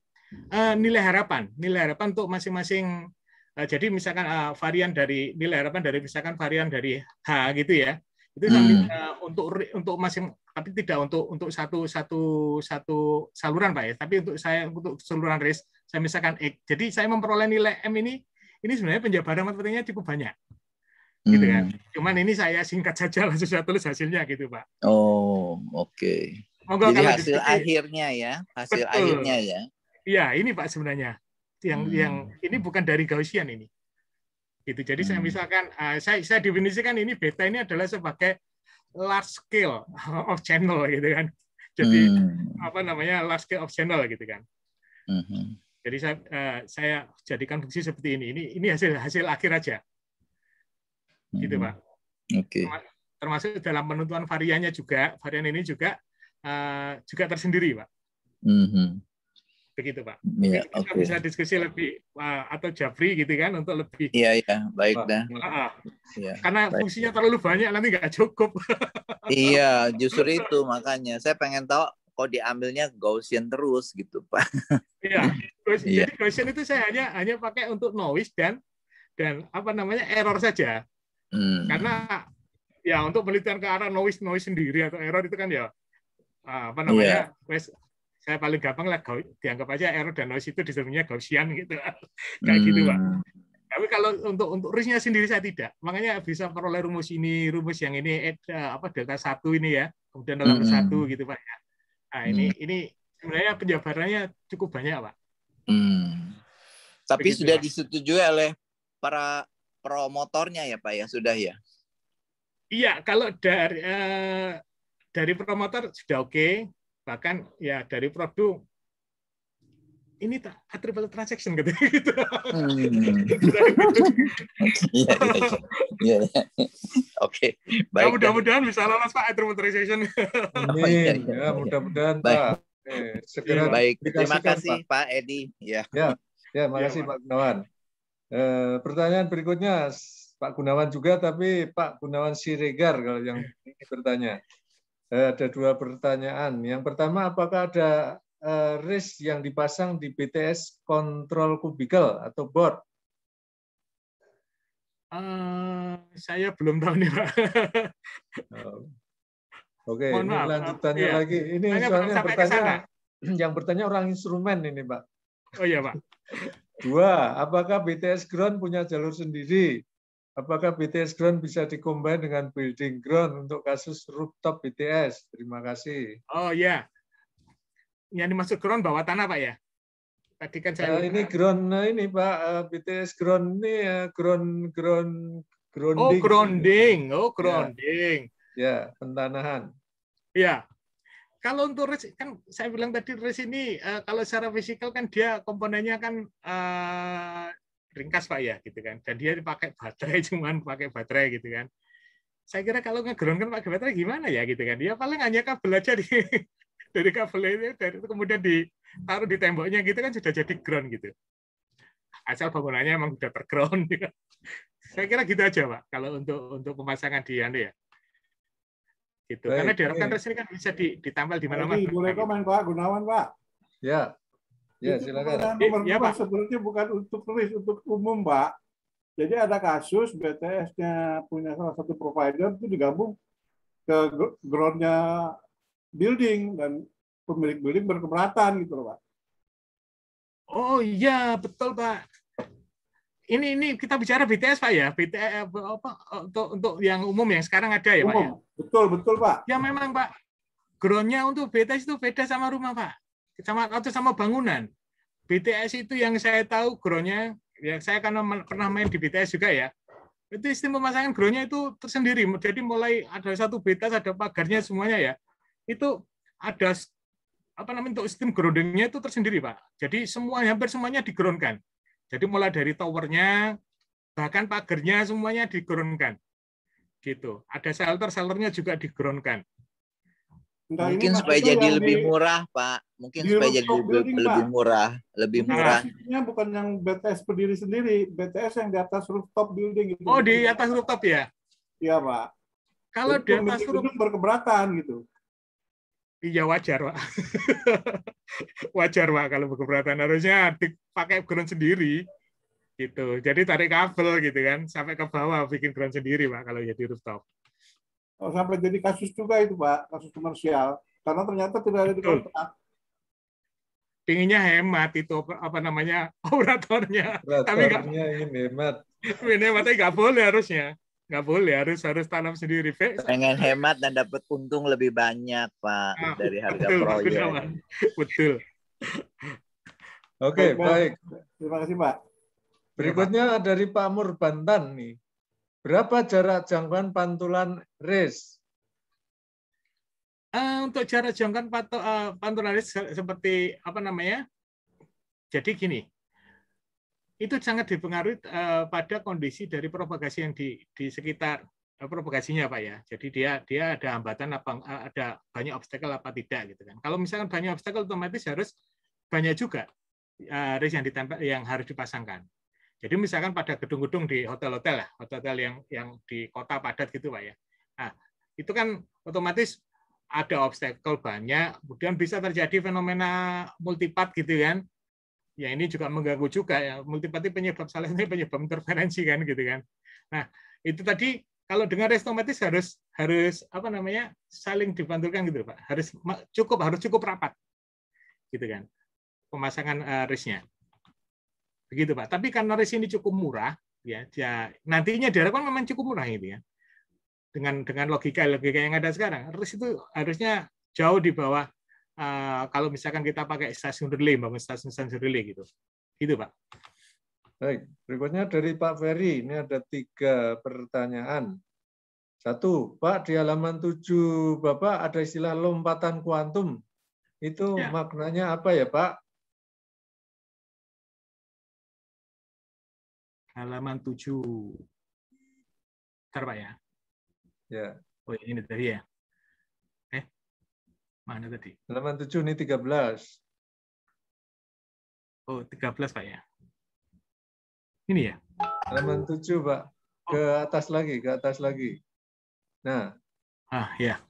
Uh, nilai harapan, nilai harapan untuk masing-masing Nah, jadi misalkan uh, varian dari nilai harapan dari misalkan varian dari H gitu ya itu hmm. uh, untuk untuk masing tapi tidak untuk untuk satu satu satu saluran pak ya tapi untuk saya untuk saluran risk saya misalkan X jadi saya memperoleh nilai M ini ini sebenarnya penjabaran materinya cukup banyak gitu kan hmm. cuman ini saya singkat <laughs> saja langsung saya tulis hasilnya gitu pak oh oke okay. Monggo Jadi hasil akhirnya ya hasil Betul. akhirnya ya Iya, ini Pak sebenarnya yang hmm. yang ini bukan dari Gaussian ini gitu jadi hmm. saya misalkan uh, saya saya definisikan ini beta ini adalah sebagai large scale <laughs> of channel gitu kan jadi hmm. apa namanya large scale of channel gitu kan hmm. jadi saya uh, saya jadikan fungsi seperti ini ini ini hasil hasil akhir aja gitu hmm. pak oke okay. termasuk dalam penentuan variannya juga varian ini juga uh, juga tersendiri pak hmm, hmm begitu Pak. Ya, kita okay. bisa diskusi lebih eh, atau Jafri gitu kan untuk lebih. Iya iya, baik dah. Ah, ah. Iya, karena baik. fungsinya terlalu banyak nanti nggak cukup. <laughs> iya, justru itu makanya saya pengen tahu kok diambilnya Gaussian terus gitu Pak. Iya, iya, jadi Gaussian itu saya hanya hanya pakai untuk noise dan dan apa namanya error saja. Hmm. Karena ya untuk penelitian ke arah noise noise sendiri atau error itu kan ya ah, apa iya. namanya yeah saya paling gampang lah dianggap aja error dan noise itu disebutnya Gaussian gitu <laughs> kayak hmm. gitu pak hmm. tapi kalau untuk untuk risknya sendiri saya tidak makanya bisa peroleh rumus ini rumus yang ini eh, eh, apa delta satu ini ya kemudian dalam hmm. gitu pak ya nah ini hmm. ini sebenarnya penjabarannya cukup banyak pak hmm. tapi Begitu, sudah disetujui oleh para promotornya ya pak ya sudah ya iya kalau dari eh, dari promotor sudah oke okay bahkan ya dari produk ini attribute transaction gitu. <laughs> gitu. Hmm. <laughs> Iya, iya. Oke, baik. Ya, mudah-mudahan bisa lolos Pak attribute transaction. Amin. Iya, ya, mudah-mudahan Pak. Eh, segera baik. Terima ya, ya, kasih Pak, Pak Edi. Ya. Ya, ya makasih ya, Pak Gunawan. E, pertanyaan berikutnya Pak Gunawan juga tapi Pak Gunawan Siregar kalau yang ini bertanya. Eh, ada dua pertanyaan. Yang pertama, apakah ada eh, risk yang dipasang di BTS kontrol kubikel atau board? Uh, saya belum tahu nih Pak. Oh. Oke, okay, ini lanjutannya uh, lagi. iya. lagi. Ini soalnya pertanyaan <clears throat> yang bertanya orang instrumen ini Pak. Oh iya Pak. <laughs> Dua, apakah BTS Ground punya jalur sendiri? Apakah BTS ground bisa dikombin dengan building ground untuk kasus rooftop BTS? Terima kasih. Oh ya, yeah. yang dimaksud ground bawah tanah pak ya? Tadi kan saya. Uh, ini nah, eh, ground ini pak BTS ground ini uh, eh, ground ground oh, grounding. Oh grounding, ya. oh grounding. Ya, yeah. yeah, pentanahan. Ya, yeah kalau untuk res kan saya bilang tadi res ini kalau secara fisikal kan dia komponennya kan ringkas pak ya gitu kan dan dia dipakai baterai <laughs> cuman pakai baterai gitu kan saya kira kalau ground kan pakai baterai gimana ya gitu kan dia ya, paling hanya kabel aja di <laughs> dari kabel itu dari itu kemudian ditaruh di temboknya gitu kan sudah jadi ground gitu asal bangunannya emang sudah terground gitu. <laughs> saya kira gitu aja pak kalau untuk untuk pemasangan di anda ya gitu Baik, karena diharapkan ya. resmi kan bisa ditambal di mana-mana boleh gitu. komen pak Gunawan pak ya Ya, silakan. Eh, ya, Pak. sebenarnya bukan untuk turis, untuk umum, Pak. Jadi ada kasus BTS-nya punya salah satu provider itu digabung ke groundnya building dan pemilik building berkeberatan gitu loh, Pak. Oh iya, betul, Pak. Ini ini kita bicara BTS Pak ya, BTS eh, apa untuk untuk yang umum yang sekarang ada ya umum. Pak ya. Betul betul Pak. Ya memang Pak, groundnya untuk BTS itu beda sama rumah Pak sama atau sama bangunan. BTS itu yang saya tahu gronya, ya saya karena pernah main di BTS juga ya. Itu sistem pemasangan gronya itu tersendiri. Jadi mulai ada satu BTS, ada pagarnya semuanya ya. Itu ada apa namanya untuk sistem groundingnya itu tersendiri pak. Jadi semua hampir semuanya digroundkan. Jadi mulai dari towernya, bahkan pagarnya semuanya digroundkan. Gitu. Ada shelter, shelternya juga digroundkan. Enggak, mungkin ini supaya jadi lebih di, murah pak mungkin supaya jadi building, lebih pak. murah lebih nah, murah nah, bukan yang BTS berdiri sendiri BTS yang di atas rooftop building gitu oh di atas rooftop ya iya pak kalau Jadi, di atas rooftop berkeberatan gitu iya wajar pak <laughs> wajar pak kalau berkeberatan harusnya dipakai ground sendiri gitu jadi tarik kabel gitu kan sampai ke bawah bikin ground sendiri pak kalau jadi ya rooftop Oh, sampai jadi kasus juga itu Pak, kasus komersial. Karena ternyata tidak ada di kontrak. Pinginnya hemat itu apa namanya operatornya. <laughs> operatornya Tapi nggak ingin hemat. Ingin hematnya nggak boleh harusnya. Nggak boleh harus harus tanam sendiri. pak. Pengen hemat dan dapat untung lebih banyak Pak nah, dari harga betul, proyek. Betul. betul. Oke okay, baik. Terima kasih Pak. Berikutnya dari Pak Murbantan nih. Berapa jarak jangkauan pantulan res? Eh, untuk jarak jangkauan eh, pantulan res seperti apa namanya? Jadi gini, itu sangat dipengaruhi eh, pada kondisi dari propagasi yang di, di sekitar propagasinya pak ya. Jadi dia dia ada hambatan apa ada banyak obstacle apa tidak gitu kan. Kalau misalkan banyak obstacle otomatis harus banyak juga res yang ditempel yang harus dipasangkan. Jadi misalkan pada gedung-gedung di hotel-hotel lah, ya, hotel-hotel yang yang di kota padat gitu Pak ya. Nah, itu kan otomatis ada obstacle banyak, kemudian bisa terjadi fenomena multipat gitu kan. Ya ini juga mengganggu juga ya. Multipat itu penyebab salah satunya penyebab interferensi kan gitu kan. Nah, itu tadi kalau dengan restomatis harus harus apa namanya? saling dipantulkan gitu Pak. Harus cukup harus cukup rapat. Gitu kan. Pemasangan uh, eh, nya begitu pak. Tapi karena resin ini cukup murah, ya, ya nantinya diharapkan memang cukup murah ini ya. Dengan dengan logika logika yang ada sekarang, terus itu harusnya jauh di bawah uh, kalau misalkan kita pakai stasiun relay, bangun stasiun stasiun relay gitu, gitu pak. Baik, berikutnya dari Pak Ferry. Ini ada tiga pertanyaan. Satu, Pak, di halaman tujuh Bapak ada istilah lompatan kuantum. Itu ya. maknanya apa ya, Pak? halaman 7. Bentar, Pak ya. Ya. Oh, ya, ini tadi ya. Eh, mana tadi? Halaman 7 ini 13. Oh, 13, Pak ya. Ini ya? Halaman 7, Pak. Oh. Ke atas lagi, ke atas lagi. Nah. Ah, ya.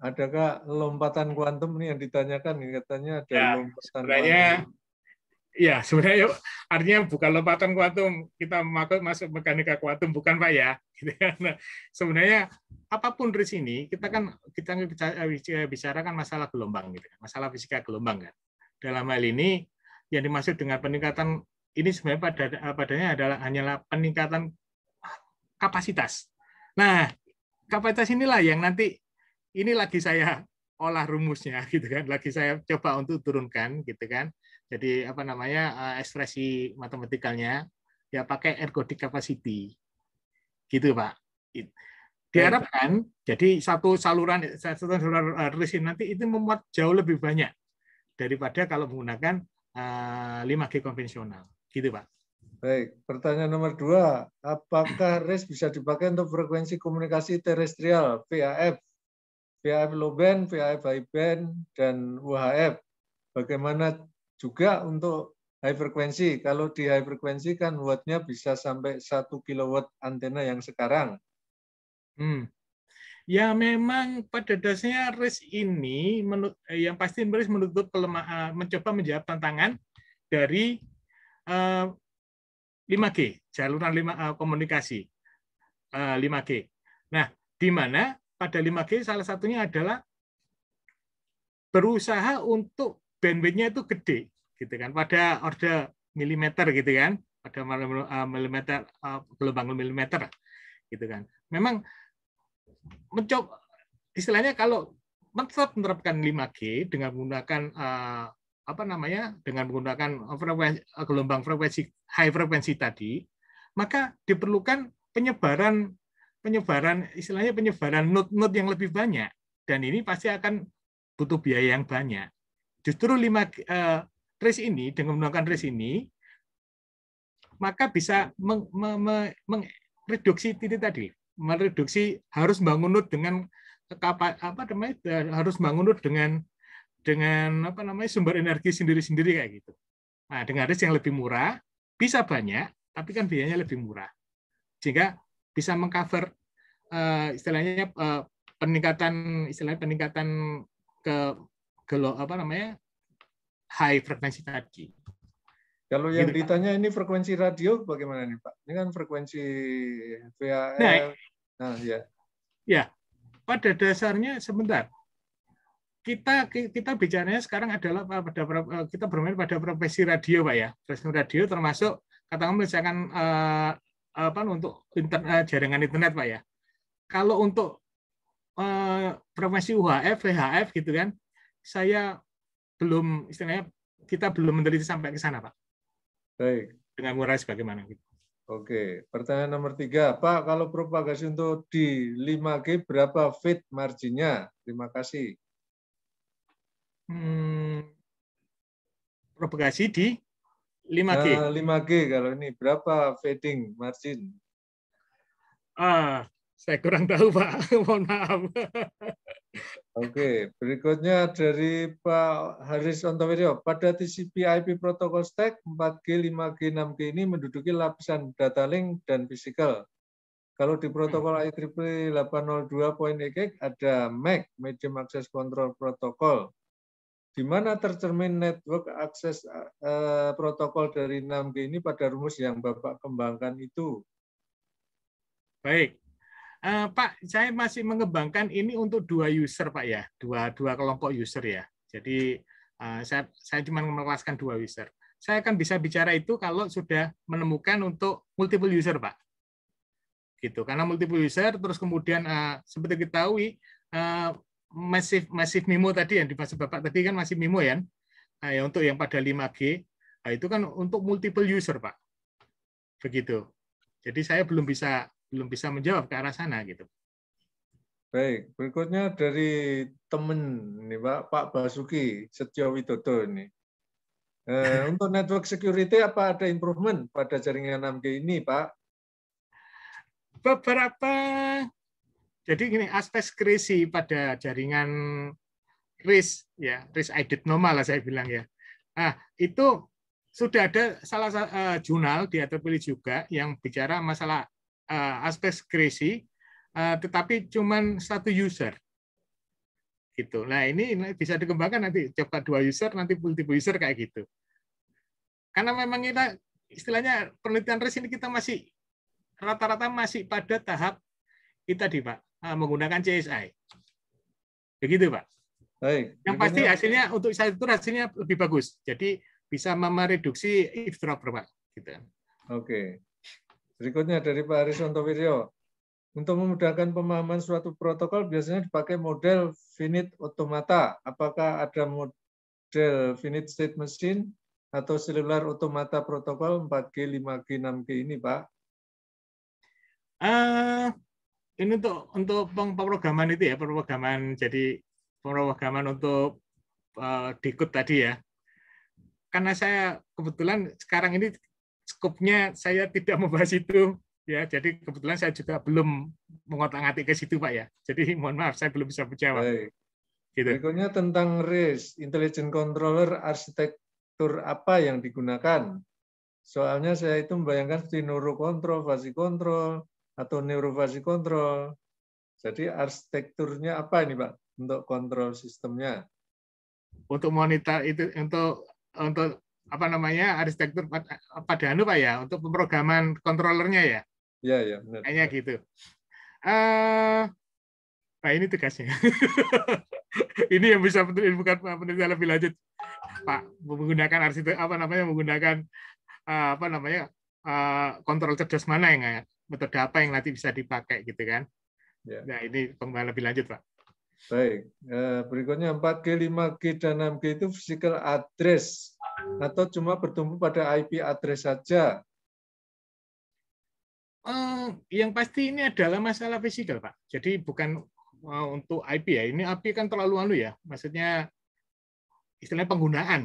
Adakah lompatan kuantum ini yang ditanyakan? Katanya ada ya, lompatan sebenarnya, kuantum ya sebenarnya artinya bukan lompatan kuantum kita masuk mekanika kuantum bukan pak ya <laughs> gitu kan. nah, sebenarnya apapun dari sini kita kan kita eh, eh, bicara kan masalah gelombang gitu kan. masalah fisika gelombang kan dalam hal ini yang dimaksud dengan peningkatan ini sebenarnya pada eh, padanya adalah hanyalah peningkatan kapasitas nah kapasitas inilah yang nanti ini lagi saya olah rumusnya <laughs> gitu kan lagi saya coba untuk turunkan gitu kan jadi apa namanya eh, ekspresi matematikalnya ya pakai ergodic capacity. Gitu Pak. Diharapkan jadi satu saluran satu saluran eh, resin nanti itu memuat jauh lebih banyak daripada kalau menggunakan 5G eh, konvensional. Gitu Pak. Baik, pertanyaan nomor dua, apakah res bisa dipakai untuk frekuensi komunikasi terestrial VHF, VHF low band, VHF high band, dan UHF? Bagaimana juga untuk high frequency. Kalau di high frequency kan wattnya bisa sampai 1 kilowatt antena yang sekarang. Hmm. Ya memang pada dasarnya RIS ini eh, yang pasti RIS menutup kelemahan, mencoba menjawab tantangan dari uh, eh, 5G, jaluran eh, komunikasi uh, 5G. Nah, di mana pada 5G salah satunya adalah berusaha untuk bandwidthnya itu gede gitu kan pada order milimeter gitu kan pada milimeter eh, eh, gelombang milimeter gitu kan memang mencoba istilahnya kalau tetap menerapkan 5G dengan menggunakan eh, apa namanya dengan menggunakan frekuensi, gelombang frekuensi high frekuensi tadi maka diperlukan penyebaran penyebaran istilahnya penyebaran node-node yang lebih banyak dan ini pasti akan butuh biaya yang banyak justru lima trace eh, ini dengan menggunakan trace ini maka bisa mereduksi me, me, titik tadi mereduksi harus bangun node dengan apa, namanya eh, harus bangun node dengan dengan apa namanya sumber energi sendiri-sendiri kayak gitu. Nah, dengan trace yang lebih murah bisa banyak, tapi kan biayanya lebih murah. Sehingga bisa mengcover uh, istilahnya uh, peningkatan istilahnya peningkatan ke kalau apa namanya high frekuensi tadi. Kalau yang gitu, ditanya ini frekuensi radio bagaimana nih Pak? Ini kan frekuensi VHF. Nah, ya. Ya, pada dasarnya sebentar. Kita kita bicaranya sekarang adalah pada eh, kita bermain pada profesi radio Pak ya. Profesi radio termasuk katakan misalkan eh, apa untuk internet, eh, jaringan internet Pak ya. Kalau untuk profesi UHF, VHF gitu kan, saya belum istilahnya kita belum meneliti sampai ke sana, Pak. Baik. Dengan murah bagaimana? Gitu. Oke, pertanyaan nomor tiga, Pak, kalau propagasi untuk di 5G berapa fit marginnya? Terima kasih. Hmm, propagasi di 5G. Nah, 5G kalau ini berapa fading margin? uh, saya kurang tahu Pak, <laughs> mohon maaf. Oke, berikutnya dari Pak Haris Ontowirio. Pada TCP IP protokol stack 4G, 5G, 6G ini menduduki lapisan data link dan physical. Kalau di protokol hmm. IEEE 802.11 e ada MAC, e Medium Access Control Protocol. Di mana tercermin network access uh, protokol dari 6G ini pada rumus yang Bapak kembangkan itu? Baik, Uh, Pak, saya masih mengembangkan ini untuk dua user, Pak ya, dua dua kelompok user ya. Jadi uh, saya saya cuma mengelaskan dua user. Saya akan bisa bicara itu kalau sudah menemukan untuk multiple user, Pak. Gitu, karena multiple user, terus kemudian uh, seperti diketahui uh, masif masif mimo tadi yang dimaksud bapak tadi kan masih mimo ya. Nah, ya untuk yang pada 5G nah, itu kan untuk multiple user pak begitu jadi saya belum bisa belum bisa menjawab ke arah sana gitu. Baik, berikutnya dari temen nih Pak Pak Basuki Setio Widodo ini. Eh, <laughs> untuk network security apa ada improvement pada jaringan 6G ini Pak? Beberapa jadi gini aspek krisi pada jaringan RIS ya RIS normal lah saya bilang ya. Ah itu sudah ada salah uh, jurnal di Atropili juga yang bicara masalah uh, aspek sekresi, uh, eh, tetapi cuman satu user. Gitu. Nah ini bisa dikembangkan nanti coba dua user, nanti multiple user kayak gitu. Karena memang kita istilahnya penelitian res ini kita masih rata-rata masih pada tahap kita di pak uh, menggunakan CSI. Begitu pak. Baik. Yang pasti hasilnya untuk saya itu hasilnya lebih bagus. Jadi bisa memereduksi eavesdropper pak. Gitu. Oke. Berikutnya dari Pak Harisonto Wirjo Untuk memudahkan pemahaman suatu protokol biasanya dipakai model finite automata. Apakah ada model finite state machine atau cellular automata protokol 4G, 5G, 6G ini, Pak? Uh, ini untuk untuk pemrograman itu ya, pemrograman jadi pemrograman untuk uh, eh, dikut tadi ya. Karena saya kebetulan sekarang ini skupnya saya tidak membahas itu ya. Jadi kebetulan saya juga belum mengotak-atik ke situ Pak ya. Jadi mohon maaf saya belum bisa menjawab. Baik. Gitu. Berikutnya tentang RIS, Intelligent Controller arsitektur apa yang digunakan? Soalnya saya itu membayangkan seperti neurokontrol, fasi kontrol, atau neurofasi kontrol. Jadi arsitekturnya apa ini Pak untuk kontrol sistemnya? Untuk monitor itu untuk untuk apa namanya arsitektur anu pak ya untuk pemrograman kontrolernya ya. ya ya hanya gitu. Uh, Pak ini tugasnya. <laughs> ini yang bisa bukan penelitian lebih lanjut. Pak menggunakan arsitek apa namanya menggunakan uh, apa namanya uh, kontrol cerdas mana yang metode apa yang nanti bisa dipakai gitu kan. Ya. Nah ini pengembangan lebih lanjut Pak. Baik, eh, berikutnya 4G, 5G, dan 6G itu physical address atau cuma bertumpu pada IP address saja? Eh, yang pasti ini adalah masalah physical Pak. Jadi bukan eh, untuk IP ya. Ini IP kan terlalu anu ya. Maksudnya istilahnya penggunaan.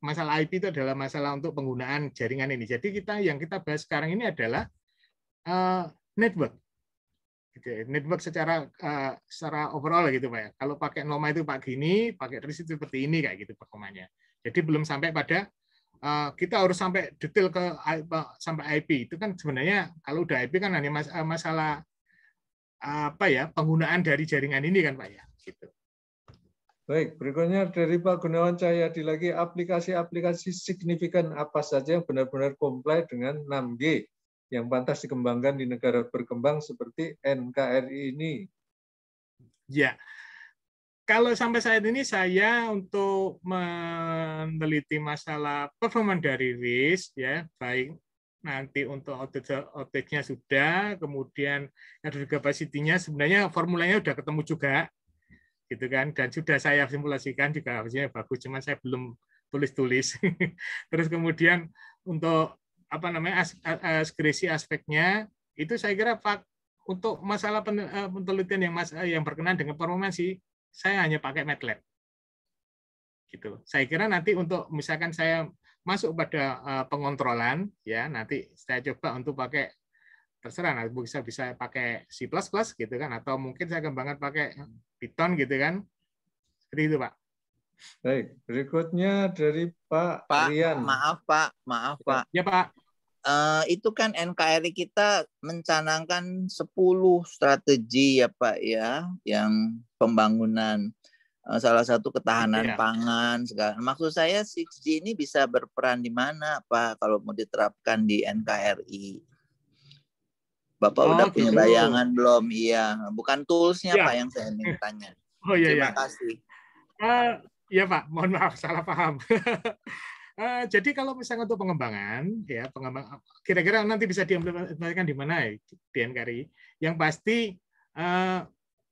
Masalah IP itu adalah masalah untuk penggunaan jaringan ini. Jadi kita yang kita bahas sekarang ini adalah network gitu ya. Network secara uh, secara overall gitu Pak ya. Kalau pakai Noma itu Pak gini, pakai Tris itu seperti ini kayak gitu performanya. Jadi belum sampai pada uh, kita harus sampai detail ke eh, sampai IP. Itu kan sebenarnya kalau udah IP kan hanya mas masalah apa ya penggunaan dari jaringan ini kan Pak ya gitu. Baik, berikutnya dari Pak Gunawan Cahyadi lagi aplikasi-aplikasi signifikan apa saja yang benar-benar comply dengan 6G yang pantas dikembangkan di negara berkembang seperti NKRI ini? Ya, kalau sampai saat ini saya untuk meneliti masalah performa dari risk ya baik nanti untuk outage-nya sudah, kemudian yang capacity-nya sebenarnya formulanya sudah ketemu juga gitu kan dan sudah saya simulasikan juga hasilnya bagus cuman saya belum tulis-tulis. <laughs> Terus kemudian untuk apa namanya as, aspeknya itu saya kira fak, untuk masalah e, penelitian yang mas, e, yang berkenan dengan performansi saya hanya pakai MATLAB gitu. Saya kira nanti untuk misalkan saya masuk pada e, pengontrolan ya nanti saya coba untuk pakai terserah nanti bisa bisa pakai C++ gitu kan atau mungkin saya kembangkan pakai Python gitu kan. Seperti itu, Pak. Baik, berikutnya dari Pak, Pak Rian. Maaf, Pak. Maaf, Pak. Ya, Pak. Eh, itu kan NKRI kita mencanangkan 10 strategi ya Pak ya yang pembangunan uh, salah satu ketahanan ya. pangan segala. Maksud saya 6G ini bisa berperan di mana Pak kalau mau diterapkan di NKRI? Bapak oh, udah punya gitu. bayangan belum? Iya, bukan toolsnya ya. Pak yang saya ingin <laughs> tanya. Oh iya, Terima iya. kasih. Uh, iya Pak, mohon maaf salah paham. <laughs> Eh, jadi kalau misalnya untuk pengembangan, ya pengembang, kira-kira nanti bisa diimplementasikan di mana ya, di NKRI. Yang pasti uh,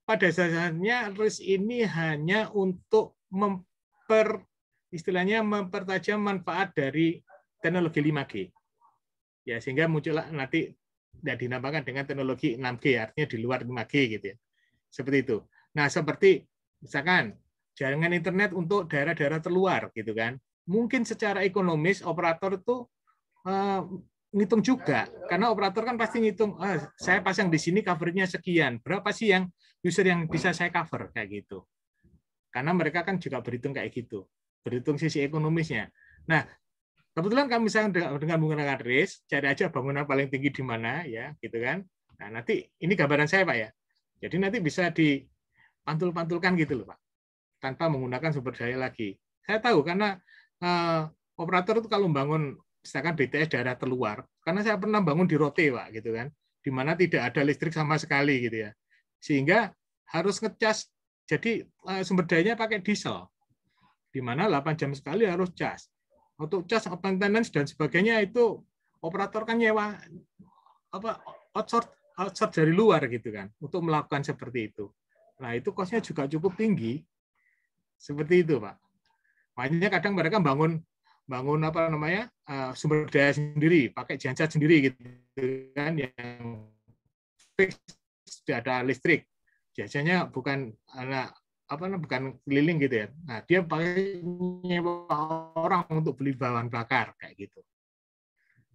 pada dasarnya risk ini hanya untuk memper, istilahnya mempertajam manfaat dari teknologi 5G. Ya sehingga muncullah nanti tidak ya, dinamakan dengan teknologi 6G, artinya di luar 5G gitu ya. Seperti itu. Nah seperti misalkan jaringan internet untuk daerah-daerah terluar gitu kan mungkin secara ekonomis operator itu uh, eh, ngitung juga karena operator kan pasti ngitung oh, saya pasang di sini covernya sekian berapa sih yang user yang bisa saya cover kayak gitu karena mereka kan juga berhitung kayak gitu berhitung sisi ekonomisnya nah kebetulan kami misalnya dengan, dengan menggunakan risk cari aja bangunan paling tinggi di mana ya gitu kan nah nanti ini gambaran saya pak ya jadi nanti bisa dipantul-pantulkan gitu loh pak tanpa menggunakan sumber daya lagi saya tahu karena uh, operator itu kalau bangun misalkan BTS daerah terluar, karena saya pernah bangun di Rote, Pak, gitu kan, di mana tidak ada listrik sama sekali gitu ya. Sehingga harus ngecas, jadi uh, sumber dayanya pakai diesel, di mana 8 jam sekali harus cas. Untuk cas, maintenance, dan sebagainya itu operator kan nyewa apa outsource outsource dari luar gitu kan untuk melakukan seperti itu. Nah itu kosnya juga cukup tinggi seperti itu pak. Makanya kadang mereka bangun bangun apa namanya uh, sumber daya sendiri, pakai genset sendiri gitu kan yang fix tidak ada listrik. Biasanya bukan anak apa namanya bukan keliling gitu ya. Nah, dia pakai nyewa orang untuk beli bahan bakar kayak gitu.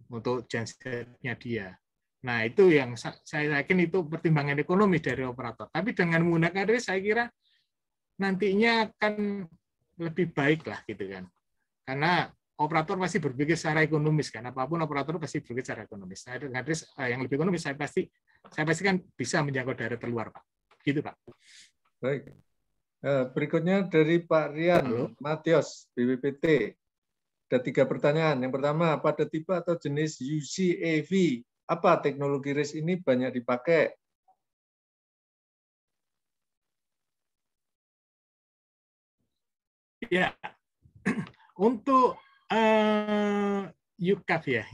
Untuk gensetnya dia. Nah, itu yang saya yakin itu pertimbangan ekonomi dari operator. Tapi dengan menggunakan risk, saya kira nantinya akan lebih baik lah gitu kan. Karena operator pasti berpikir secara ekonomis kan apapun operator pasti berpikir secara ekonomis saya nah, dengan risk eh, yang lebih ekonomis saya pasti saya pasti kan bisa menjangkau daerah terluar pak gitu pak baik eh, berikutnya dari Pak Rian Halo. Matios BPPT ada tiga pertanyaan yang pertama pada tipe atau jenis UCAV apa teknologi risk ini banyak dipakai Ya, <clears throat> untuk uh, eh, UCAV ya,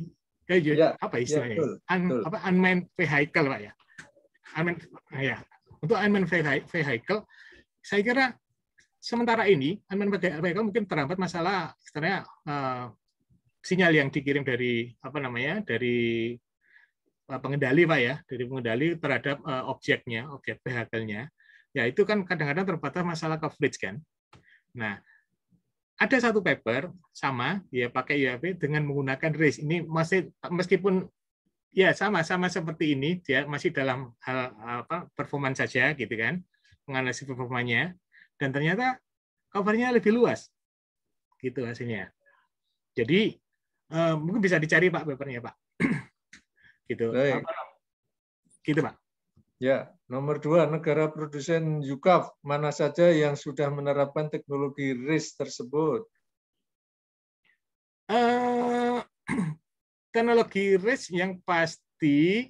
ya, apa ya, istilahnya? Ya, betul, Un, Apa unmanned vehicle pak ya? Unmanned, ah, ya. Untuk unmanned vehicle, saya kira sementara ini unmanned vehicle mungkin terhambat masalah sebenarnya uh, sinyal yang dikirim dari apa namanya dari eh, pengendali pak ya dari pengendali terhadap uh, objeknya objek vehicle-nya ya itu kan kadang-kadang terbatas masalah coverage kan nah ada satu paper sama ya pakai UAP dengan menggunakan RIS. Ini masih meskipun ya sama-sama seperti ini dia masih dalam hal apa performan saja gitu kan menganalisis performanya dan ternyata covernya lebih luas gitu hasilnya. Jadi eh, mungkin bisa dicari Pak papernya Pak. <clears throat> gitu. Baik. gitu Pak. Ya. Nomor dua, negara produsen UKAP mana saja yang sudah menerapkan teknologi RIS tersebut? Uh, <clears throat> teknologi RIS yang pasti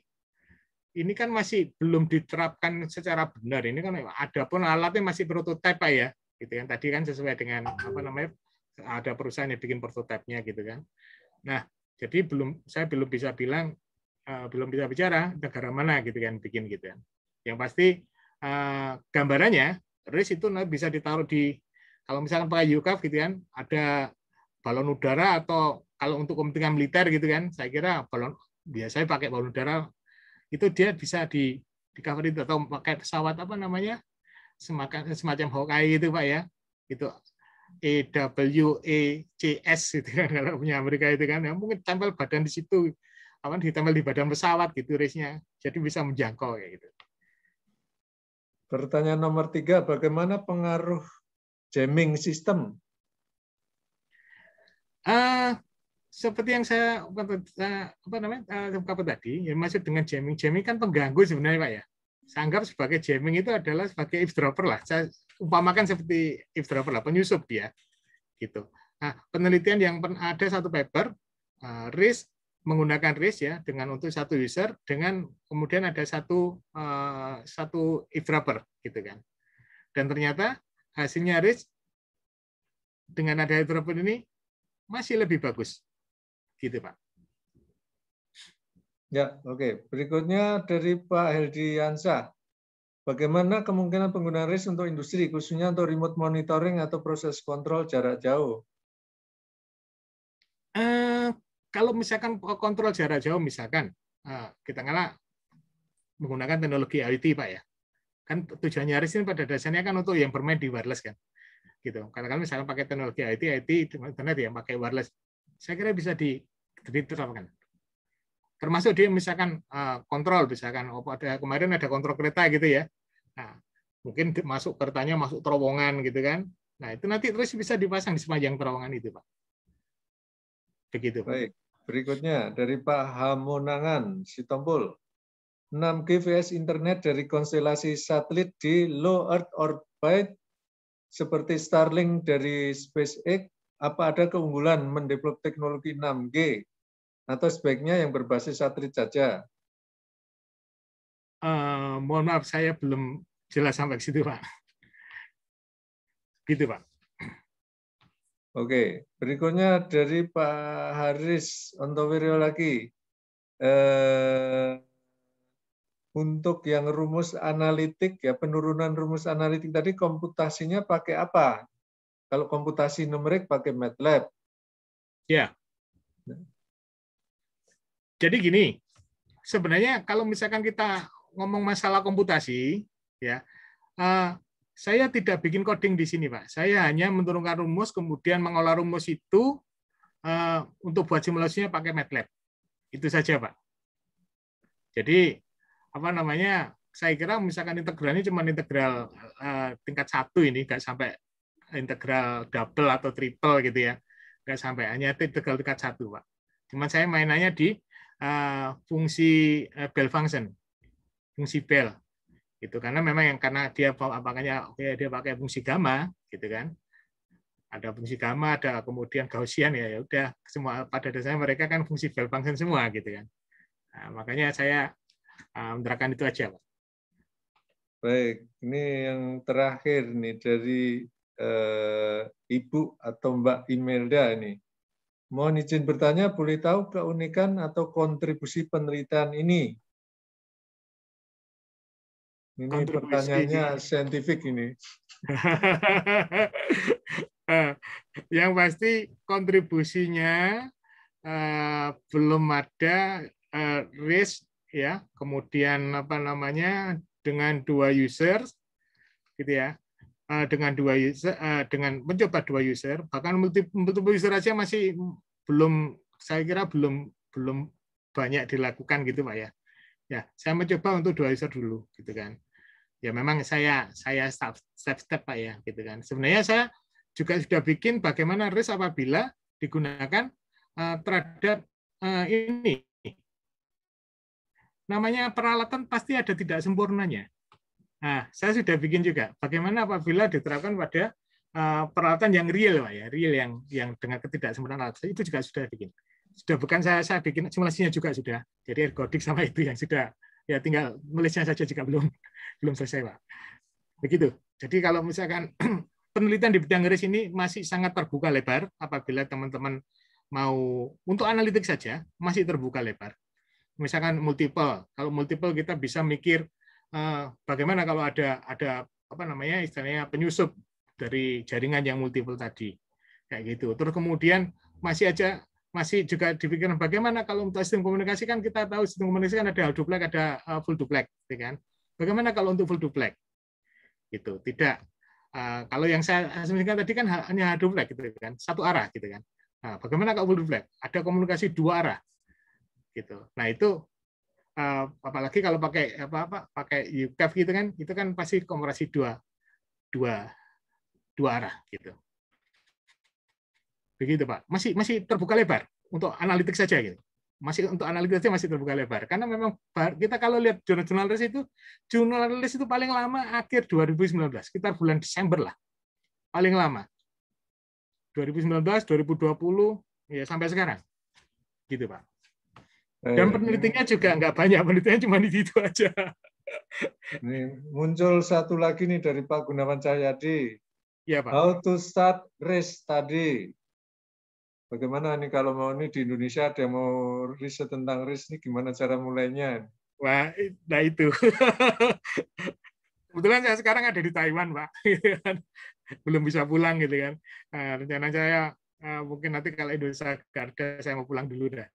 ini kan masih belum diterapkan secara benar. Ini kan ada pun alatnya masih prototipe Pak ya, gitu kan. Tadi kan sesuai dengan apa namanya ada perusahaan yang bikin prototipenya gitu kan. Nah, jadi belum saya belum bisa bilang eh, belum bisa bicara negara mana gitu kan bikin gitu kan. Yang pasti uh, gambarannya risk itu bisa ditaruh di kalau misalkan pakai UCAF gitu kan, ada balon udara atau kalau untuk kepentingan militer gitu kan, saya kira balon biasanya pakai balon udara itu dia bisa di di cover itu atau pakai pesawat apa namanya semacam semacam Hawkeye itu pak ya itu EWACS itu kan <laughs> kalau punya Amerika itu kan ya, mungkin tempel badan di situ apa ditempel di badan pesawat gitu race-nya jadi bisa menjangkau kayak gitu Pertanyaan nomor tiga, bagaimana pengaruh jamming sistem? Uh, eh, seperti yang saya apa namanya uh, eh, apa tadi, ya maksud dengan jamming, jamming kan pengganggu sebenarnya pak ya. Saya anggap sebagai jamming itu adalah sebagai eavesdropper lah. Saya umpamakan seperti eavesdropper lah, penyusup dia, gitu. Nah, penelitian yang ada satu paper, uh, eh, risk menggunakan RIS ya dengan untuk satu user dengan kemudian ada satu uh, satu if wrapper gitu kan. Dan ternyata hasilnya RIS dengan ada if wrapper ini masih lebih bagus. Gitu, Pak. Ya, oke. Okay. Berikutnya dari Pak Heldi Yansa. Bagaimana kemungkinan pengguna RIS untuk industri, khususnya untuk remote monitoring atau proses kontrol jarak jauh? Eh, kalau misalkan kontrol jarak jauh misalkan eh, kita ngalah menggunakan teknologi IoT Pak ya. Kan tujuannya Aris ini kan pada dasarnya kan untuk yang bermain di wireless kan. Gitu. Karena misalkan misalnya pakai teknologi IoT, IoT internet ya pakai wireless. Saya kira bisa di diterapkan. Termasuk dia misalkan eh, kontrol misalkan oh, ada kemarin ada kontrol kereta gitu ya. Nah, mungkin masuk keretanya masuk terowongan gitu kan. Nah, itu nanti terus bisa dipasang di sepanjang terowongan itu, Pak. Begitu, Pak. Baik. Berikutnya dari Pak Hamonangan Sitompul. 6 GVS internet dari konstelasi satelit di low earth orbit seperti Starlink dari SpaceX, apa ada keunggulan mendevelop teknologi 6G atau sebaiknya yang berbasis satelit saja? Uh, mohon maaf, saya belum jelas sampai situ, Pak. Gitu, Pak. Oke, berikutnya dari Pak Haris Ontowirio lagi. Eh, untuk yang rumus analitik ya penurunan rumus analitik tadi komputasinya pakai apa? Kalau komputasi numerik pakai MATLAB. Ya. Jadi gini, sebenarnya kalau misalkan kita ngomong masalah komputasi, ya eh, saya tidak bikin coding di sini, Pak. Saya hanya menurunkan rumus, kemudian mengolah rumus itu uh, untuk buat simulasinya pakai MATLAB. Itu saja, Pak. Jadi, apa namanya, saya kira misalkan integralnya cuma integral uh, tingkat satu ini, nggak sampai integral double atau triple gitu ya. Nggak sampai, hanya integral tingkat satu, Pak. Cuma saya mainannya di uh, fungsi uh, bell function, fungsi bell gitu karena memang yang karena dia apakahnya oke dia pakai fungsi gamma gitu kan ada fungsi gamma ada kemudian gaussian ya ya udah semua pada dasarnya mereka kan fungsi bell function semua gitu kan nah, makanya saya menerangkan ah, menerapkan itu aja pak baik ini yang terakhir nih dari eh, ibu atau mbak Imelda ini mohon izin bertanya boleh tahu keunikan atau kontribusi penelitian ini ini pertanyaannya saintifik ini. <laughs> Eh, yang pasti kontribusinya eh, belum ada eh, risk ya. Kemudian apa namanya dengan dua user gitu ya. Eh, dengan dua user uh, dengan mencoba dua user bahkan multi, multiple user aja masih belum saya kira belum belum banyak dilakukan gitu Pak ya. Ya, saya mencoba untuk dua user dulu gitu kan ya memang saya saya step-step Pak ya gitu kan. Sebenarnya saya juga sudah bikin bagaimana risk apabila digunakan uh, terhadap uh, ini. Namanya peralatan pasti ada tidak sempurnanya. Nah, saya sudah bikin juga bagaimana apabila diterapkan pada uh, peralatan yang real Pak ya, real yang yang dengan ketidaksempurnaan itu juga sudah bikin. Sudah bukan saya saya bikin simulasinya juga sudah. Jadi ergodik sama itu yang sudah ya tinggal nulisnya saja jika belum <laughs> belum selesai pak begitu jadi kalau misalkan <clears throat> penelitian di bidang risk ini masih sangat terbuka lebar apabila teman-teman mau untuk analitik saja masih terbuka lebar misalkan multiple kalau multiple kita bisa mikir eh, bagaimana kalau ada ada apa namanya istilahnya penyusup dari jaringan yang multiple tadi kayak gitu terus kemudian masih aja masih juga dipikirkan bagaimana kalau untuk sistem komunikasi kan kita tahu sistem komunikasi kan ada hal duplex ada eh, full duplex gitu ya kan bagaimana kalau untuk full duplex gitu tidak uh, kalau yang saya sampaikan tadi kan hanya hal duplex gitu kan satu arah gitu kan nah, bagaimana kalau full duplex ada komunikasi dua arah gitu nah itu uh, apalagi kalau pakai apa apa pakai UCAF e gitu kan itu kan pasti komunikasi dua dua dua arah gitu Begitu Pak. Masih masih terbuka lebar untuk analitik saja gitu. Masih untuk analitik masih terbuka lebar. Karena memang kita kalau lihat jurnal-jurnal itu, jurnal itu paling lama akhir 2019, sekitar bulan Desember lah. Paling lama. 2019, 2020, ya sampai sekarang. Gitu Pak. Eh, Dan penelitiannya juga nggak banyak, penelitiannya cuma di situ aja. <laughs> Ini muncul satu lagi nih dari Pak Gunawan Cahyadi. Ya, Pak. How to start race tadi. Bagaimana nih kalau mau nih di Indonesia ada yang mau riset tentang risk ini gimana cara mulainya? Wah, nah itu. <laughs> Kebetulan saya sekarang ada di Taiwan, Pak. <laughs> Belum bisa pulang gitu kan. Nah, rencana saya eh, mungkin nanti kalau Indonesia Garda saya mau pulang dulu dah.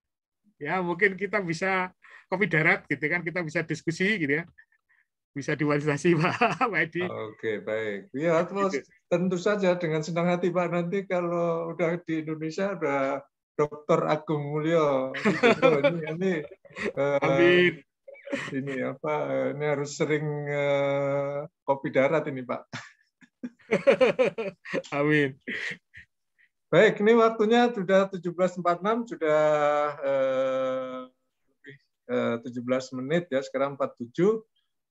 Ya, mungkin kita bisa kopi darat gitu kan, kita bisa diskusi gitu ya bisa diwalisasi <laughs> Pak Wadi. Oke baik. Ya terus tentu saja dengan senang hati Pak nanti kalau udah di Indonesia ada Dokter Agung Mulyo. Gitu. ini, ini uh, Ini apa? Eh, ini harus sering uh, kopi darat ini Pak. <laughs> Amin. Baik, ini waktunya sudah 17.46, sudah lebih uh, 17 menit ya, sekarang 47.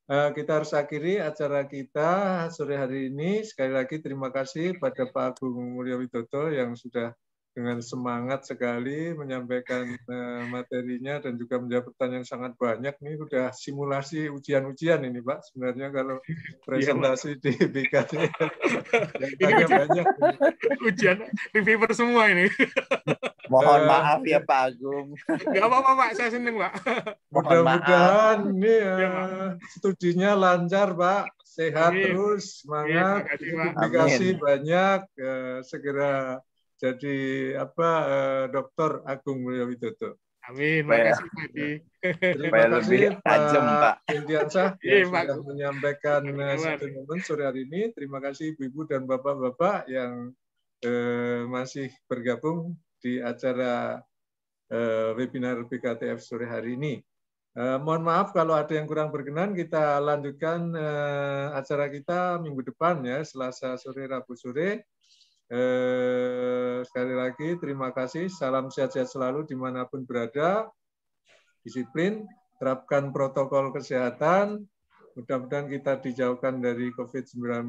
Eh, kita harus akhiri acara kita sore hari ini. Sekali lagi terima kasih pada Pak Agung Muryawidodo Widodo yang sudah dengan semangat sekali menyampaikan eh, materinya dan juga menjawab pertanyaan sangat banyak. Ini sudah simulasi ujian-ujian ini Pak. Sebenarnya kalau iya, presentasi di BKT <laughs> banyak. Ujian reviewer semua ini. <laughs> Mohon eh, maaf ya iya. Pak Agung. <laughs> Gak apa-apa Pak, saya seneng Pak. Mudah-mudahan ini ya, studinya lancar Pak, sehat Amin. terus, iya, semangat, terima kasih Amin. banyak, eh, segera jadi apa eh, Dokter Agung Mulya Widodo. Amin, kasih Pak Terima kasih tajam, Pak Indiansyah <laughs> iya, yang sudah menyampaikan eh, momen sore hari ini. Terima kasih Ibu-Ibu dan Bapak-Bapak yang eh, masih bergabung di acara eh, webinar BKTF sore hari ini. Eh, mohon maaf kalau ada yang kurang berkenan, kita lanjutkan eh, acara kita minggu depan ya, Selasa sore, Rabu sore. Sekali lagi terima kasih, salam sehat-sehat selalu dimanapun berada, disiplin, terapkan protokol kesehatan, mudah-mudahan kita dijauhkan dari COVID-19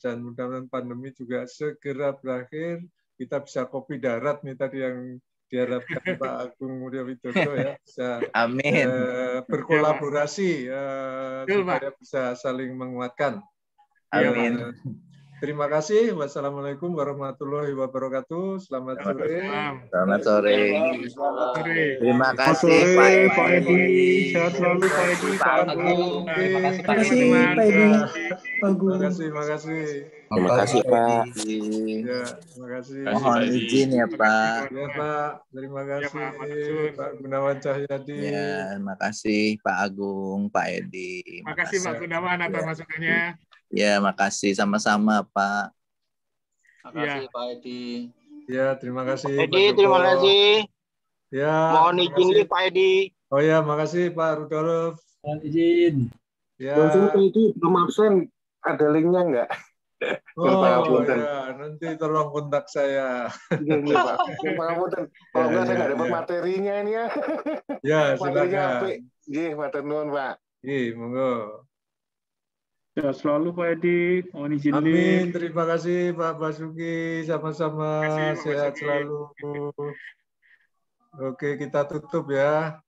dan mudah-mudahan pandemi juga segera berakhir kita bisa kopi darat nih tadi yang diharapkan <laughs> Pak Agung Mulya Widodo ya bisa Amin. Uh, berkolaborasi uh, supaya bisa saling menguatkan. Amin. Ya, Terima kasih. Wassalamualaikum warahmatullahi wabarakatuh. Selamat sore. Selamat sore. Selamat sore. Terima kasih Pak Edi. Selamat selalu Pak Edi. Pak Agung. Terima kasih Pak Edi. Terima kasih. Terima kasih. Terima kasih Pak. Ya, terima kasih. Mohon izin ya Pak. Ya Pak. Terima ya, kasih Pak Gunawan Cahyadi. Ya, terima kasih Pak Agung, Pak Edi. Terima kasih Pak Gunawan atas masukannya. Ya, makasih sama-sama, Pak. Makasih, ya. Pak Edi. Ya, terima kasih. Edi, terima kasih. Ya. Mohon izin nih, Pak Edi. Oh ya, makasih Pak Rudolf. Mohon izin. Ya. Langsung Pak Edi belum absen. Ada linknya enggak? Oh, ya. nanti tolong kontak saya. Iya, iya Pak. Pangapunten. Kalau enggak ya, saya enggak ya, dapat ya. materinya ini ya. Ya, silakan. Iya, matur nuwun, Pak. Iya, monggo. Ya selalu Pak Edi, mohon izin. Amin, terima kasih Pak Basuki, sama-sama sehat Basuki. selalu. Oke, kita tutup ya.